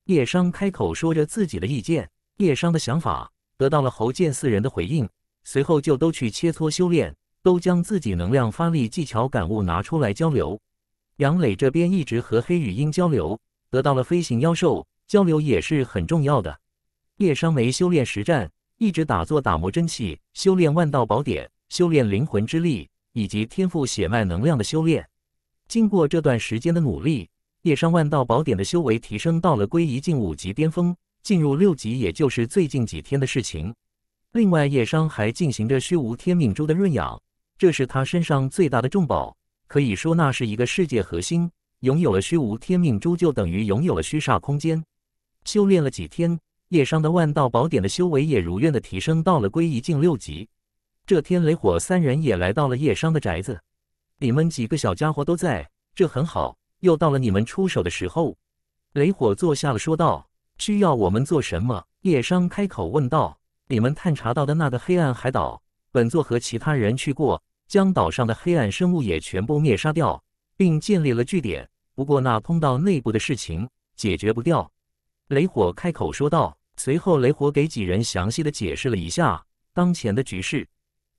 叶商开口说着自己的意见，叶商的想法得到了侯健四人的回应，随后就都去切磋修炼，都将自己能量发力技巧感悟拿出来交流。杨磊这边一直和黑羽鹰交流，得到了飞行妖兽交流也是很重要的。叶商没修炼实战，一直打坐打磨真气，修炼万道宝典，修炼灵魂之力以及天赋血脉能量的修炼。经过这段时间的努力，叶商万道宝典的修为提升到了归一境五级巅峰，进入六级也就是最近几天的事情。另外，叶商还进行着虚无天命珠的润养，这是他身上最大的重宝。可以说，那是一个世界核心。拥有了虚无天命珠，就等于拥有了虚煞空间。修炼了几天，叶商的万道宝典的修为也如愿的提升到了归一境六级。这天，雷火三人也来到了叶商的宅子。你们几个小家伙都在，这很好。又到了你们出手的时候。雷火坐下了，说道：“需要我们做什么？”叶商开口问道：“你们探查到的那个黑暗海岛，本座和其他人去过。”将岛上的黑暗生物也全部灭杀掉，并建立了据点。不过那通道内部的事情解决不掉。雷火开口说道，随后雷火给几人详细的解释了一下当前的局势。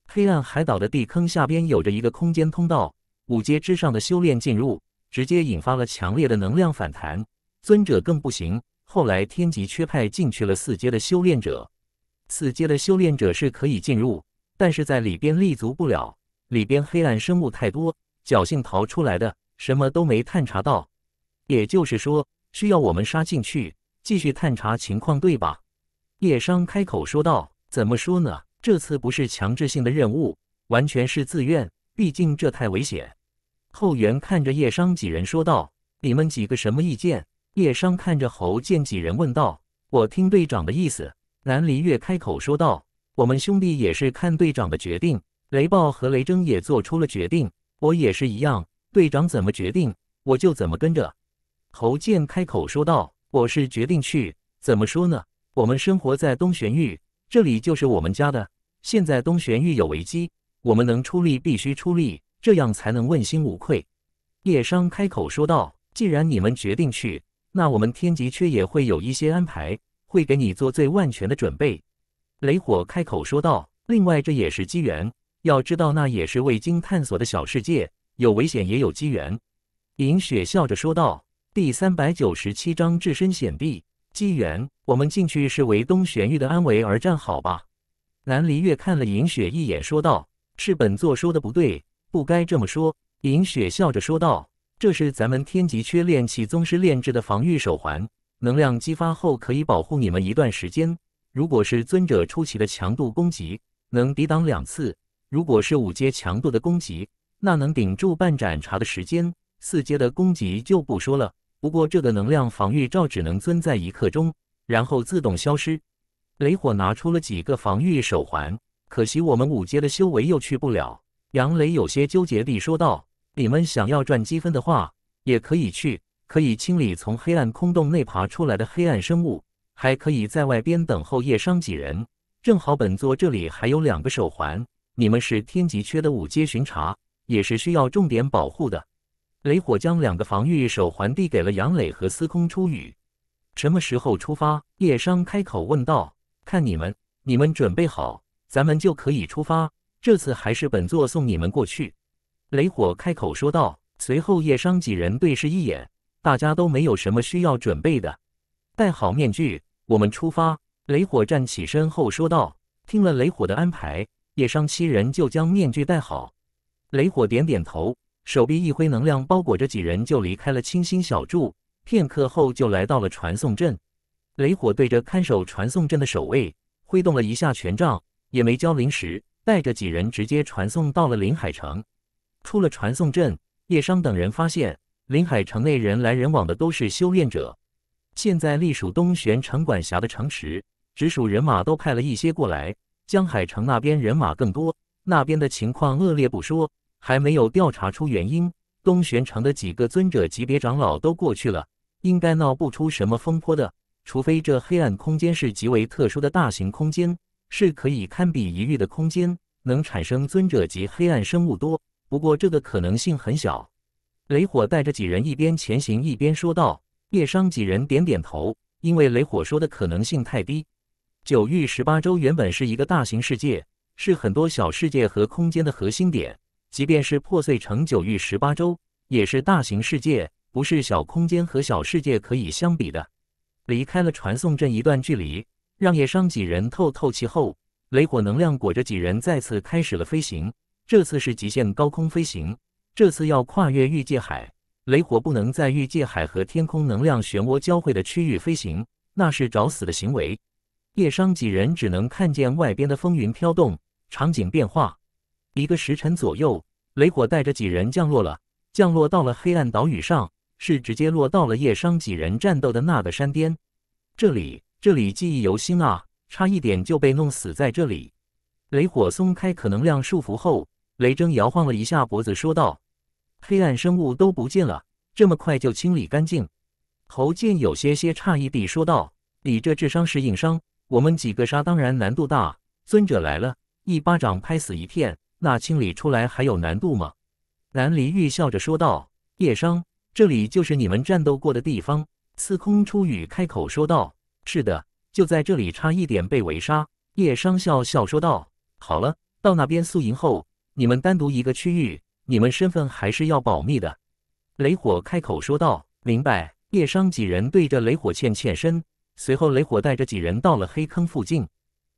黑暗海岛的地坑下边有着一个空间通道，五阶之上的修炼进入，直接引发了强烈的能量反弹。尊者更不行。后来天极缺派进去了四阶的修炼者，四阶的修炼者是可以进入，但是在里边立足不了。里边黑暗生物太多，侥幸逃出来的什么都没探查到，也就是说需要我们杀进去继续探查情况，对吧？叶商开口说道：“怎么说呢？这次不是强制性的任务，完全是自愿，毕竟这太危险。”后元看着叶商几人说道：“你们几个什么意见？”叶商看着侯建几人问道：“我听队长的意思。”南离月开口说道：“我们兄弟也是看队长的决定。”雷暴和雷征也做出了决定，我也是一样。队长怎么决定，我就怎么跟着。侯健开口说道：“我是决定去，怎么说呢？我们生活在东玄域，这里就是我们家的。现在东玄域有危机，我们能出力必须出力，这样才能问心无愧。”叶商开口说道：“既然你们决定去，那我们天极缺也会有一些安排，会给你做最万全的准备。”雷火开口说道：“另外，这也是机缘。”要知道，那也是未经探索的小世界，有危险也有机缘。银雪笑着说道：“第三百九十七章置身险地，机缘。我们进去是为东玄域的安危而战，好吧？”南离月看了银雪一眼，说道：“是本座说的不对，不该这么说。”银雪笑着说道：“这是咱们天极缺炼器宗师炼制的防御手环，能量激发后可以保护你们一段时间。如果是尊者出奇的强度攻击，能抵挡两次。”如果是五阶强度的攻击，那能顶住半盏茶的时间。四阶的攻击就不说了。不过这个能量防御罩只能存在一刻钟，然后自动消失。雷火拿出了几个防御手环，可惜我们五阶的修为又去不了。杨雷有些纠结地说道：“你们想要赚积分的话，也可以去，可以清理从黑暗空洞内爬出来的黑暗生物，还可以在外边等候夜商几人。正好本座这里还有两个手环。”你们是天极缺的五阶巡查，也是需要重点保护的。雷火将两个防御手环递给了杨磊和司空初雨。什么时候出发？叶商开口问道。看你们，你们准备好，咱们就可以出发。这次还是本座送你们过去。雷火开口说道。随后，叶商几人对视一眼，大家都没有什么需要准备的，戴好面具，我们出发。雷火站起身后说道。听了雷火的安排。叶商七人就将面具戴好，雷火点点头，手臂一挥，能量包裹着几人就离开了清新小筑。片刻后，就来到了传送阵。雷火对着看守传送阵的守卫挥动了一下权杖，也没交灵石，带着几人直接传送到了临海城。出了传送阵，叶商等人发现临海城内人来人往的都是修炼者。现在隶属东玄城管辖的城池，直属人马都派了一些过来。江海城那边人马更多，那边的情况恶劣不说，还没有调查出原因。东玄城的几个尊者级别长老都过去了，应该闹不出什么风波的。除非这黑暗空间是极为特殊的大型空间，是可以堪比一域的空间，能产生尊者级黑暗生物多。不过这个可能性很小。雷火带着几人一边前行一边说道。叶商几人点点头，因为雷火说的可能性太低。九域十八州原本是一个大型世界，是很多小世界和空间的核心点。即便是破碎成九域十八州，也是大型世界，不是小空间和小世界可以相比的。离开了传送阵一段距离，让叶商几人透透气后，雷火能量裹着几人再次开始了飞行。这次是极限高空飞行，这次要跨越御界海。雷火不能在御界海和天空能量漩涡交汇的区域飞行，那是找死的行为。叶商几人只能看见外边的风云飘动，场景变化。一个时辰左右，雷火带着几人降落了，降落到了黑暗岛屿上，是直接落到了叶商几人战斗的那个山巅。这里，这里记忆犹新啊，差一点就被弄死在这里。雷火松开可能量束缚后，雷真摇晃了一下脖子，说道：“黑暗生物都不见了，这么快就清理干净？”侯健有些些诧异地说道：“你这智商是硬伤。”我们几个杀，当然难度大。尊者来了，一巴掌拍死一片，那清理出来还有难度吗？南离玉笑着说道。叶商，这里就是你们战斗过的地方。司空初雨开口说道：“是的，就在这里，差一点被围杀。”叶商笑笑说道：“好了，到那边宿营后，你们单独一个区域，你们身份还是要保密的。”雷火开口说道：“明白。”叶商几人对着雷火欠欠身。随后，雷火带着几人到了黑坑附近。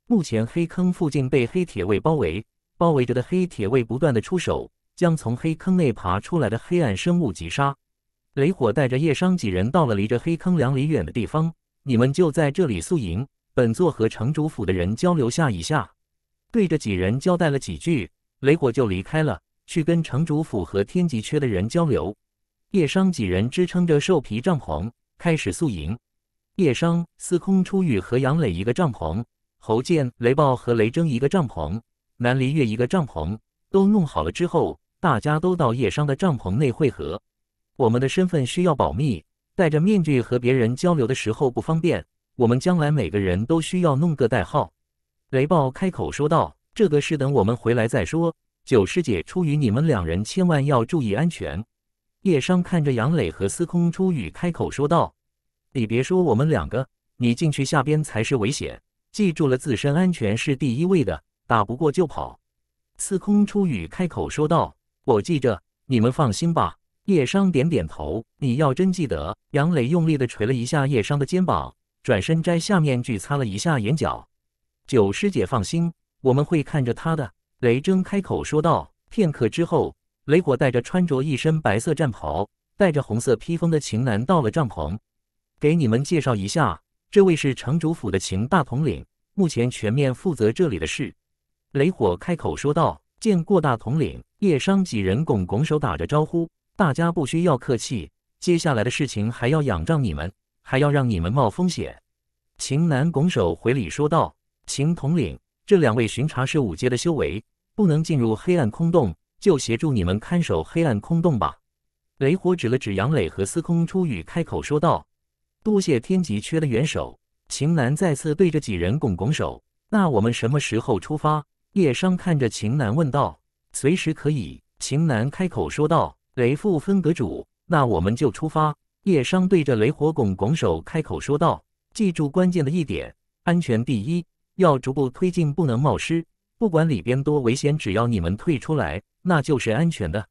目前，黑坑附近被黑铁卫包围，包围着的黑铁卫不断的出手，将从黑坑内爬出来的黑暗生物击杀。雷火带着叶商几人到了离着黑坑两里远的地方，你们就在这里宿营。本座和城主府的人交流下一下，对着几人交代了几句，雷火就离开了，去跟城主府和天极缺的人交流。叶商几人支撑着兽皮帐篷，开始宿营。叶商、司空初雨和杨磊一个帐篷，侯健、雷暴和雷征一个帐篷，南离月一个帐篷，都弄好了之后，大家都到叶商的帐篷内汇合。我们的身份需要保密，戴着面具和别人交流的时候不方便。我们将来每个人都需要弄个代号。雷暴开口说道：“这个事等我们回来再说。”九师姐，初雨，你们两人千万要注意安全。叶商看着杨磊和司空初雨，开口说道。你别说我们两个，你进去下边才是危险。记住了，自身安全是第一位的，打不过就跑。”司空初雨开口说道，“我记着，你们放心吧。”叶商点点头，“你要真记得。”杨磊用力地捶了一下叶商的肩膀，转身摘下面具，擦了一下眼角。“九师姐，放心，我们会看着他的。”雷铮开口说道。片刻之后，雷火带着穿着一身白色战袍、带着红色披风的秦楠到了帐篷。给你们介绍一下，这位是城主府的秦大统领，目前全面负责这里的事。雷火开口说道：“见过大统领。”叶商几人拱拱手打着招呼，大家不需要客气。接下来的事情还要仰仗你们，还要让你们冒风险。秦南拱手回礼说道：“秦统领，这两位巡查是五阶的修为，不能进入黑暗空洞，就协助你们看守黑暗空洞吧。”雷火指了指杨磊和司空初雨，开口说道。多谢天极缺的援手，秦南再次对着几人拱拱手。那我们什么时候出发？叶商看着秦南问道。随时可以，秦南开口说道。雷副分阁主，那我们就出发。叶商对着雷火拱拱手，开口说道。记住关键的一点，安全第一，要逐步推进，不能冒失。不管里边多危险，只要你们退出来，那就是安全的。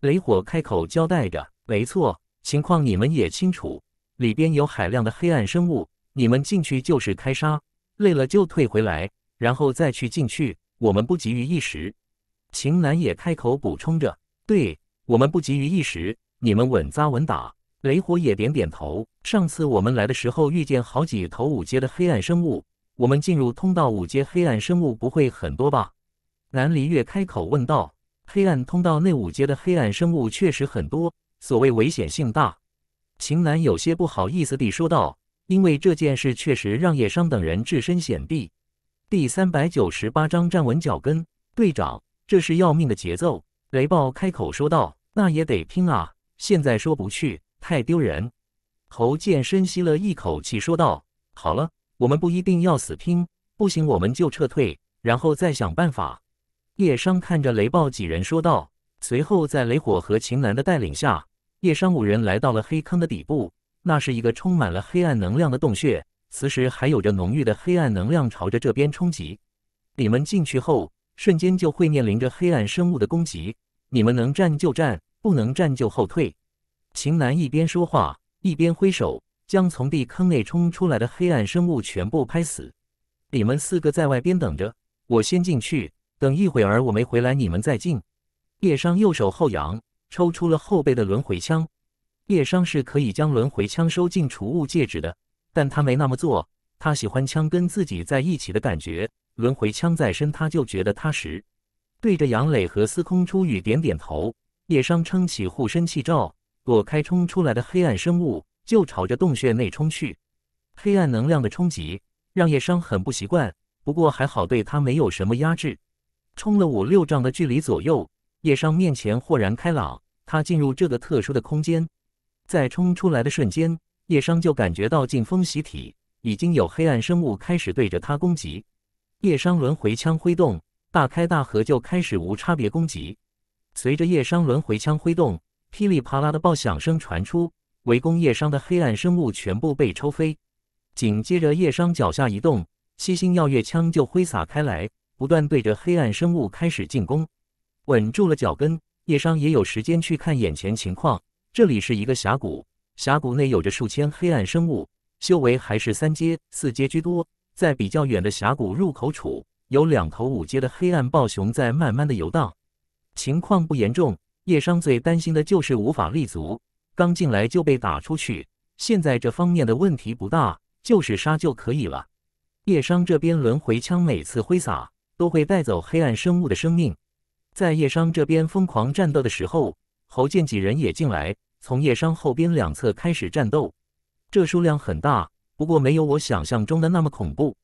雷火开口交代着。没错，情况你们也清楚。里边有海量的黑暗生物，你们进去就是开杀，累了就退回来，然后再去进去。我们不急于一时。秦南也开口补充着：“对我们不急于一时，你们稳扎稳打。”雷火也点点头。上次我们来的时候遇见好几头五阶的黑暗生物，我们进入通道，五阶黑暗生物不会很多吧？”南离月开口问道：“黑暗通道内五阶的黑暗生物确实很多，所谓危险性大。”秦楠有些不好意思地说道：“因为这件事确实让叶商等人置身险地。”第三百九十八章站稳脚跟。队长，这是要命的节奏。”雷暴开口说道：“那也得拼啊！现在说不去，太丢人。”侯健深吸了一口气说道：“好了，我们不一定要死拼，不行我们就撤退，然后再想办法。”叶商看着雷暴几人说道，随后在雷火和秦楠的带领下。叶商五人来到了黑坑的底部，那是一个充满了黑暗能量的洞穴，此时还有着浓郁的黑暗能量朝着这边冲击。你们进去后，瞬间就会面临着黑暗生物的攻击，你们能战就战，不能战就后退。秦南一边说话一边挥手，将从地坑内冲出来的黑暗生物全部拍死。你们四个在外边等着，我先进去，等一会儿我没回来，你们再进。叶商右手后扬。抽出了后背的轮回枪，叶商是可以将轮回枪收进储物戒指的，但他没那么做。他喜欢枪跟自己在一起的感觉，轮回枪在身，他就觉得踏实。对着杨磊和司空初雨点点头，叶商撑起护身气罩，躲开冲出来的黑暗生物，就朝着洞穴内冲去。黑暗能量的冲击让叶商很不习惯，不过还好对他没有什么压制。冲了五六丈的距离左右，叶商面前豁然开朗。他进入这个特殊的空间，在冲出来的瞬间，叶商就感觉到劲风袭体，已经有黑暗生物开始对着他攻击。叶商轮回枪挥动，大开大合就开始无差别攻击。随着叶商轮回枪挥动，噼里啪啦的爆响声传出，围攻叶商的黑暗生物全部被抽飞。紧接着，叶商脚下移动，七星耀月枪就挥洒开来，不断对着黑暗生物开始进攻，稳住了脚跟。叶商也有时间去看眼前情况，这里是一个峡谷，峡谷内有着数千黑暗生物，修为还是三阶、四阶居多。在比较远的峡谷入口处，有两头五阶的黑暗暴熊在慢慢的游荡，情况不严重。叶商最担心的就是无法立足，刚进来就被打出去，现在这方面的问题不大，就是杀就可以了。叶商这边轮回枪每次挥洒，都会带走黑暗生物的生命。在叶商这边疯狂战斗的时候，侯健几人也进来，从叶商后边两侧开始战斗。这数量很大，不过没有我想象中的那么恐怖。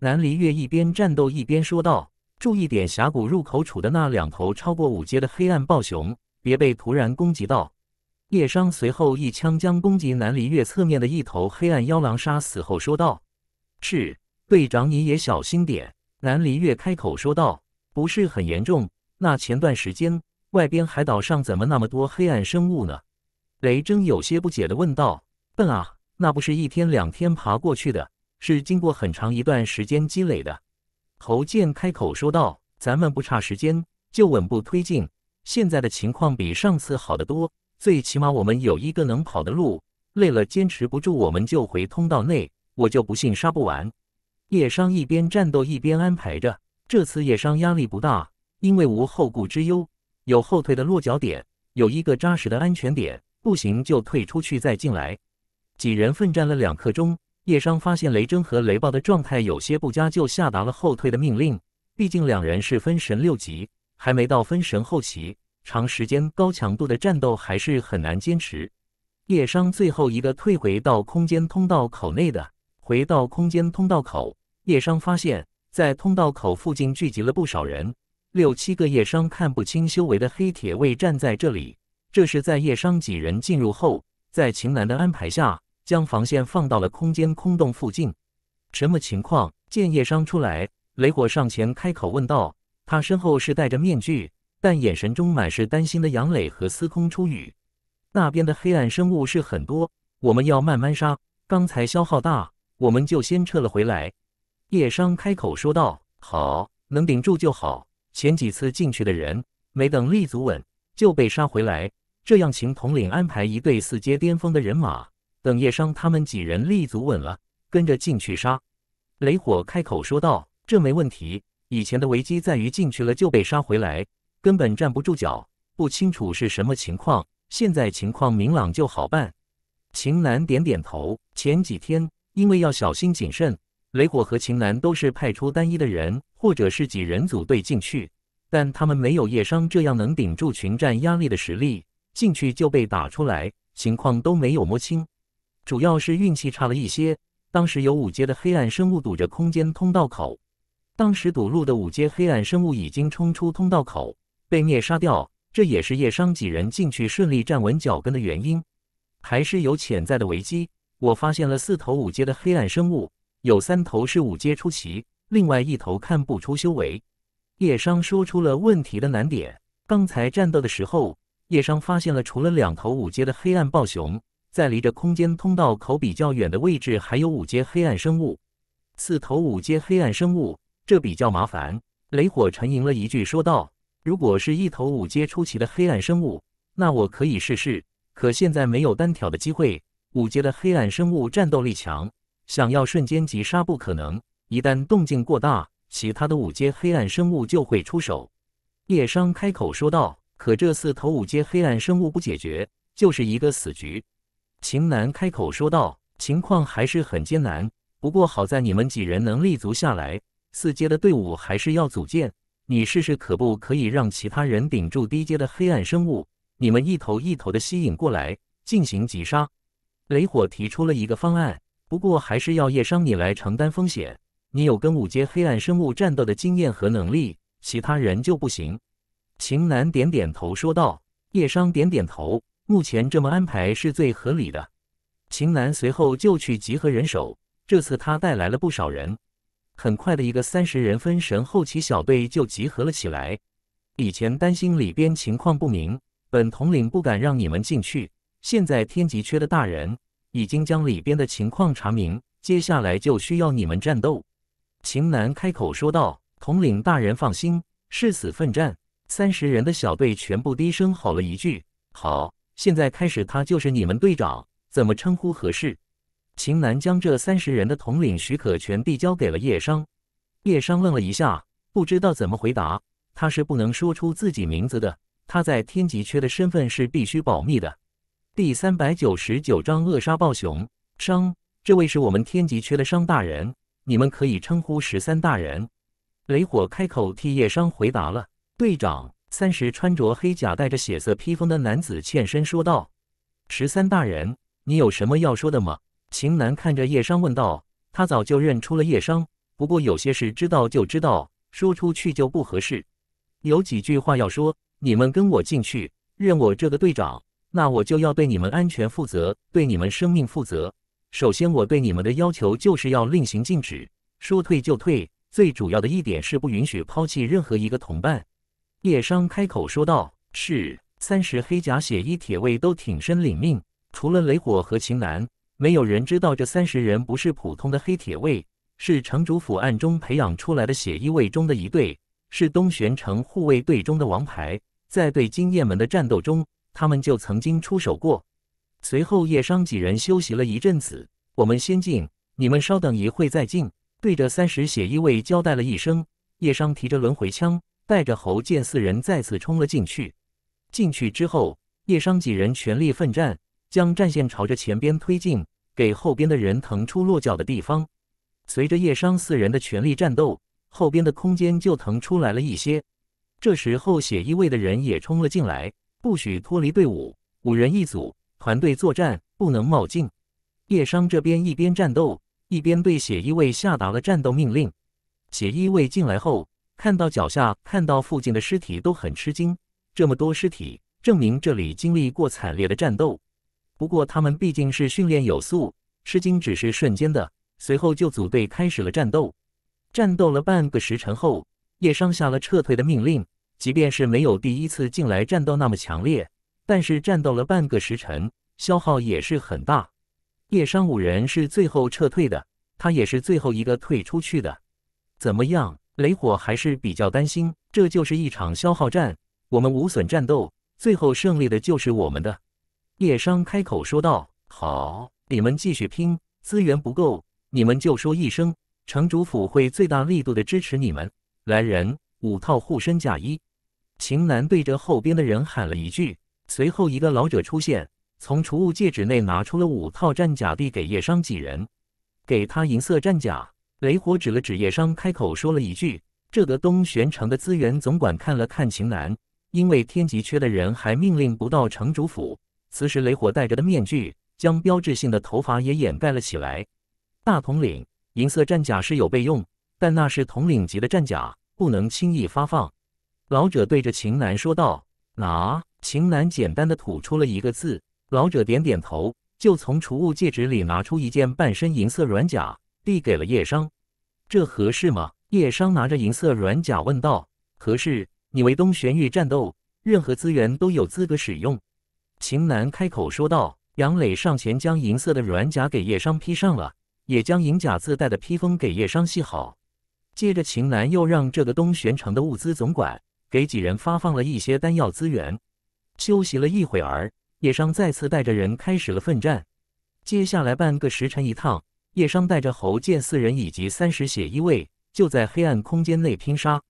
南离月一边战斗一边说道：“注意点，峡谷入口处的那两头超过五阶的黑暗暴熊，别被突然攻击到。”叶商随后一枪将攻击南离月侧面的一头黑暗妖狼杀死后说道：“是，队长你也小心点。”南离月开口说道：“不是很严重。”那前段时间，外边海岛上怎么那么多黑暗生物呢？雷真有些不解的问道。笨啊，那不是一天两天爬过去的，是经过很长一段时间积累的。侯健开口说道。咱们不差时间，就稳步推进。现在的情况比上次好得多，最起码我们有一个能跑的路，累了坚持不住，我们就回通道内。我就不信杀不完。叶商一边战斗一边安排着。这次叶商压力不大。因为无后顾之忧，有后退的落脚点，有一个扎实的安全点，不行就退出去再进来。几人奋战了两刻钟，叶商发现雷征和雷暴的状态有些不佳，就下达了后退的命令。毕竟两人是分神六级，还没到分神后期，长时间高强度的战斗还是很难坚持。叶商最后一个退回到空间通道口内的，回到空间通道口，叶商发现，在通道口附近聚集了不少人。六七个叶商看不清修为的黑铁卫站在这里。这是在叶商几人进入后，在秦岚的安排下，将防线放到了空间空洞附近。什么情况？见叶商出来，雷火上前开口问道。他身后是戴着面具，但眼神中满是担心的杨磊和司空初雨。那边的黑暗生物是很多，我们要慢慢杀。刚才消耗大，我们就先撤了回来。叶商开口说道：“好，能顶住就好。”前几次进去的人，没等立足稳就被杀回来。这样，秦统领安排一队四阶巅峰的人马，等叶商他们几人立足稳了，跟着进去杀。雷火开口说道：“这没问题。以前的危机在于进去了就被杀回来，根本站不住脚。不清楚是什么情况，现在情况明朗就好办。”秦楠点点头。前几天因为要小心谨慎，雷火和秦楠都是派出单一的人。或者是几人组队进去，但他们没有叶商这样能顶住群战压力的实力，进去就被打出来，情况都没有摸清，主要是运气差了一些。当时有五阶的黑暗生物堵着空间通道口，当时堵路的五阶黑暗生物已经冲出通道口被灭杀掉，这也是叶商几人进去顺利站稳脚跟的原因。还是有潜在的危机，我发现了四头五阶的黑暗生物，有三头是五阶初期。另外一头看不出修为，叶商说出了问题的难点。刚才战斗的时候，叶商发现了除了两头五阶的黑暗暴熊，在离着空间通道口比较远的位置，还有五阶黑暗生物，四头五阶黑暗生物，这比较麻烦。雷火沉吟了一句，说道：“如果是一头五阶出奇的黑暗生物，那我可以试试。可现在没有单挑的机会，五阶的黑暗生物战斗力强，想要瞬间击杀不可能。”一旦动静过大，其他的五阶黑暗生物就会出手。叶商开口说道：“可这次头五阶黑暗生物不解决，就是一个死局。”秦南开口说道：“情况还是很艰难，不过好在你们几人能立足下来。四阶的队伍还是要组建。你试试可不可以让其他人顶住低阶的黑暗生物，你们一头一头的吸引过来，进行击杀。”雷火提出了一个方案，不过还是要叶商你来承担风险。你有跟五阶黑暗生物战斗的经验和能力，其他人就不行。秦南点点头说道。叶商点点头，目前这么安排是最合理的。秦南随后就去集合人手，这次他带来了不少人，很快的一个三十人分神后期小队就集合了起来。以前担心里边情况不明，本统领不敢让你们进去。现在天极缺的大人已经将里边的情况查明，接下来就需要你们战斗。秦南开口说道：“统领大人放心，誓死奋战。”三十人的小队全部低声吼了一句：“好！”现在开始，他就是你们队长，怎么称呼合适？”秦南将这三十人的统领许可权递交给了叶商。叶商愣了一下，不知道怎么回答。他是不能说出自己名字的，他在天极缺的身份是必须保密的。第三百九十九章扼杀暴熊。商，这位是我们天极缺的商大人。你们可以称呼十三大人。雷火开口替叶商回答了。队长三十穿着黑甲、带着血色披风的男子欠身说道：“十三大人，你有什么要说的吗？”秦南看着叶商问道。他早就认出了叶商，不过有些事知道就知道，说出去就不合适。有几句话要说，你们跟我进去。认我这个队长，那我就要对你们安全负责，对你们生命负责。首先，我对你们的要求就是要令行禁止，说退就退。最主要的一点是不允许抛弃任何一个同伴。叶商开口说道：“是。”三十黑甲血衣铁卫都挺身领命。除了雷火和秦楠，没有人知道这三十人不是普通的黑铁卫，是城主府暗中培养出来的血衣卫中的一队，是东玄城护卫队中的王牌。在对金雁门的战斗中，他们就曾经出手过。随后，叶商几人休息了一阵子。我们先进，你们稍等一会再进。对着三十血衣卫交代了一声。叶商提着轮回枪，带着侯健四人再次冲了进去。进去之后，叶商几人全力奋战，将战线朝着前边推进，给后边的人腾出落脚的地方。随着叶商四人的全力战斗，后边的空间就腾出来了一些。这时候，血衣卫的人也冲了进来，不许脱离队伍，五人一组。团队作战不能冒进。叶商这边一边战斗，一边对血衣卫下达了战斗命令。血衣卫进来后，看到脚下、看到附近的尸体，都很吃惊。这么多尸体，证明这里经历过惨烈的战斗。不过他们毕竟是训练有素，吃惊只是瞬间的，随后就组队开始了战斗。战斗了半个时辰后，叶商下了撤退的命令，即便是没有第一次进来战斗那么强烈。但是战斗了半个时辰，消耗也是很大。叶商五人是最后撤退的，他也是最后一个退出去的。怎么样？雷火还是比较担心，这就是一场消耗战，我们无损战斗，最后胜利的就是我们的。叶商开口说道：“好，你们继续拼，资源不够，你们就说一声，城主府会最大力度的支持你们。”来人，五套护身嫁衣。秦南对着后边的人喊了一句。随后，一个老者出现，从储物戒指内拿出了五套战甲，递给叶商几人。给他银色战甲，雷火指了指叶商，开口说了一句：“这德东玄城的资源总管看了看秦南，因为天极缺的人还命令不到城主府。”此时，雷火戴着的面具将标志性的头发也掩盖了起来。大统领，银色战甲是有备用，但那是统领级的战甲，不能轻易发放。老者对着秦南说道：“拿。”秦楠简单的吐出了一个字，老者点点头，就从储物戒指里拿出一件半身银色软甲，递给了叶商。这合适吗？叶商拿着银色软甲问道。合适，你为东玄域战斗，任何资源都有资格使用。秦楠开口说道。杨磊上前将银色的软甲给叶商披上了，也将银甲自带的披风给叶商系好。接着，秦楠又让这个东玄城的物资总管给几人发放了一些丹药资源。休息了一会儿，叶商再次带着人开始了奋战。接下来半个时辰一趟，叶商带着侯建四人以及三十血衣卫，就在黑暗空间内拼杀。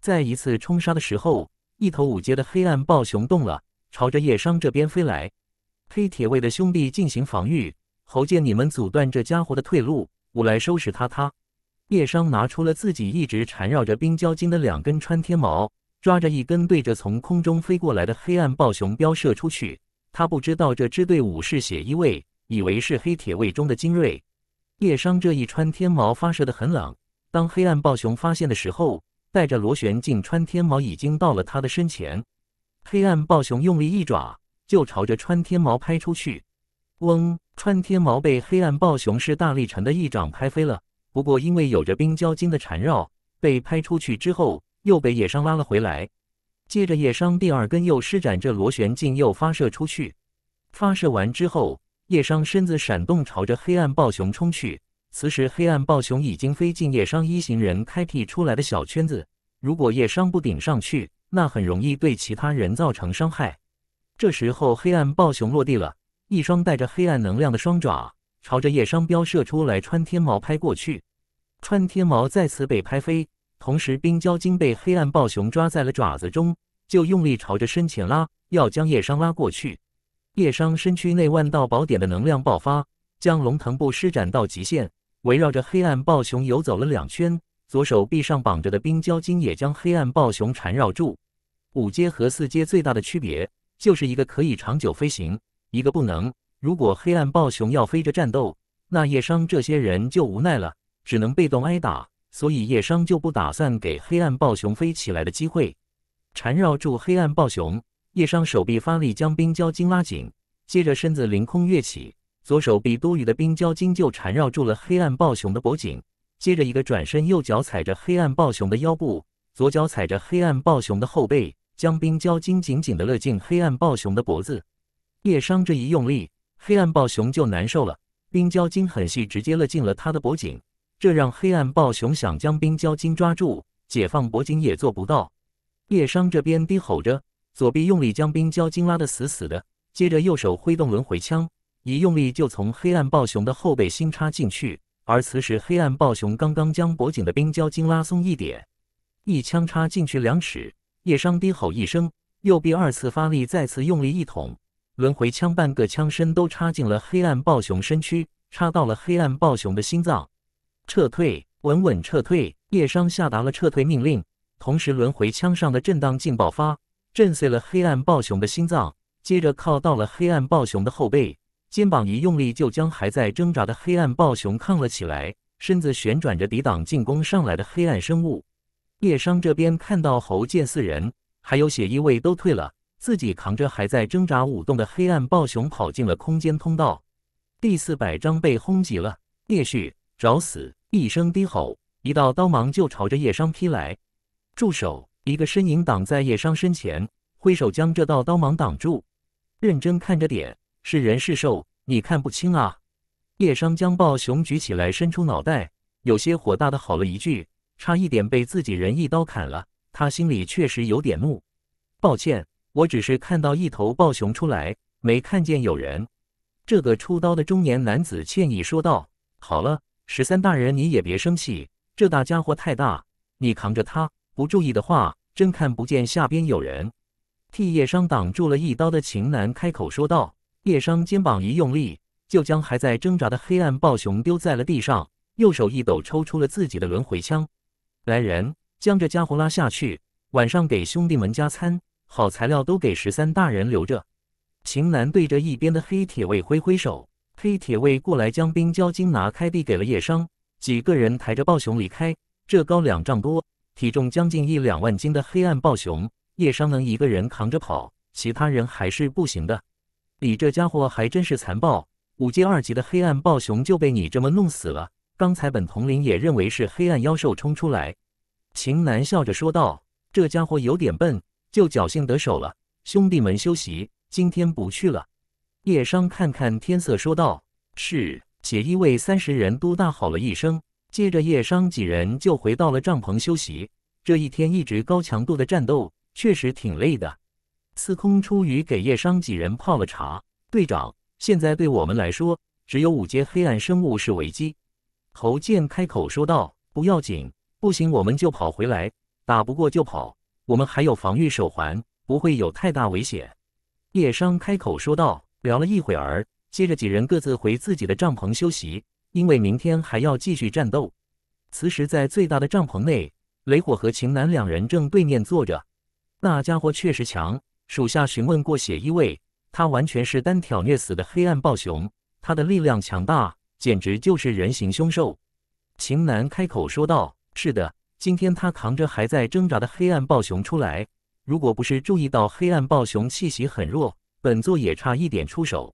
在一次冲杀的时候，一头五阶的黑暗暴熊动了，朝着叶商这边飞来。黑铁卫的兄弟进行防御，侯建你们阻断这家伙的退路，我来收拾他他。叶商拿出了自己一直缠绕着冰蛟精的两根穿天矛。抓着一根，对着从空中飞过来的黑暗暴熊飙射出去。他不知道这支队伍是血衣卫，以为是黑铁卫中的精锐。夜商这一穿天矛发射的很冷。当黑暗暴熊发现的时候，带着螺旋镜穿天矛已经到了他的身前。黑暗暴熊用力一爪，就朝着穿天矛拍出去。嗡！穿天矛被黑暗暴熊势大力沉的一掌拍飞了。不过因为有着冰蛟精的缠绕，被拍出去之后。又被叶商拉了回来，接着叶商第二根又施展着螺旋镜又发射出去。发射完之后，叶商身子闪动，朝着黑暗暴熊冲去。此时，黑暗暴熊已经飞进叶商一行人开辟出来的小圈子。如果叶商不顶上去，那很容易对其他人造成伤害。这时候，黑暗暴熊落地了，一双带着黑暗能量的双爪朝着叶商飙射出来，穿天矛拍过去，穿天矛再次被拍飞。同时，冰蛟精被黑暗暴熊抓在了爪子中，就用力朝着身前拉，要将叶商拉过去。叶商身躯内万道宝典的能量爆发，将龙腾步施展到极限，围绕着黑暗暴熊游走了两圈。左手臂上绑着的冰蛟精也将黑暗暴熊缠绕住。五阶和四阶最大的区别，就是一个可以长久飞行，一个不能。如果黑暗暴熊要飞着战斗，那叶商这些人就无奈了，只能被动挨打。所以叶商就不打算给黑暗暴熊飞起来的机会，缠绕住黑暗暴熊。叶商手臂发力，将冰胶筋拉紧，接着身子凌空跃起，左手臂多余的冰胶筋就缠绕住了黑暗暴熊的脖颈。接着一个转身，右脚踩着黑暗暴熊的腰部，左脚踩着黑暗暴熊的后背，将冰胶筋紧紧的勒进黑暗暴熊的脖子。叶商这一用力，黑暗暴熊就难受了。冰胶筋很细，直接勒进了他的脖颈。这让黑暗暴熊想将冰胶筋抓住，解放脖颈也做不到。叶商这边低吼着，左臂用力将冰胶筋拉得死死的，接着右手挥动轮回枪，一用力就从黑暗暴熊的后背心插进去。而此时黑暗暴熊刚刚将脖颈的冰胶筋拉松一点，一枪插进去两尺。叶商低吼一声，右臂二次发力，再次用力一捅，轮回枪半个枪身都插进了黑暗暴熊身躯，插到了黑暗暴熊的心脏。撤退，稳稳撤退。叶商下达了撤退命令，同时轮回枪上的震荡镜爆发，震碎了黑暗暴熊的心脏。接着靠到了黑暗暴熊的后背，肩膀一用力就将还在挣扎的黑暗暴熊抗了起来，身子旋转着抵挡进攻上来的黑暗生物。叶商这边看到侯建四人还有血衣卫都退了，自己扛着还在挣扎舞动的黑暗暴熊跑进了空间通道。第四百章被轰击了，叶旭找死。一声低吼，一道刀芒就朝着叶商劈来。住手！一个身影挡在叶商身前，挥手将这道刀芒挡住。认真看着点，是人是兽，你看不清啊！叶商将暴熊举起来，伸出脑袋，有些火大的吼了一句：“差一点被自己人一刀砍了！”他心里确实有点怒。抱歉，我只是看到一头暴熊出来，没看见有人。这个出刀的中年男子歉意说道：“好了。”十三大人，你也别生气，这大家伙太大，你扛着他，不注意的话，真看不见下边有人。替叶商挡住了一刀的秦南开口说道。叶商肩膀一用力，就将还在挣扎的黑暗暴熊丢在了地上，右手一抖，抽出了自己的轮回枪。来人，将这家伙拉下去，晚上给兄弟们加餐，好材料都给十三大人留着。秦南对着一边的黑铁卫挥挥手。黑铁卫过来将冰胶晶拿开，递给了叶商。几个人抬着暴熊离开。这高两丈多，体重将近一两万斤的黑暗暴熊，叶商能一个人扛着跑，其他人还是不行的。你这家伙还真是残暴，五阶二级的黑暗暴熊就被你这么弄死了。刚才本统领也认为是黑暗妖兽冲出来。秦南笑着说道：“这家伙有点笨，就侥幸得手了。兄弟们休息，今天不去了。”叶商看看天色，说道：“是。”且衣卫三十人都大吼了一声，接着叶商几人就回到了帐篷休息。这一天一直高强度的战斗，确实挺累的。司空出于给叶商几人泡了茶。队长，现在对我们来说，只有五阶黑暗生物是危机。侯健开口说道：“不要紧，不行我们就跑回来，打不过就跑，我们还有防御手环，不会有太大危险。”叶商开口说道。聊了一会儿，接着几人各自回自己的帐篷休息，因为明天还要继续战斗。此时在最大的帐篷内，雷火和秦南两人正对面坐着。那家伙确实强，属下询问过血衣卫，他完全是单挑虐死的黑暗暴熊，他的力量强大，简直就是人形凶兽。秦南开口说道：“是的，今天他扛着还在挣扎的黑暗暴熊出来，如果不是注意到黑暗暴熊气息很弱。”本座也差一点出手，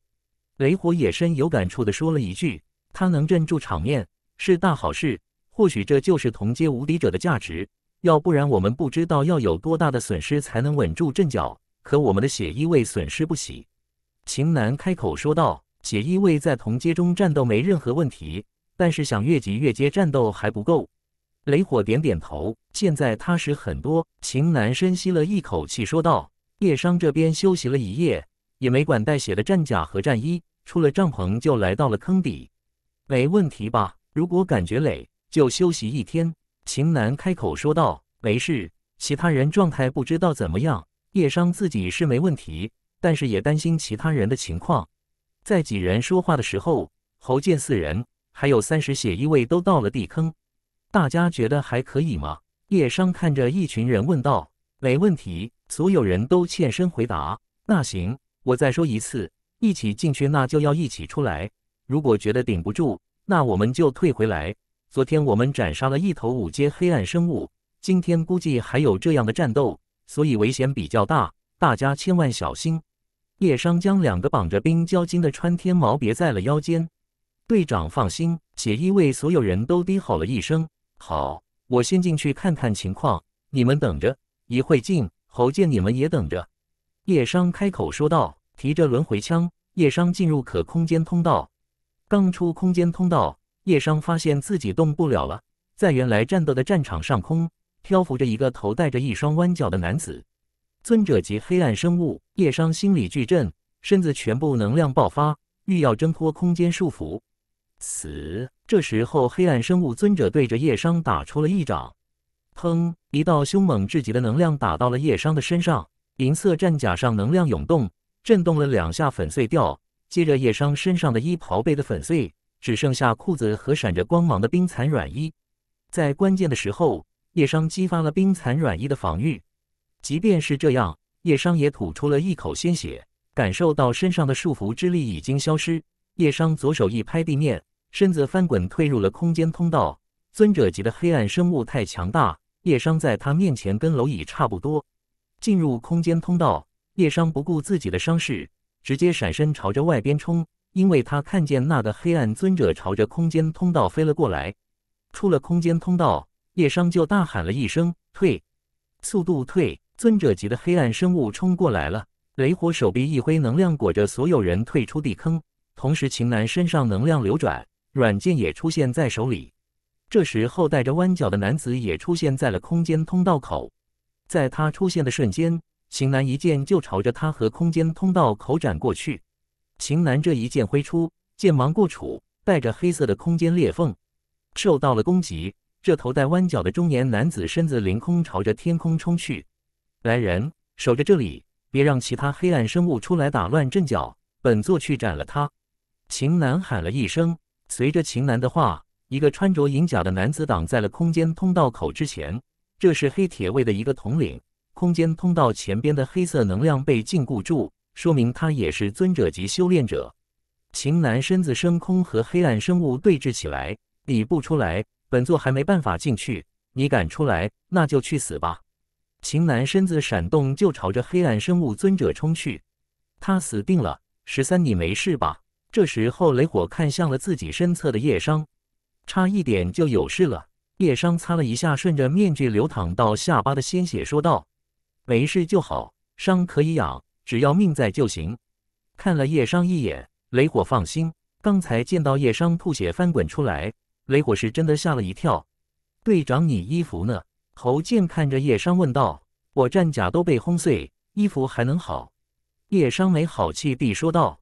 雷火也深有感触地说了一句：“他能镇住场面是大好事，或许这就是同阶无敌者的价值。要不然我们不知道要有多大的损失才能稳住阵脚。可我们的血衣卫损失不喜。”秦南开口说道：“血衣卫在同阶中战斗没任何问题，但是想越级越阶战斗还不够。”雷火点点头：“现在踏实很多。”秦南深吸了一口气说道：“叶商这边休息了一夜。”也没管带血的战甲和战衣，出了帐篷就来到了坑底。没问题吧？如果感觉累，就休息一天。秦楠开口说道：“没事，其他人状态不知道怎么样。叶商自己是没问题，但是也担心其他人的情况。”在几人说话的时候，侯建四人还有三十血一位都到了地坑。大家觉得还可以吗？叶商看着一群人问道：“没问题。”所有人都欠身回答：“那行。”我再说一次，一起进去那就要一起出来。如果觉得顶不住，那我们就退回来。昨天我们斩杀了一头五阶黑暗生物，今天估计还有这样的战斗，所以危险比较大，大家千万小心。叶商将两个绑着冰胶筋的穿天矛别在了腰间。队长放心，且衣卫所有人都低吼了一声：“好，我先进去看看情况，你们等着，一会进。侯健，你们也等着。”叶商开口说道：“提着轮回枪，叶商进入可空间通道。刚出空间通道，叶商发现自己动不了了。在原来战斗的战场上空，漂浮着一个头戴着一双弯角的男子，尊者级黑暗生物。叶商心里巨震，身子全部能量爆发，欲要挣脱空间束缚。死！这时候，黑暗生物尊者对着叶商打出了一掌，砰！一道凶猛至极的能量打到了叶商的身上。”银色战甲上能量涌动，震动了两下，粉碎掉。接着叶商身上的衣袍被的粉碎，只剩下裤子和闪着光芒的冰蚕软衣。在关键的时候，叶商激发了冰蚕软衣的防御。即便是这样，叶商也吐出了一口鲜血。感受到身上的束缚之力已经消失，叶商左手一拍地面，身子翻滚退入了空间通道。尊者级的黑暗生物太强大，叶商在他面前跟蝼蚁差不多。进入空间通道，叶商不顾自己的伤势，直接闪身朝着外边冲，因为他看见那个黑暗尊者朝着空间通道飞了过来。出了空间通道，叶商就大喊了一声：“退，速度退！”尊者级的黑暗生物冲过来了。雷火手臂一挥，能量裹着所有人退出地坑。同时，秦楠身上能量流转，软剑也出现在手里。这时候，带着弯角的男子也出现在了空间通道口。在他出现的瞬间，秦楠一剑就朝着他和空间通道口斩过去。秦楠这一剑挥出，剑芒过处带着黑色的空间裂缝。受到了攻击，这头戴弯角的中年男子身子凌空朝着天空冲去。来人，守着这里，别让其他黑暗生物出来打乱阵脚。本座去斩了他！秦南喊了一声。随着秦南的话，一个穿着银甲的男子挡在了空间通道口之前。这是黑铁卫的一个统领，空间通道前边的黑色能量被禁锢住，说明他也是尊者级修炼者。秦南身子升空，和黑暗生物对峙起来。你不出来，本座还没办法进去。你敢出来，那就去死吧！秦南身子闪动，就朝着黑暗生物尊者冲去。他死定了！十三，你没事吧？这时候，雷火看向了自己身侧的叶商，差一点就有事了。叶商擦了一下，顺着面具流淌到下巴的鲜血，说道：“没事就好，伤可以养，只要命在就行。”看了叶商一眼，雷火放心。刚才见到叶商吐血翻滚出来，雷火是真的吓了一跳。队长，你衣服呢？侯静看着叶商问道：“我战甲都被轰碎，衣服还能好？”叶商没好气地说道。